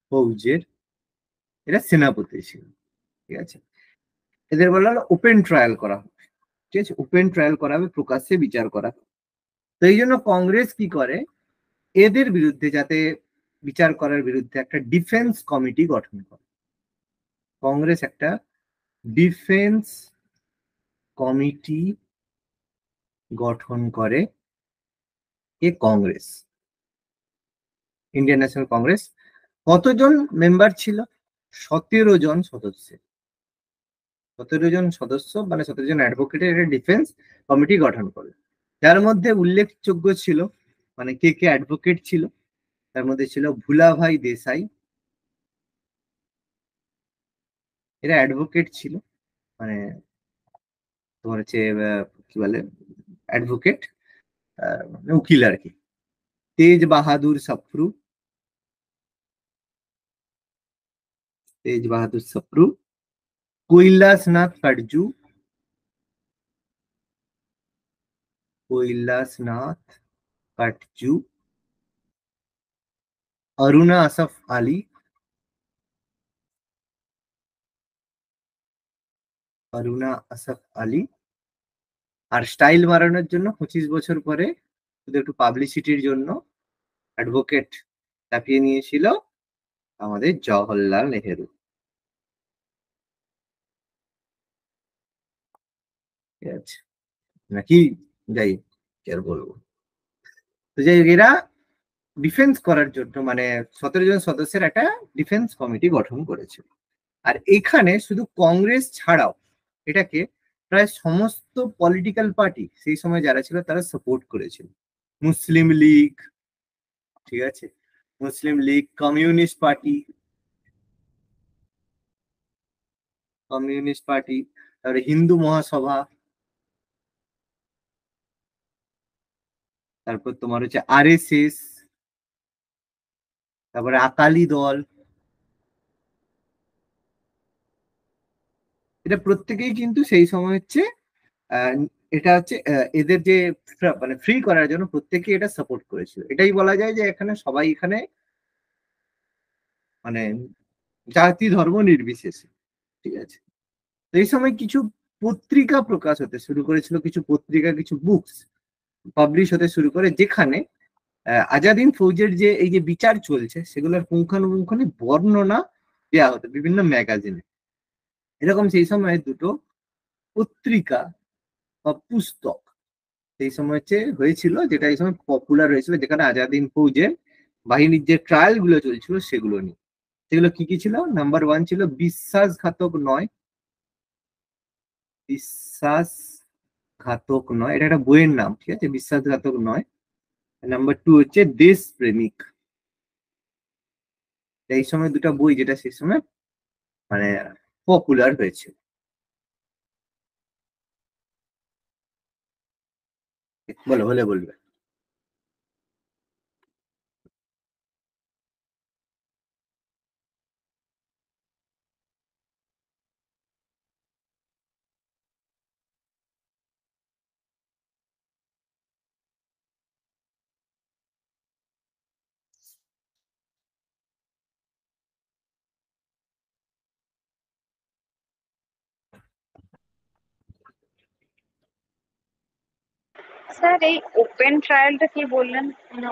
Speaker 1: ফৌজের এরা সেনাপতি ছিল ঠিক আছে এদের বলা হলো ওপেন ট্রায়াল করা হবে ঠিক আছে ওপেন ট্রায়াল করা হবে প্রকাশ্যে বিচার করা হবে তো এই জন্য কংগ্রেস কি করে এদের বিরুদ্ধে যাতে বিচার করার বিরুদ্ধে একটা ডিফেন্স কমিটি গঠন করে কংগ্রেস একটা ডিফেন্স কমিটি গঠন করে এ কংগ্রেস ইন্ডিয়ান ন্যাশনাল কংগ্রেস কতজন মেম্বার ছিল সতেরো জন সদস্য সতেরো জন সদস্য মানে সতেরো জন অ্যাডভোকেটের একটা ডিফেন্স কমিটি গঠন করলো যার মধ্যে উল্লেখযোগ্য ছিল মানে কে কে অ্যাডভোকেট ছিল তার মধ্যে ছিল ভুলাভাই দেশাই এরা অ্যাডভোকেট ছিল মানে তোমার হচ্ছে কি বলে অ্যাডভোকেট মানে উকিল আর কি তেজ বাহাদুর সফরু तेज बहादुर सप्रू कोइलासनाथ कड़जू कोइलासनाथ कटजू अरुणा असफ अली অরুণা আসাফ আলী আর স্টাইল মারানোর জন্য পঁচিশ বছর পরে শুধু একটু পাবলিসিটির জন্য অ্যাডভোকেট চাপিয়ে নিয়েছিল আমাদের জওহরলাল নেহেরু নাকি যাই আর বলবো তো যাই এরা ডিফেন্স করার জন্য মানে সতেরো জন সদস্যের একটা ডিফেন্স কমিটি গঠন করেছে আর এখানে শুধু কংগ্রেস ছাড়াও এটাকে প্রায় সমস্ত পলিটিক্যাল পার্টি সেই সময় যারা ছিল তারা সাপোর্ট করেছিল মুসলিম লীগ ঠিক আছে Muslim League communist party communist party তারপরে হিন্দু মহাসভা তারপর তোমার হচ্ছে আর তারপরে আকালি দল এটা প্রত্যেকেই কিন্তু সেই সময় হচ্ছে এটা হচ্ছে এদের যে মানে ফ্রি করার জন্য প্রত্যেকে এটা সাপোর্ট করেছিল এটাই বলা যায় যে এখানে সবাই এখানে মানে জাতি ধর্ম নির্বিশেষে ঠিক আছে তো এই সময় কিছু পত্রিকা প্রকাশ হতে শুরু করেছিল কিছু পত্রিকা কিছু বুকস পাবলিশ হতে শুরু করে যেখানে আজাদিন ফৌজের যে এই যে বিচার চলছে সেগুলোর পুঙ্খানুপুঙ্খানে বর্ণনা দেওয়া হতো বিভিন্ন ম্যাগাজিনে এরকম সেই সময় দুটো পত্রিকা বা পুস্তক সেই সময় হচ্ছে হয়েছিল যেটা এই সময় পপুলার হয়েছিল যেখানে আজাদিন ফৌজের বাহিনীর যে ট্রায়াল গুলো চলছিল সেগুলো নিয়ে সেগুলো কি কি ছিল নাম্বার ওয়ান ছিল বিশ্বাসঘাতক নয় বিশ্বাসঘাতক নয় এটা একটা বইয়ের নাম ঠিক আছে বিশ্বাসঘাতক নয় নাম্বার টু হচ্ছে দেশপ্রেমিক এই সময় দুটা বই যেটা সেই সময় মানে পপুলার হয়েছে
Speaker 2: বলো হলে বলবে স্যার এই ওপেন ট্রায়ালটা কি বললেন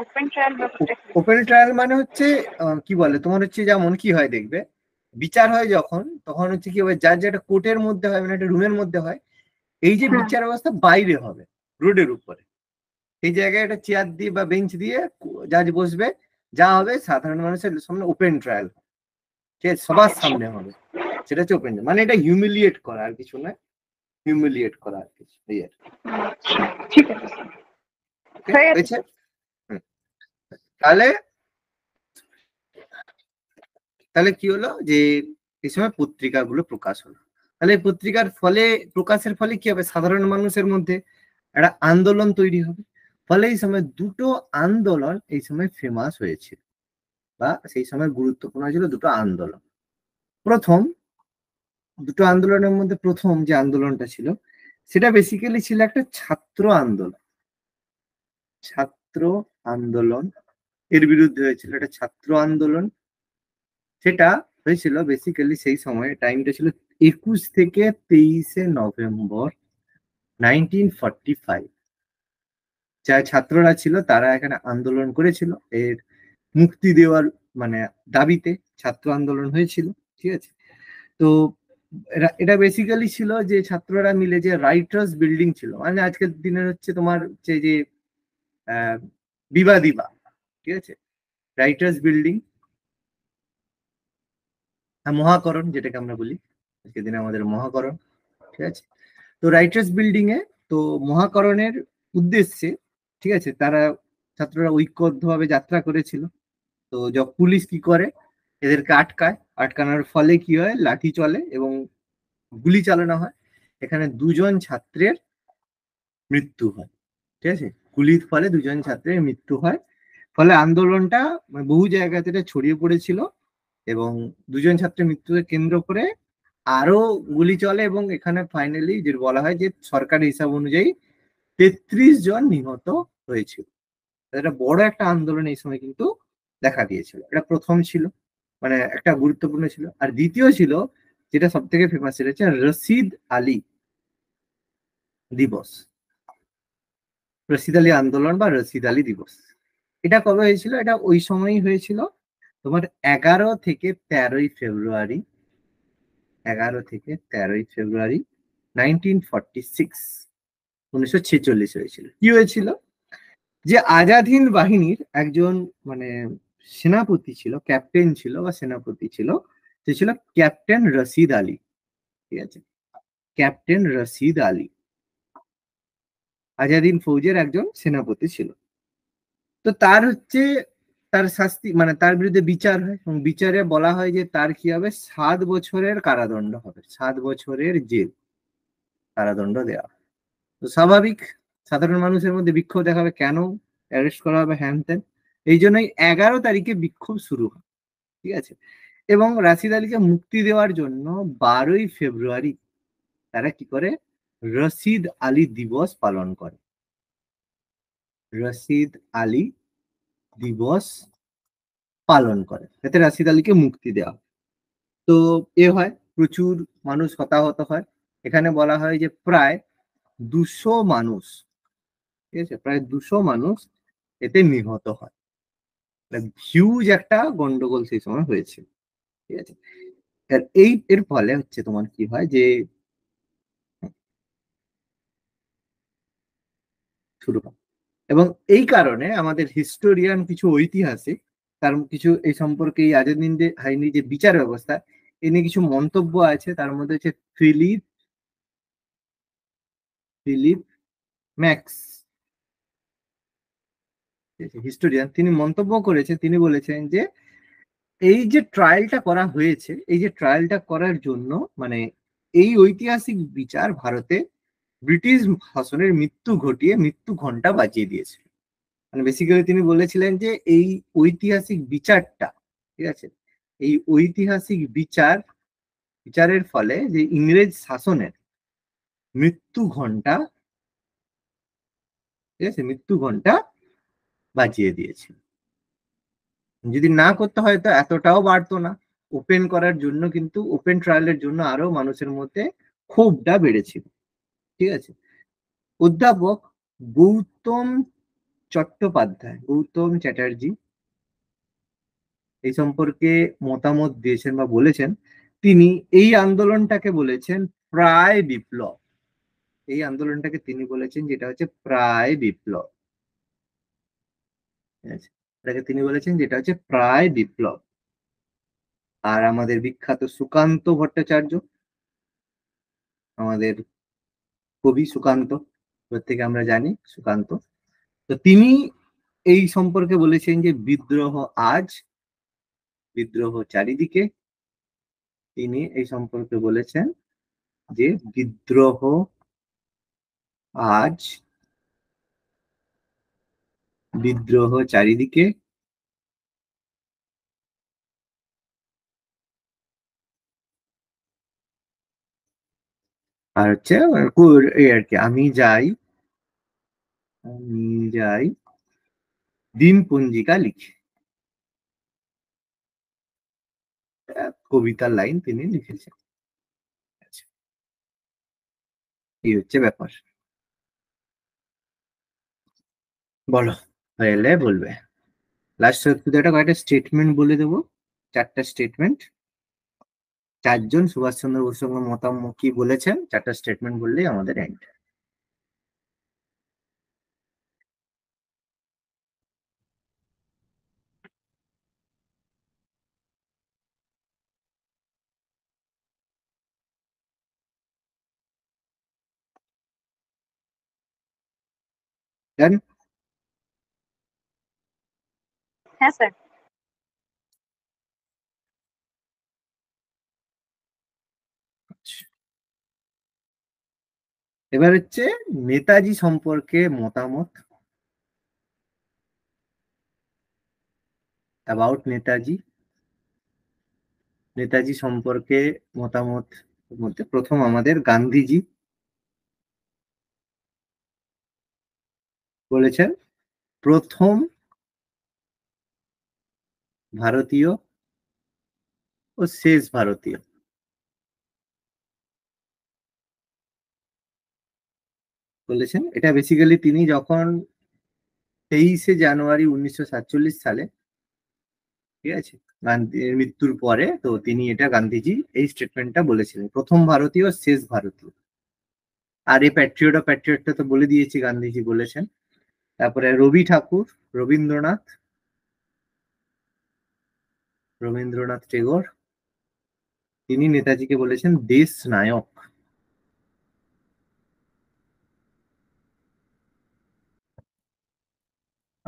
Speaker 2: ওপেন মানে ট্রায়াল ব্যাপারটা
Speaker 1: ওপেন ট্রায়াল মানে হচ্ছে কি বলে তোমার হচ্ছে যেমন কি হয় দেখবে বিচার হয় যখন তখন হচ্ছে কি হবে যার যেটা কোর্টের মধ্যে হয় মানে একটা রুমের মধ্যে হয় এই যে হ্যাঁ। বিচার ব্যবস্থা বাইরে হবে রোডের উপরে এই জায়গায় একটা চেয়ার দিয়ে বা বেঞ্চ দিয়ে জাজ বসবে যা হবে সাধারণ মানুষের সামনে ওপেন ট্রায়াল ঠিক আছে সবার আচ্ছা। সামনে হবে সেটা হচ্ছে ওপেন মানে এটা হিউমিলিয়েট করা আর কিছু নয় হিউমিলিয়েট করা আর কি
Speaker 2: আচ্ছা, ঠিক
Speaker 1: আছে তাহলে তাহলে কি হলো যে এই সময় পত্রিকাগুলো প্রকাশ হলো তাহলে পত্রিকার ফলে প্রকাশের ফলে কি হবে সাধারণ মানুষের মধ্যে একটা আন্দোলন তৈরি হবে ফলে এই সময় দুটো আন্দোলন এই সময় ফেমাস হয়েছিল বা সেই সময় গুরুত্বপূর্ণ ছিল দুটো আন্দোলন প্রথম দুটো আন্দোলনের মধ্যে প্রথম যে আন্দোলনটা ছিল সেটা বেসিক্যালি ছিল একটা ছাত্র আন্দোলন ছাত্র আন্দোলন এর বিরুদ্ধে হয়েছিল একটা ছাত্র আন্দোলন সেটা হয়েছিল বেসিক্যালি সেই সময় টাইমটা ছিল একুশ থেকে তেইশে নভেম্বর নাইনটিন ফর্টি ফাইভ যা ছাত্ররা ছিল তারা এখানে আন্দোলন করেছিল এর মুক্তি দেওয়ার মানে দাবিতে ছাত্র আন্দোলন হয়েছিল ঠিক আছে তো এটা এটা বেসিক্যালি ছিল যে ছাত্ররা মিলে যে রাইটার্স বিল্ডিং ছিল মানে আজকের দিনের হচ্ছে তোমার হচ্ছে যে বিবা দিবা ঠিক আছে রাইটার্স বিল্ডিং মহাকরণ যেটাকে আমরা বলি আজকের দিনে আমাদের মহাকরণ ঠিক আছে তো রাইটার্স বিল্ডিং এ তো মহাকরণের উদ্দেশ্যে ঠিক আছে তারা ছাত্ররা ঐক্যবদ্ধভাবে যাত্রা করেছিল তো যখন পুলিশ কি করে এদেরকে আটকায় আটকানোর ফলে কি হয় লাঠি চলে এবং গুলি চালানো হয় এখানে দুজন ছাত্রের মৃত্যু হয় ঠিক আছে গুলির ফলে দুজন ছাত্রের মৃত্যু হয় ফলে আন্দোলনটা মানে বহু জায়গাতে থেকে ছড়িয়ে পড়েছিল এবং দুজন ছাত্রের মৃত্যুকে কেন্দ্র করে আরো গুলি চলে এবং এখানে ফাইনালি যে বলা হয় যে সরকারের হিসাব অনুযায়ী তেত্রিশ জন নিহত হয়েছিল এটা বড় একটা আন্দোলন এই সময় কিন্তু দেখা দিয়েছিল এটা প্রথম ছিল মানে একটা গুরুত্বপূর্ণ ছিল আর দ্বিতীয় ছিল যেটা সব থেকে ফেমাস ছিল হচ্ছে রশিদ আলী দিবস রশিদ আলী আন্দোলন বা রশিদ আলী দিবস এটা কবে হয়েছিল এটা ওই সময়ই হয়েছিল তোমার এগারো থেকে তেরোই ফেব্রুয়ারি এগারো থেকে তেরোই ফেব্রুয়ারি নাইনটিন ফর্টি সিক্স উনিশশো ছেচল্লিশ হয়েছিল কি হয়েছিল যে আজাদ হিন্দ বাহিনীর একজন মানে সেনাপতি ছিল ক্যাপ্টেন ছিল বা সেনাপতি ছিল সে ছিল ক্যাপ্টেন রশিদ আলী ঠিক আছে ক্যাপ্টেন রশিদ আলী আজাদিন ফৌজের একজন সেনাপতি ছিল তো তার হচ্ছে তার শাস্তি মানে তার বিরুদ্ধে বিচার হয় এবং বিচারে বলা হয় যে তার কি হবে সাত বছরের কারাদণ্ড হবে সাত বছরের জেল কারাদণ্ড দেওয়া তো স্বাভাবিক সাধারণ মানুষের মধ্যে বিক্ষোভ দেখাবে কেন অ্যারেস্ট করা হবে হ্যান ত্যান এই জন্যই এগারো তারিখে বিক্ষোভ শুরু হয় ঠিক আছে এবং রাশিদ আলীকে মুক্তি দেওয়ার জন্য বারোই ফেব্রুয়ারি তারা কি করে রশিদ আলী দিবস পালন করে রশিদ আলী দিবস পালন করে যাতে রাশিদ আলীকে মুক্তি দেওয়া তো এ হয় প্রচুর মানুষ হতাহত হয় এখানে বলা হয় যে প্রায় দুশো মানুষ ঠিক আছে প্রায় দুশো মানুষ এতে নিহত হয় হিউজ একটা গন্ডগোল সেই সময় হয়েছে ঠিক আছে এই এর ফলে হচ্ছে তোমার কি হয় যে শুরু এবং এই কারণে আমাদের হিস্টোরিয়ান কিছু ঐতিহাসিক তার কিছু এই সম্পর্কে আজাদিনদের হাইনি যে বিচার ব্যবস্থা এ নিয়ে কিছু মন্তব্য আছে তার মধ্যে হচ্ছে ফিলিপ ফিলিপ ম্যাক্স হিস্টোরিয়ান তিনি মন্তব্য করেছেন তিনি বলেছেন যে এই যে ট্রায়ালটা করা হয়েছে এই যে ট্রায়ালটা করার জন্য মানে এই ঐতিহাসিক বিচার ভারতে ব্রিটিশ শাসনের মৃত্যু ঘটিয়ে মৃত্যু ঘন্টা বাজিয়ে দিয়েছে মানে বেসিক্যালি তিনি বলেছিলেন যে এই ঐতিহাসিক বিচারটা ঠিক আছে এই ঐতিহাসিক বিচার বিচারের ফলে যে ইংরেজ শাসনের মৃত্যু ঘন্টা ঠিক আছে মৃত্যু ঘন্টা বাঁচিয়ে দিয়েছেন যদি না করতে হয় তো এতটাও বাড়তো না ওপেন করার জন্য কিন্তু ওপেন ট্রায়ালের জন্য আরো মানুষের মধ্যে ক্ষোভটা বেড়েছিল ঠিক আছে অধ্যাপক গৌতম চট্টোপাধ্যায় গৌতম চ্যাটার্জি এই সম্পর্কে মতামত দিয়েছেন বা বলেছেন তিনি এই আন্দোলনটাকে বলেছেন প্রায় বিপ্লব এই আন্দোলনটাকে তিনি বলেছেন যেটা হচ্ছে প্রায় বিপ্লব এটাকে তিনি বলেছেন যেটা হচ্ছে প্রায় বিপ্লব আর আমাদের বিখ্যাত সুকান্ত ভট্টাচার্য আমাদের কবি সুকান্ত থেকে আমরা জানি সুকান্ত তো তিনি এই সম্পর্কে বলেছেন যে বিদ্রোহ আজ বিদ্রোহ চারিদিকে তিনি এই সম্পর্কে বলেছেন যে বিদ্রোহ আজ বিদ্রোহ চারিদিকে আর হচ্ছে এই আর কি আমি যাই আমি যাই দিন পঞ্জিকা লিখি কবিতার লাইন তিনি লিখেছেন আচ্ছা। এই হচ্ছে ব্যাপার বলো এলে বলবে লাস্ট শুধু একটা কয়েকটা স্টেটমেন্ট বলে দেবো চারটা স্টেটমেন্ট চারজন সুভাষচন্দ্র বসুর মতামত কি বলেছেন চারটা স্টেটমেন্ট বললেই আমাদের এন্ড
Speaker 2: Done? হ্যাঁ স্যার আচ্ছা। এবার
Speaker 1: হচ্ছে নেতাজি সম্পর্কে মতামত অ্যাবাউট নেতাজি নেতাজি সম্পর্কে মতামত মধ্যে প্রথম আমাদের গান্ধীজি বলেছেন প্রথম ভারতীয় ও শেষ ভারতীয় বলেছেন এটা বেসিক্যালি তিনি যখন তেইশে জানুয়ারি উনিশশো সালে ঠিক আছে গান্ধীর মৃত্যুর পরে তো তিনি এটা গান্ধীজি এই স্টেটমেন্টটা বলেছিলেন প্রথম ভারতীয় শেষ ভারতীয় আর এই প্যাট্রিয়টা প্যাট্রিয়টটা তো বলে দিয়েছি গান্ধীজি বলেছেন তারপরে রবি ঠাকুর রবীন্দ্রনাথ রবীন্দ্রনাথ টেগোর তিনি নেতাজিকে বলেছেন দেশ নায়ক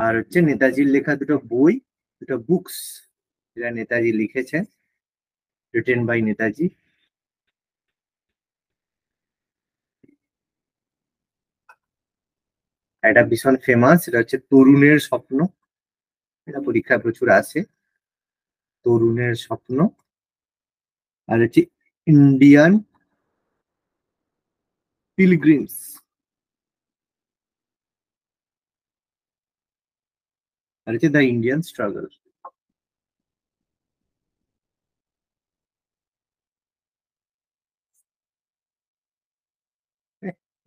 Speaker 1: আর হচ্ছে নেতাজির লেখা দুটো বই দুটো বুকস যেটা নেতাজি লিখেছেন রিটেন বাই নেতাজি এটা ভীষণ ফেমাস এটা হচ্ছে তরুণের স্বপ্ন এটা পরীক্ষায় প্রচুর আসে তরুণের স্বপ্ন আর এটি ইন্ডিয়ান পিলগ্রিমস আর
Speaker 2: এটি দ্য ইন্ডিয়ান স্ট্রাগল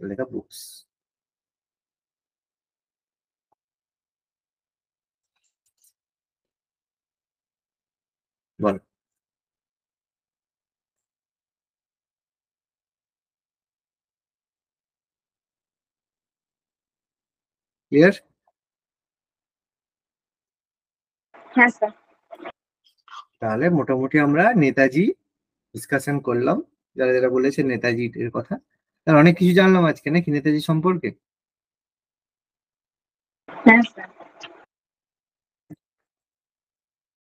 Speaker 2: লেখা বুকস Vale. ¿Clear? হ্যাঁ,
Speaker 1: তাহলে মোটামুটি আমরা নেতাজি ডিসকাশন করলাম যারা যারা বলেছে নেতাজি এর কথা তার অনেক কিছু জানলাম আজকে নাকি
Speaker 2: নেতাজি সম্পর্কে হ্যাঁ স্যার